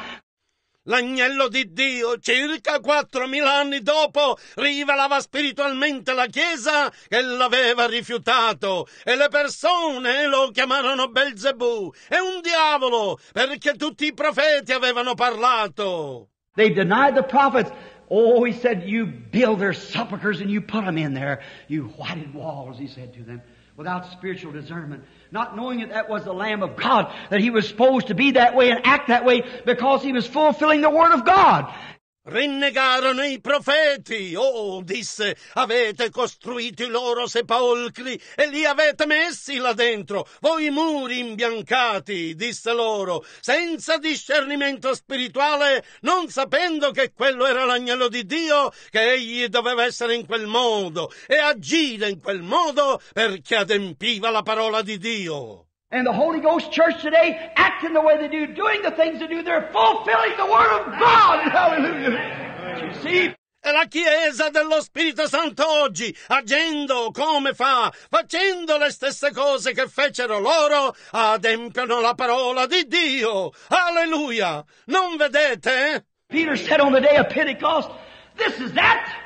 L'agnello di Dio, circa 4.000 anni dopo, rivelava spiritualmente la Chiesa che l'aveva rifiutato e le persone lo chiamarono Belzebù. È un diavolo, perché tutti i profeti avevano parlato. They denied the
prophets. Oh, he said, you build their sepulchers and you put them in there, you whited walls, he said to them, without spiritual discernment. not knowing that that was the Lamb of God,
that he was supposed to be that way and act that way because he was fulfilling the Word of God. Rinnegarono i profeti, oh, disse, avete costruito i loro sepolcri e li avete messi là dentro, voi muri imbiancati, disse loro, senza discernimento spirituale, non sapendo che quello era l'agnello di Dio, che egli doveva essere in quel modo e agire in quel modo perché adempiva la parola di Dio.
and the Holy Ghost church
today acting the way they do, doing the things they do. They're fulfilling the Word of God. Hallelujah. You see? La Chiesa dello Spirito Santo oggi, agendo come fa, facendo le stesse cose che fecero loro, adempiono la parola di Dio. Alleluia! Non vedete? Peter said on the day of Pentecost, this is that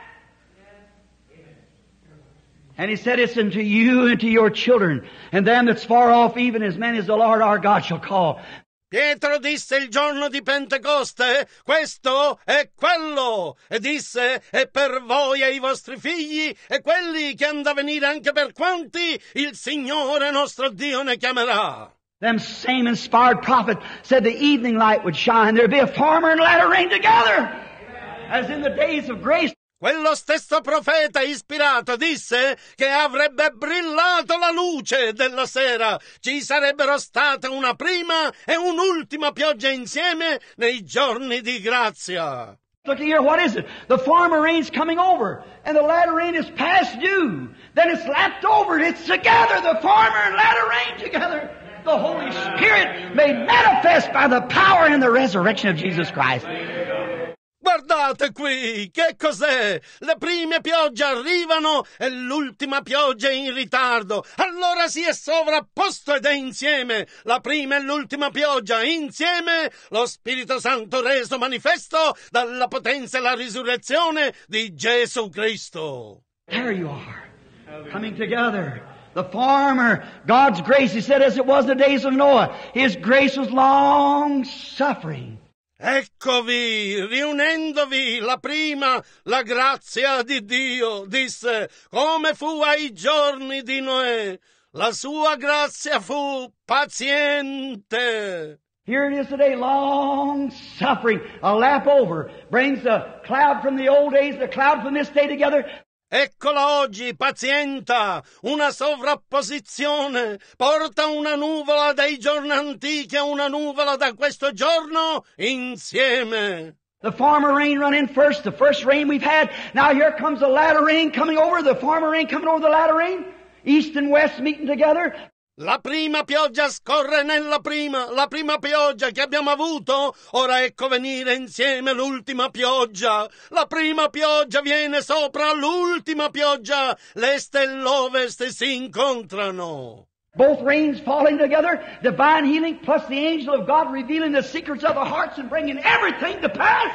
and he
said, It's unto you and to your children, and them that's far off, even as many as the Lord our God shall call.
Pietro disse il giorno di Pentecoste, questo è quello, e disse, e per voi e i vostri figli, e quelli che hanno da venire anche per quanti il Signore nostro Dio ne chiamerà.
Them same inspired prophet said the evening light would shine, there'd be a farmer and let her rain together,
as in the days of grace. Quello stesso profeta ispirato disse che avrebbe brillato la luce della sera, ci sarebbero state una prima e un'ultima pioggia insieme nei giorni di grazia. Look here, what is it? The former rain's coming over, and the latter rain is past due. Then
it's lapped over, it's together, the former and latter rain together. The Holy Spirit
made manifest by the power and the resurrection of Jesus Christ. Guardate qui, che cos'è? Le prime piogge arrivano e l'ultima pioggia è in ritardo. Allora si è sovrapposto ed è insieme. La prima e l'ultima pioggia insieme. Lo Spirito Santo reso manifesto dalla potenza e la risurrezione di Gesù Cristo. There you are,
coming together. The farmer, God's grace, he said, as it was the days of Noah. His grace was long suffering.
Eccovi, riunendovi la prima la grazia di Dio, disse, come fu ai giorni di Noè. La sua grazia fu paziente. Here it is today, long suffering, a lap over, brings the cloud from the old days, the cloud from this day together, Eccola oggi, pazienta, una sovrapposizione. Porta una nuvola dei giorni antichi e una nuvola da questo giorno insieme. The former rain run
in first, the first rain we've had. Now here comes the latter rain coming over, the former rain coming over the latter
rain. East and west meeting together. La prima pioggia scorre nella prima, la prima pioggia che abbiamo avuto, ora ecco venire insieme l'ultima pioggia. La prima pioggia viene sopra l'ultima pioggia, l'est e l'ovest si incontrano.
Both rains falling together, divine healing, plus the angel of God revealing the secrets of the hearts and bringing everything to pass.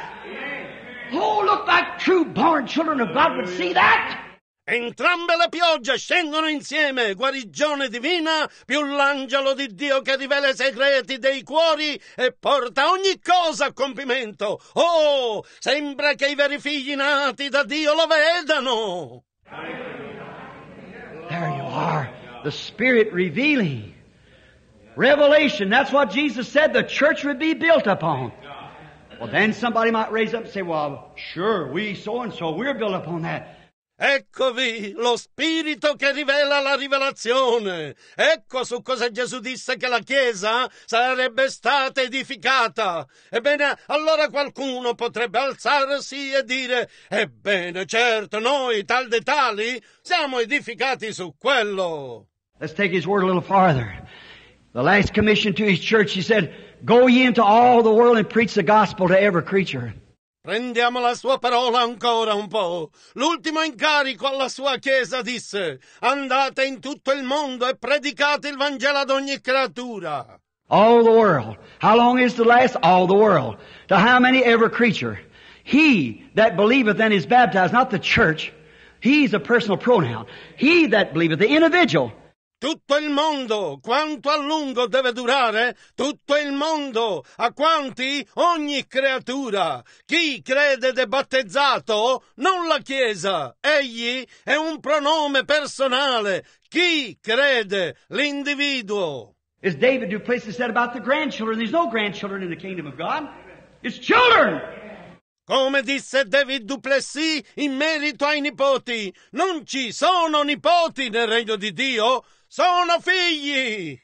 Oh, look like true born children of God would see that. Entrambe le piogge scendono insieme, guarigione divina, più l'angelo di Dio che rivela i segreti dei cuori e porta ogni cosa a compimento. Oh, sembra che i veri figli nati da Dio lo vedano.
There you are, the Spirit revealing. Revelation, that's what Jesus said the church would be built upon. Well, then somebody might raise up and say, well,
sure, we so and so, we're built upon that. Eccovi lo spirito che rivela la rivelazione. Ecco su cosa Gesù disse che la Chiesa sarebbe stata edificata. Ebbene, allora qualcuno potrebbe alzarsi e dire, ebbene, certo, noi tal dei tali siamo edificati su quello. Let's take his
word a little farther. The last commission to his church, he said, Go ye into all the world and preach the gospel to every creature.
Prendiamo la sua parola ancora un po'. L'ultimo incarico alla sua Chiesa disse Andate in tutto il mondo e predicate il Vangelo ad ogni creatura. All
the world. How long is to last? All the world. To how many ever creature? He that believeth and is baptized, not the church. He's a personal pronoun. He that believeth, the individual.
Tutto il mondo, quanto a lungo deve durare? Tutto il mondo, a quanti? Ogni creatura. Chi crede ed è battezzato? Non la Chiesa. Egli è un pronome personale. Chi crede? L'individuo. As David Duplessis said about the grandchildren, there's no grandchildren in the kingdom of God. It's children! Come disse David Duplessis in merito ai nipoti, non ci sono nipoti nel regno di Dio, sono figli.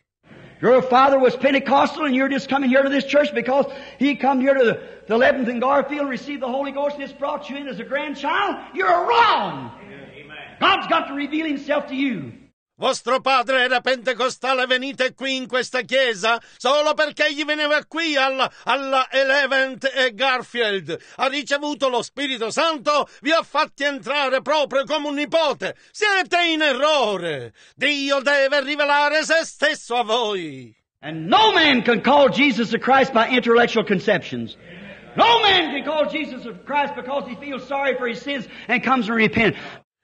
Your father was Pentecostal and you're just coming here to this church because he come here to the, the in Garfield and received the Holy Ghost and
it's brought you in as a grandchild. You're wrong. Amen. God's got to reveal himself to you. Vostro padre era pentecostale, venite qui in questa chiesa solo perché egli veniva qui alla, alla Eleventh e Garfield. Ha ricevuto lo Spirito Santo, vi ha fatti entrare proprio come un nipote. Siete in errore. Dio deve rivelare se stesso a voi. And no man can
call Jesus the Christ by intellectual conceptions.
No man can call Jesus the Christ because he feels sorry for his sins and comes and repents.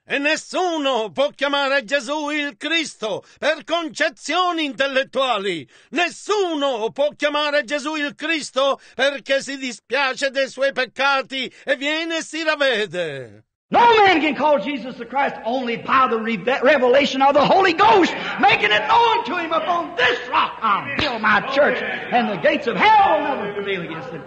E nessuno può chiamare Gesù il Cristo per concezioni intellettuali. Nessuno può chiamare Gesù il Cristo perché si dispiace dei suoi peccati e viene e si ravvede.
No man can call Jesus the Christ only by the revelation of the Holy Ghost, making it known to him upon this rock I'll build my church, and the gates of hell will
never prevail against it.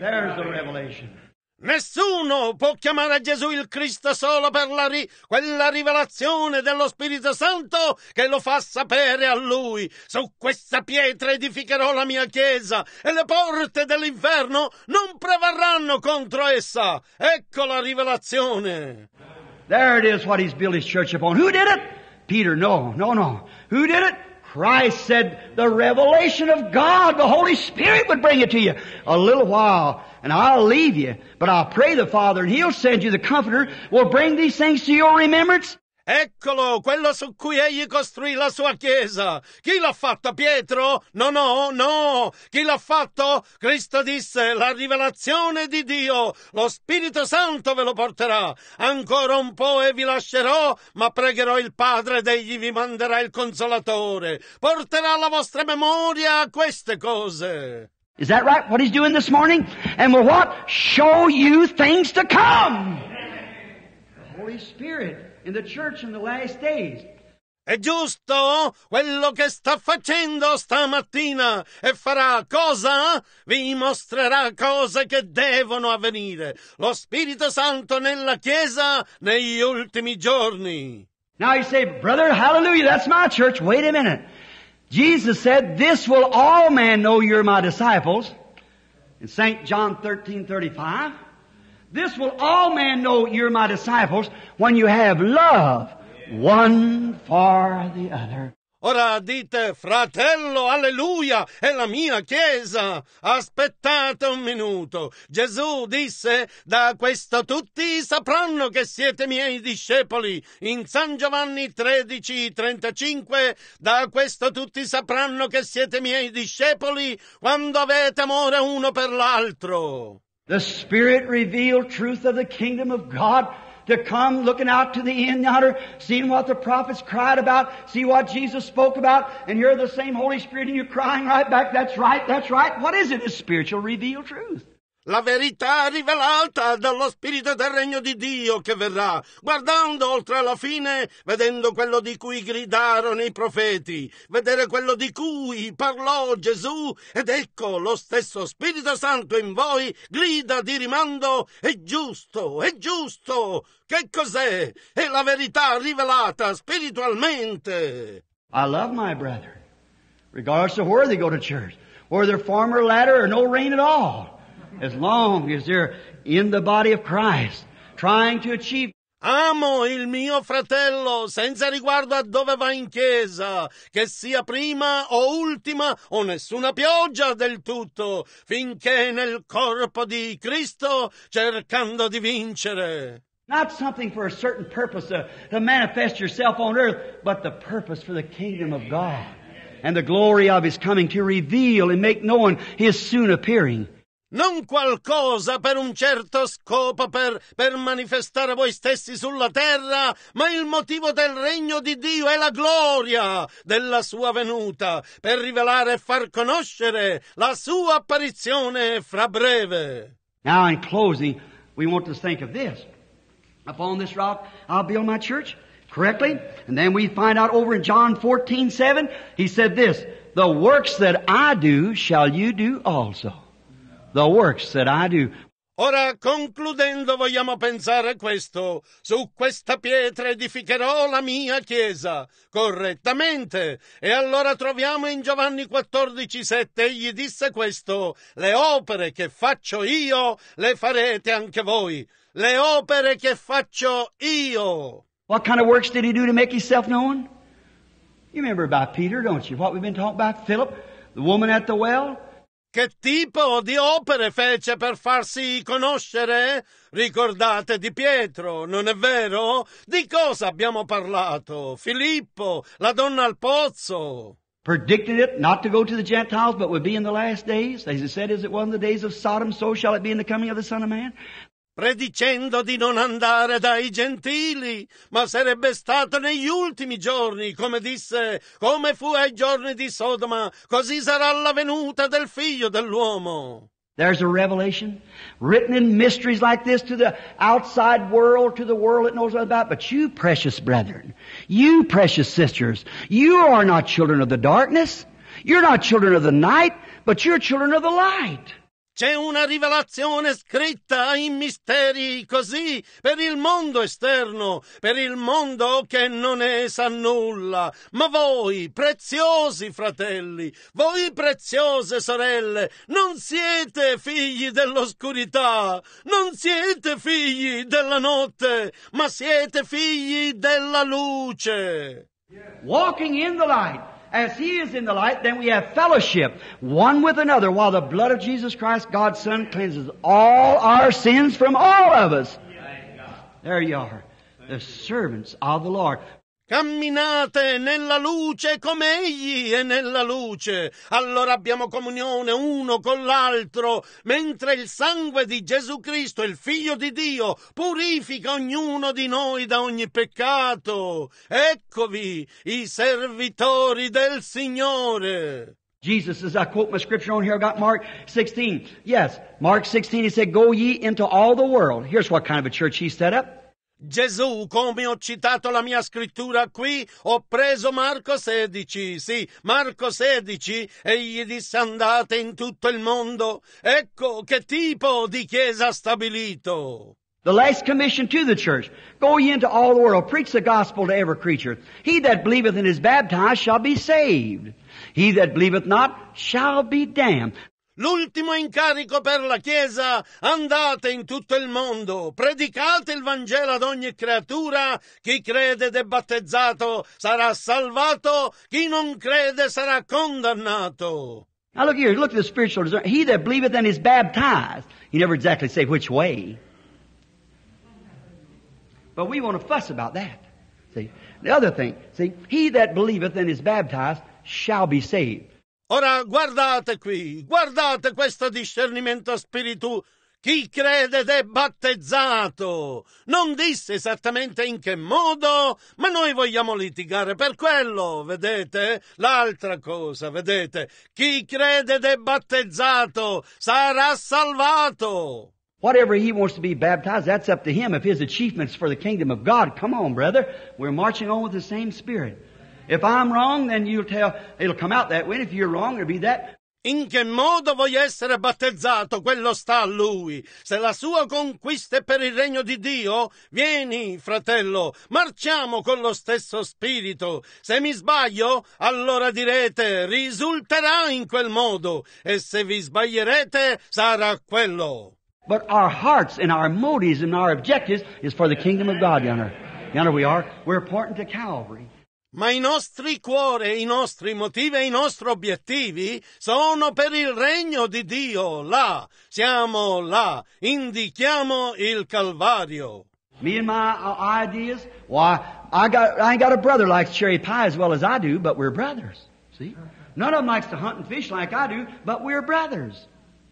There's
the revelation.
Nessuno può chiamare Gesù il Cristo solo per la ri- quella rivelazione dello Spirito Santo che lo fa sapere a lui. Su questa pietra edificherò la mia chiesa e le porte dell'inferno non prevarranno contro essa. Ecco la rivelazione.
There it is what he's built his church upon. Who did it? Peter, no, no, no. Who did it? Christ said the revelation of God, the Holy Spirit would bring it to you. A little while and I'll leave you. But I'll pray
the Father, and He'll send you the Comforter, will bring these things to your remembrance. Eccolo, quello su cui egli costruì la sua chiesa. Chi l'ha fatto? Pietro? No, no, no. Chi l'ha fatto? Cristo disse, la rivelazione di Dio, lo Spirito Santo ve lo porterà. Ancora un po' e vi lascerò, ma pregherò il Padre ed egli vi manderà il Consolatore. Porterà alla vostra memoria queste cose.
Is that right? What he's doing this morning? And will what? Show you things to come.
The Holy Spirit in the church in the last days. È giusto quello che sta facendo stamattina e farà cosa? Vi mostrerà cose che devono avvenire. Lo Spirito Santo nella Chiesa negli ultimi giorni. Now you say, brother,
hallelujah, that's my church. Wait a minute. Jesus said, this will all men know you're my disciples. In St. John 13, 35. This will all men know you're my disciples when you have love one for the other.
Ora dite, fratello, alleluia, è la mia chiesa. Aspettate un minuto. Gesù disse, da questo tutti sapranno che siete miei discepoli. In San Giovanni 13:35, da questo tutti sapranno che siete miei discepoli quando avete amore uno per l'altro.
The Spirit revealed truth of the kingdom of God to come looking out to the end yonder, seeing what the prophets cried about, see what Jesus spoke about, and hear the same Holy Spirit in you crying right back, that's
right, that's right. What is it? It's spiritual revealed truth. La verità rivelata dallo Spirito del Regno di Dio che verrà, guardando oltre la fine, vedendo quello di cui gridarono i profeti, vedere quello di cui parlò Gesù, ed ecco lo stesso Spirito Santo in voi grida di rimando, è giusto, è giusto! Che cos'è? È la verità rivelata spiritualmente!
I love my brethren, regardless of where they go to church, or their former ladder or no rain at all. as long as they're in the body
of Christ, trying to achieve Amo il mio fratello senza riguardo a dove va in chiesa, che sia prima o ultima o nessuna pioggia del tutto, finché nel corpo di Cristo cercando di vincere.
Not something for a certain purpose to, to manifest yourself on earth, but the purpose for the kingdom of God and the glory of His coming to reveal and make known His soon appearing.
non qualcosa per un certo scopo, per, per manifestare voi stessi sulla terra, ma il motivo del regno di Dio è la gloria della sua venuta, per rivelare e far conoscere la sua apparizione fra breve.
Now, in closing, we want to think of this. Upon this rock I'll build my church, correctly? And then we find out over in John 14:7, he said this, the works that I do shall you do also the works that I do.
Ora concludendo vogliamo pensare questo. Su questa pietra edificherò la mia chiesa. Correttamente. E allora troviamo in Giovanni 14,7 7, egli disse questo. Le opere che faccio io le farete anche voi. Le opere che faccio io.
What kind of works did he do to make himself known? You remember about Peter, don't you? What we've been talking about, Philip, the woman at the
well. Che tipo di opere fece per farsi conoscere? Ricordate di Pietro, non è vero? Di cosa abbiamo parlato? Filippo, la donna al pozzo.
predicted it not to go to the Gentiles, but would be in the last days. As it said, as it was in the days of Sodom, so shall it be in the coming of the Son of Man
predicendo di non andare dai gentili, ma sarebbe stato negli ultimi giorni, come disse, come fu ai giorni di Sodoma, così sarà la venuta del figlio dell'uomo.
There's a revelation written in mysteries like this to the outside world, to the world it knows about. But you, precious brethren, you, precious sisters, you are not children of the darkness. You're not children of the night,
but you're children of the light. C'è una rivelazione scritta in misteri così per il mondo esterno, per il mondo che non ne sa nulla. Ma voi, preziosi fratelli, voi preziose sorelle, non siete figli dell'oscurità, non siete figli della notte, ma siete figli della luce. Walking in the light. as He is in the light, then we have fellowship one
with another while the blood of Jesus Christ, God's Son, cleanses all our sins from all
of us. There you are. The servants of the Lord. Camminate nella luce come egli è nella luce. Allora abbiamo comunione uno con l'altro, mentre il sangue di Gesù Cristo, il Figlio di Dio, purifica ognuno di noi da ogni peccato. Eccovi i servitori del Signore. Jesus as I quote my
scripture on here, I got Mark 16. Yes, Mark 16, he said, Go ye into all the world. Here's what kind of a church he set up.
Gesù, come ho citato la mia scrittura qui, ho preso Marco 16, sì, Marco 16, e gli disse andate in tutto il mondo. Ecco che tipo di chiesa ha stabilito.
The last commission to the church. Go ye into all the world, preach the gospel to every creature. He that believeth and is baptized shall be saved. He that believeth not shall be damned.
L'ultimo incarico per la Chiesa, andate in tutto il mondo, predicate il Vangelo ad ogni creatura, chi crede ed è battezzato sarà salvato, chi non crede sarà condannato. Now look here,
look at the spiritual discernment. He that believeth and is baptized. You never exactly say which way. But we want to fuss about that. See? The other thing, see, he that believeth and is baptized shall be saved.
Ora guardate qui, guardate questo discernimento spiritu. Chi crede ed è battezzato. Non disse esattamente in che modo, ma noi vogliamo litigare per quello, vedete? L'altra cosa, vedete? Chi crede ed è battezzato sarà salvato.
Whatever he wants to be baptized, that's up to him. If his achievements for the kingdom of God, come on, brother. We're marching on with the same
spirit. If I'm wrong, then you'll tell, it'll come out that way. And if you're wrong, it'll be that. In che modo voglio essere battezzato, quello sta a lui. Se la sua conquista è per il regno di Dio, vieni, fratello, marciamo con lo stesso spirito. Se mi sbaglio, allora direte, risulterà in quel modo, e se vi sbaglierete, sarà quello.
But our hearts and our motives and our objectives is for the kingdom of God, yonder. Yonder we are. We're important to Calvary.
ma i nostri cuori, i nostri motivi e i nostri obiettivi sono per il regno di Dio. Là, siamo là, indichiamo il Calvario. Me and my uh, ideas,
why, I, got, I ain't got a brother likes cherry pie as well as I do, but we're brothers. See? None of them likes to hunt and fish like I do,
but we're brothers.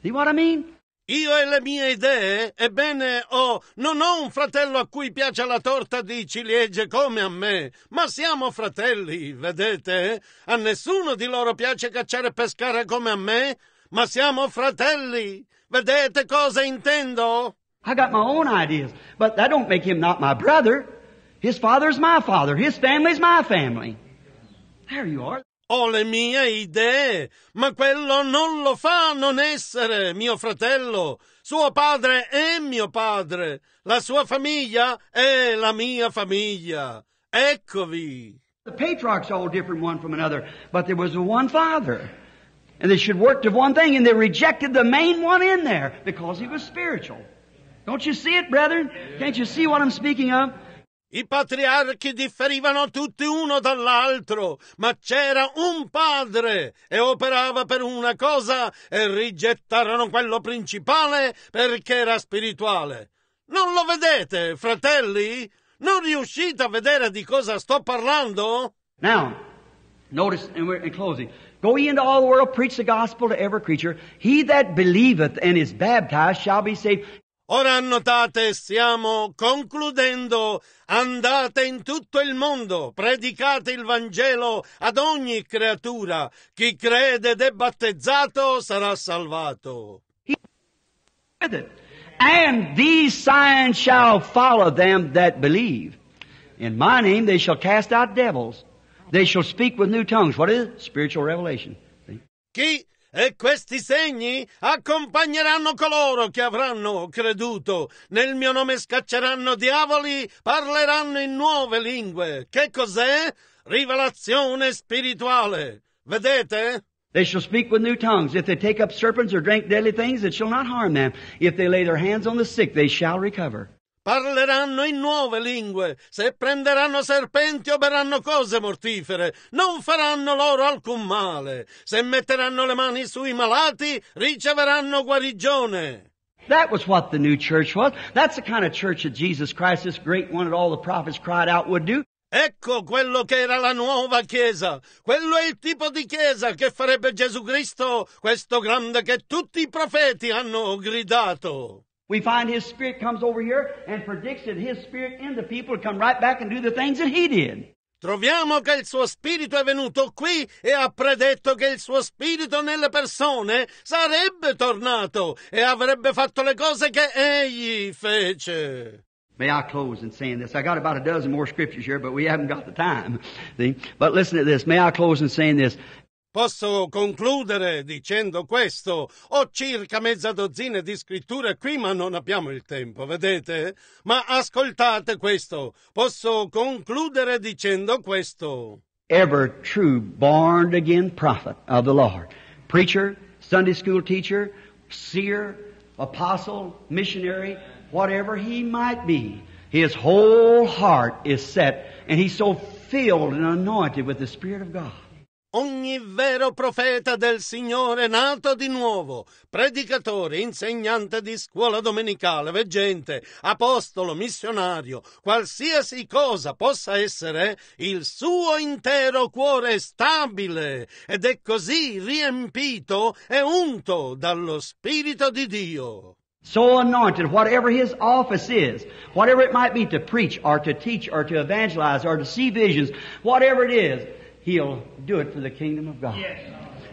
See what I mean? Io e le mie idee? Ebbene, oh, non ho un fratello a cui piace la torta di ciliegie come a me, ma siamo fratelli, vedete? A nessuno di loro piace cacciare e pescare come a me, ma siamo fratelli, vedete cosa intendo? I got my own
ideas, but that don't make him not my brother. His father's my father, his family's my family.
There you are. Ho le mie idee, ma quello non lo fa non essere mio fratello. Suo padre è mio padre, la sua famiglia è la mia famiglia. Eccovi.
The patriarchs all different one from another, but there was one father. And they should work to one thing, and they rejected the main one in there because he was spiritual. Don't you see it,
brethren? Can't you see what I'm speaking of? I patriarchi differivano tutti uno dall'altro, ma c'era un padre e operava per una cosa e rigettarono quello principale perché era spirituale. Non lo vedete, fratelli? Non riuscite a vedere di cosa sto parlando? Now, notice, and we're in closing.
Go ye into all the world, preach the gospel to every creature. He that believeth and is baptized shall be saved.
Ora notate, stiamo concludendo. Andate in tutto il mondo, predicate il Vangelo ad ogni creatura. Chi crede ed è battezzato sarà salvato. And these signs
shall follow them that believe. In my name they shall cast out devils. They shall speak with new tongues. What is it? Spiritual revelation.
Chi e questi segni accompagneranno coloro che avranno creduto. Nel mio nome scacceranno diavoli, parleranno in nuove lingue. Che cos'è? Rivelazione spirituale. Vedete? They shall speak with new tongues. If
they take up serpents or drink deadly things, it shall not harm them. If they lay their hands on the sick, they shall recover.
Parleranno in nuove lingue, se prenderanno serpenti o beranno cose mortifere, non faranno loro alcun male. Se metteranno le mani sui malati, riceveranno guarigione.
That was what the new church was. That's the kind of church that Jesus Christ, this great one that all the prophets cried out, would do.
Ecco quello che era la nuova Chiesa. Quello è il tipo di Chiesa che farebbe Gesù Cristo, questo grande che tutti i profeti hanno gridato. We find His Spirit comes over here and predicts that His Spirit in the people come right back and do the things that He did. Troviamo che il suo spirito è venuto qui e ha predetto che il suo spirito nelle persone sarebbe tornato e avrebbe fatto le cose che egli
fece. May I close in saying this? I got about a dozen more scriptures here, but we haven't got the time. See? But listen to this. May I close in saying this?
Posso concludere dicendo questo. Ho circa mezza dozzina di scritture qui, ma non abbiamo il tempo, vedete? Ma ascoltate questo. Posso concludere dicendo questo.
Ever true born again prophet of the Lord, preacher, Sunday school teacher, seer, apostle, missionary, whatever he might be, his whole heart is set and he's so filled and anointed with the Spirit of God
Ogni vero profeta del Signore nato di nuovo, predicatore, insegnante di scuola domenicale, veggente, apostolo, missionario, qualsiasi cosa possa essere, il suo intero cuore è stabile ed è così riempito e unto dallo Spirito di Dio.
So anointed, whatever his office is, whatever it might be to preach or to teach or to evangelize or to see visions, whatever it is, he'll do it for the kingdom of God. Yes.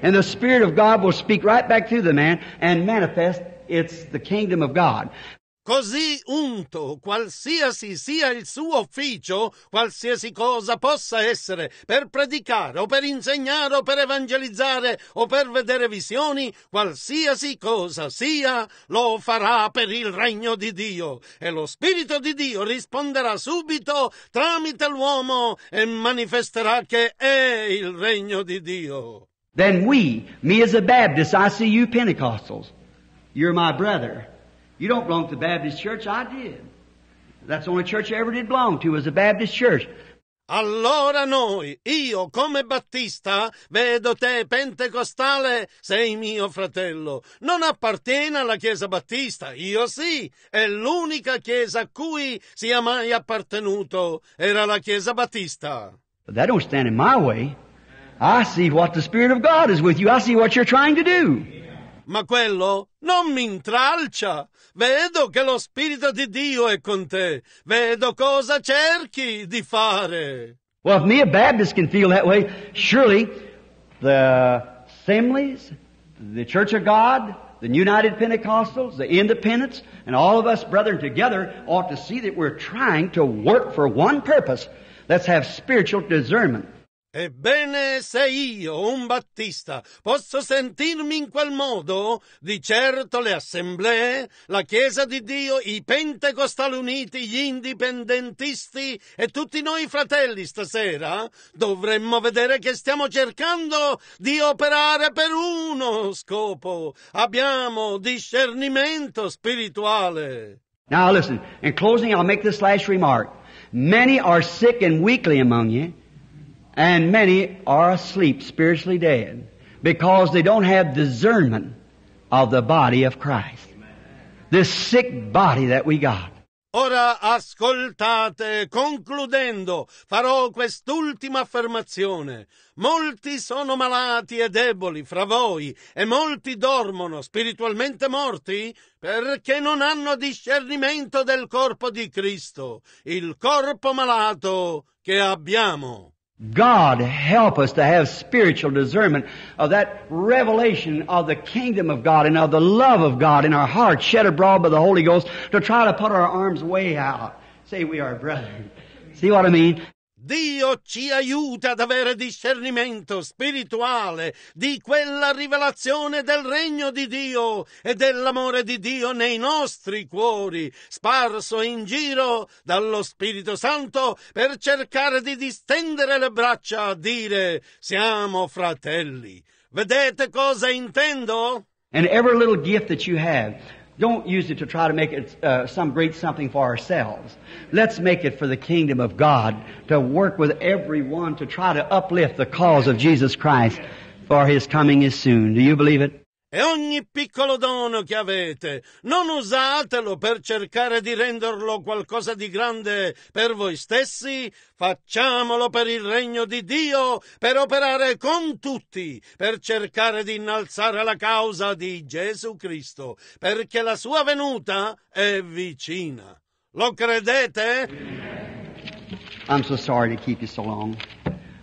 And the Spirit of God will speak right back to the man and manifest it's the kingdom of God.
Così unto, qualsiasi sia il suo ufficio, qualsiasi cosa possa essere, per predicare o per insegnare o per evangelizzare o per vedere visioni, qualsiasi cosa sia, lo farà per il regno di Dio. E lo Spirito di Dio risponderà subito tramite l'uomo e manifesterà che è il regno di Dio.
Then we, me as a Baptist, I see you Pentecostals. You're my brother. You don't belong to the Baptist church. I did. That's the only church I ever did belong to was the Baptist church.
Allora noi, io come battista, vedo te pentecostale, sei mio fratello. Non appartiene alla Chiesa Battista, io sì, è l'unica Chiesa a cui sia mai appartenuto, era la Chiesa Battista.
But that don't stand in my way. I see what the Spirit of God is with you, I see what you're trying to do.
Ma quello non mi intralcia, Vedo che lo Spirito di Dio è con te. Vedo cosa cerchi di fare.
Well, if me a Baptist can feel that way, surely the assemblies, the Church of God, the United Pentecostals, the Independents, and all of us brethren together ought to see that we're trying to work for one purpose. Let's have spiritual discernment.
Ebbene, se io, un battista, posso sentirmi in quel modo, di certo le assemblee, la Chiesa di Dio, i pentecostali uniti, gli indipendentisti e tutti noi fratelli stasera dovremmo vedere che stiamo cercando di operare per uno scopo. Abbiamo discernimento spirituale.
Now listen, in closing I'll make this last remark. Many are sick and weakly among you. And many are asleep, spiritually dead, because they don't have discernment of the body of Christ. This sick body that we got.
Ora ascoltate, concludendo, farò quest'ultima affermazione. Molti sono malati e deboli fra voi, e molti dormono spiritualmente morti, perché non hanno discernimento del corpo di Cristo, il corpo malato che abbiamo.
God help us to have spiritual discernment of that revelation of the kingdom of God and of the love of God in our hearts shed abroad by the Holy Ghost to try to put our arms way out.
Say we are brethren.
See what I mean?
Dio ci aiuta ad avere discernimento spirituale di quella rivelazione del regno di Dio e dell'amore di Dio nei nostri cuori, sparso in giro dallo Spirito Santo per cercare di distendere le braccia a dire siamo fratelli. Vedete cosa intendo?
And every little gift that you have. Don't use it to try to make it uh, some great something for ourselves. Let's make it for the kingdom of God to work with everyone to try to uplift the cause of Jesus Christ for his coming is soon. Do you believe it?
E ogni piccolo dono che avete, non usatelo per cercare di renderlo qualcosa di grande per voi stessi, facciamolo per il regno di Dio, per operare con tutti, per cercare di innalzare la causa di Gesù Cristo, perché la sua venuta è vicina. Lo credete?
I'm so sorry to keep you so long.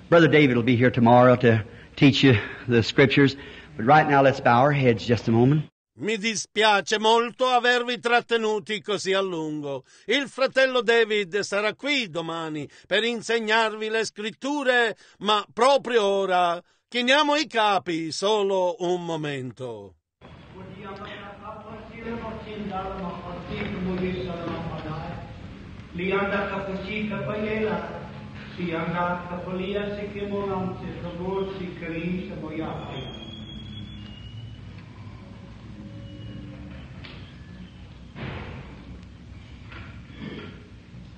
Brother David will be here tomorrow to teach you the scriptures. But right now let's bow our heads just a moment.
Mi dispiace molto avervi trattenuti così a lungo. Il fratello David sarà qui domani per insegnarvi le scritture, ma proprio ora chiniamo i capi solo un momento. Sì, andata, polia,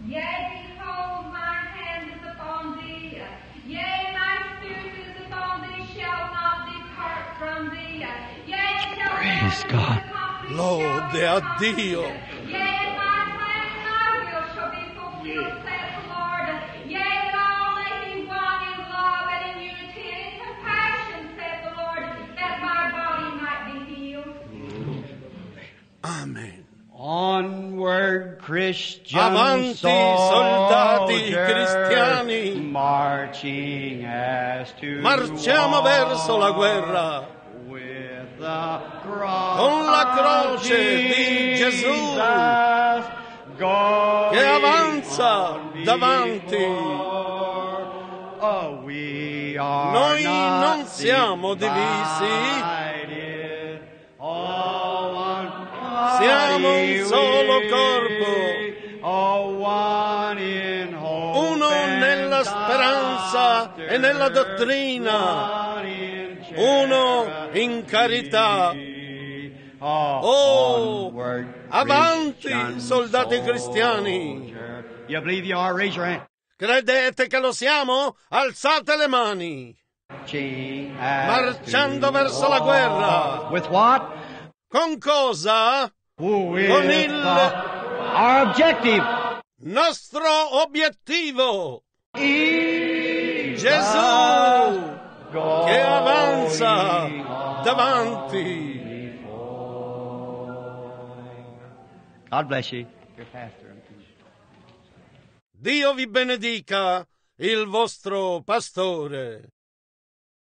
Yea, behold, my hand is upon thee. Yea, my spirit is upon thee, shall not depart from thee. Praise God.
Lord, their deal. Yea, my plan,
my will shall be fulfilled, saith the Lord. Yea, all may be one in
love and in unity and in compassion, saith the Lord, that my body might be healed.
Amen. Onward Christian Avanti soldati cristiani. Marching as to Marciamo verso la guerra. With the
cross Con la croce di Gesù
che avanza davanti. Oh, Noi non siamo divisi
Siamo un solo corpo, uno nella speranza e nella dottrina, uno in carità. Oh,
avanti,
soldati cristiani! Credete che lo siamo? Alzate le mani! Marciando verso la guerra! With what? Con cosa? con il objective. nostro obiettivo. I Gesù
che avanza davanti. God
bless you. Dio vi benedica, il vostro pastore.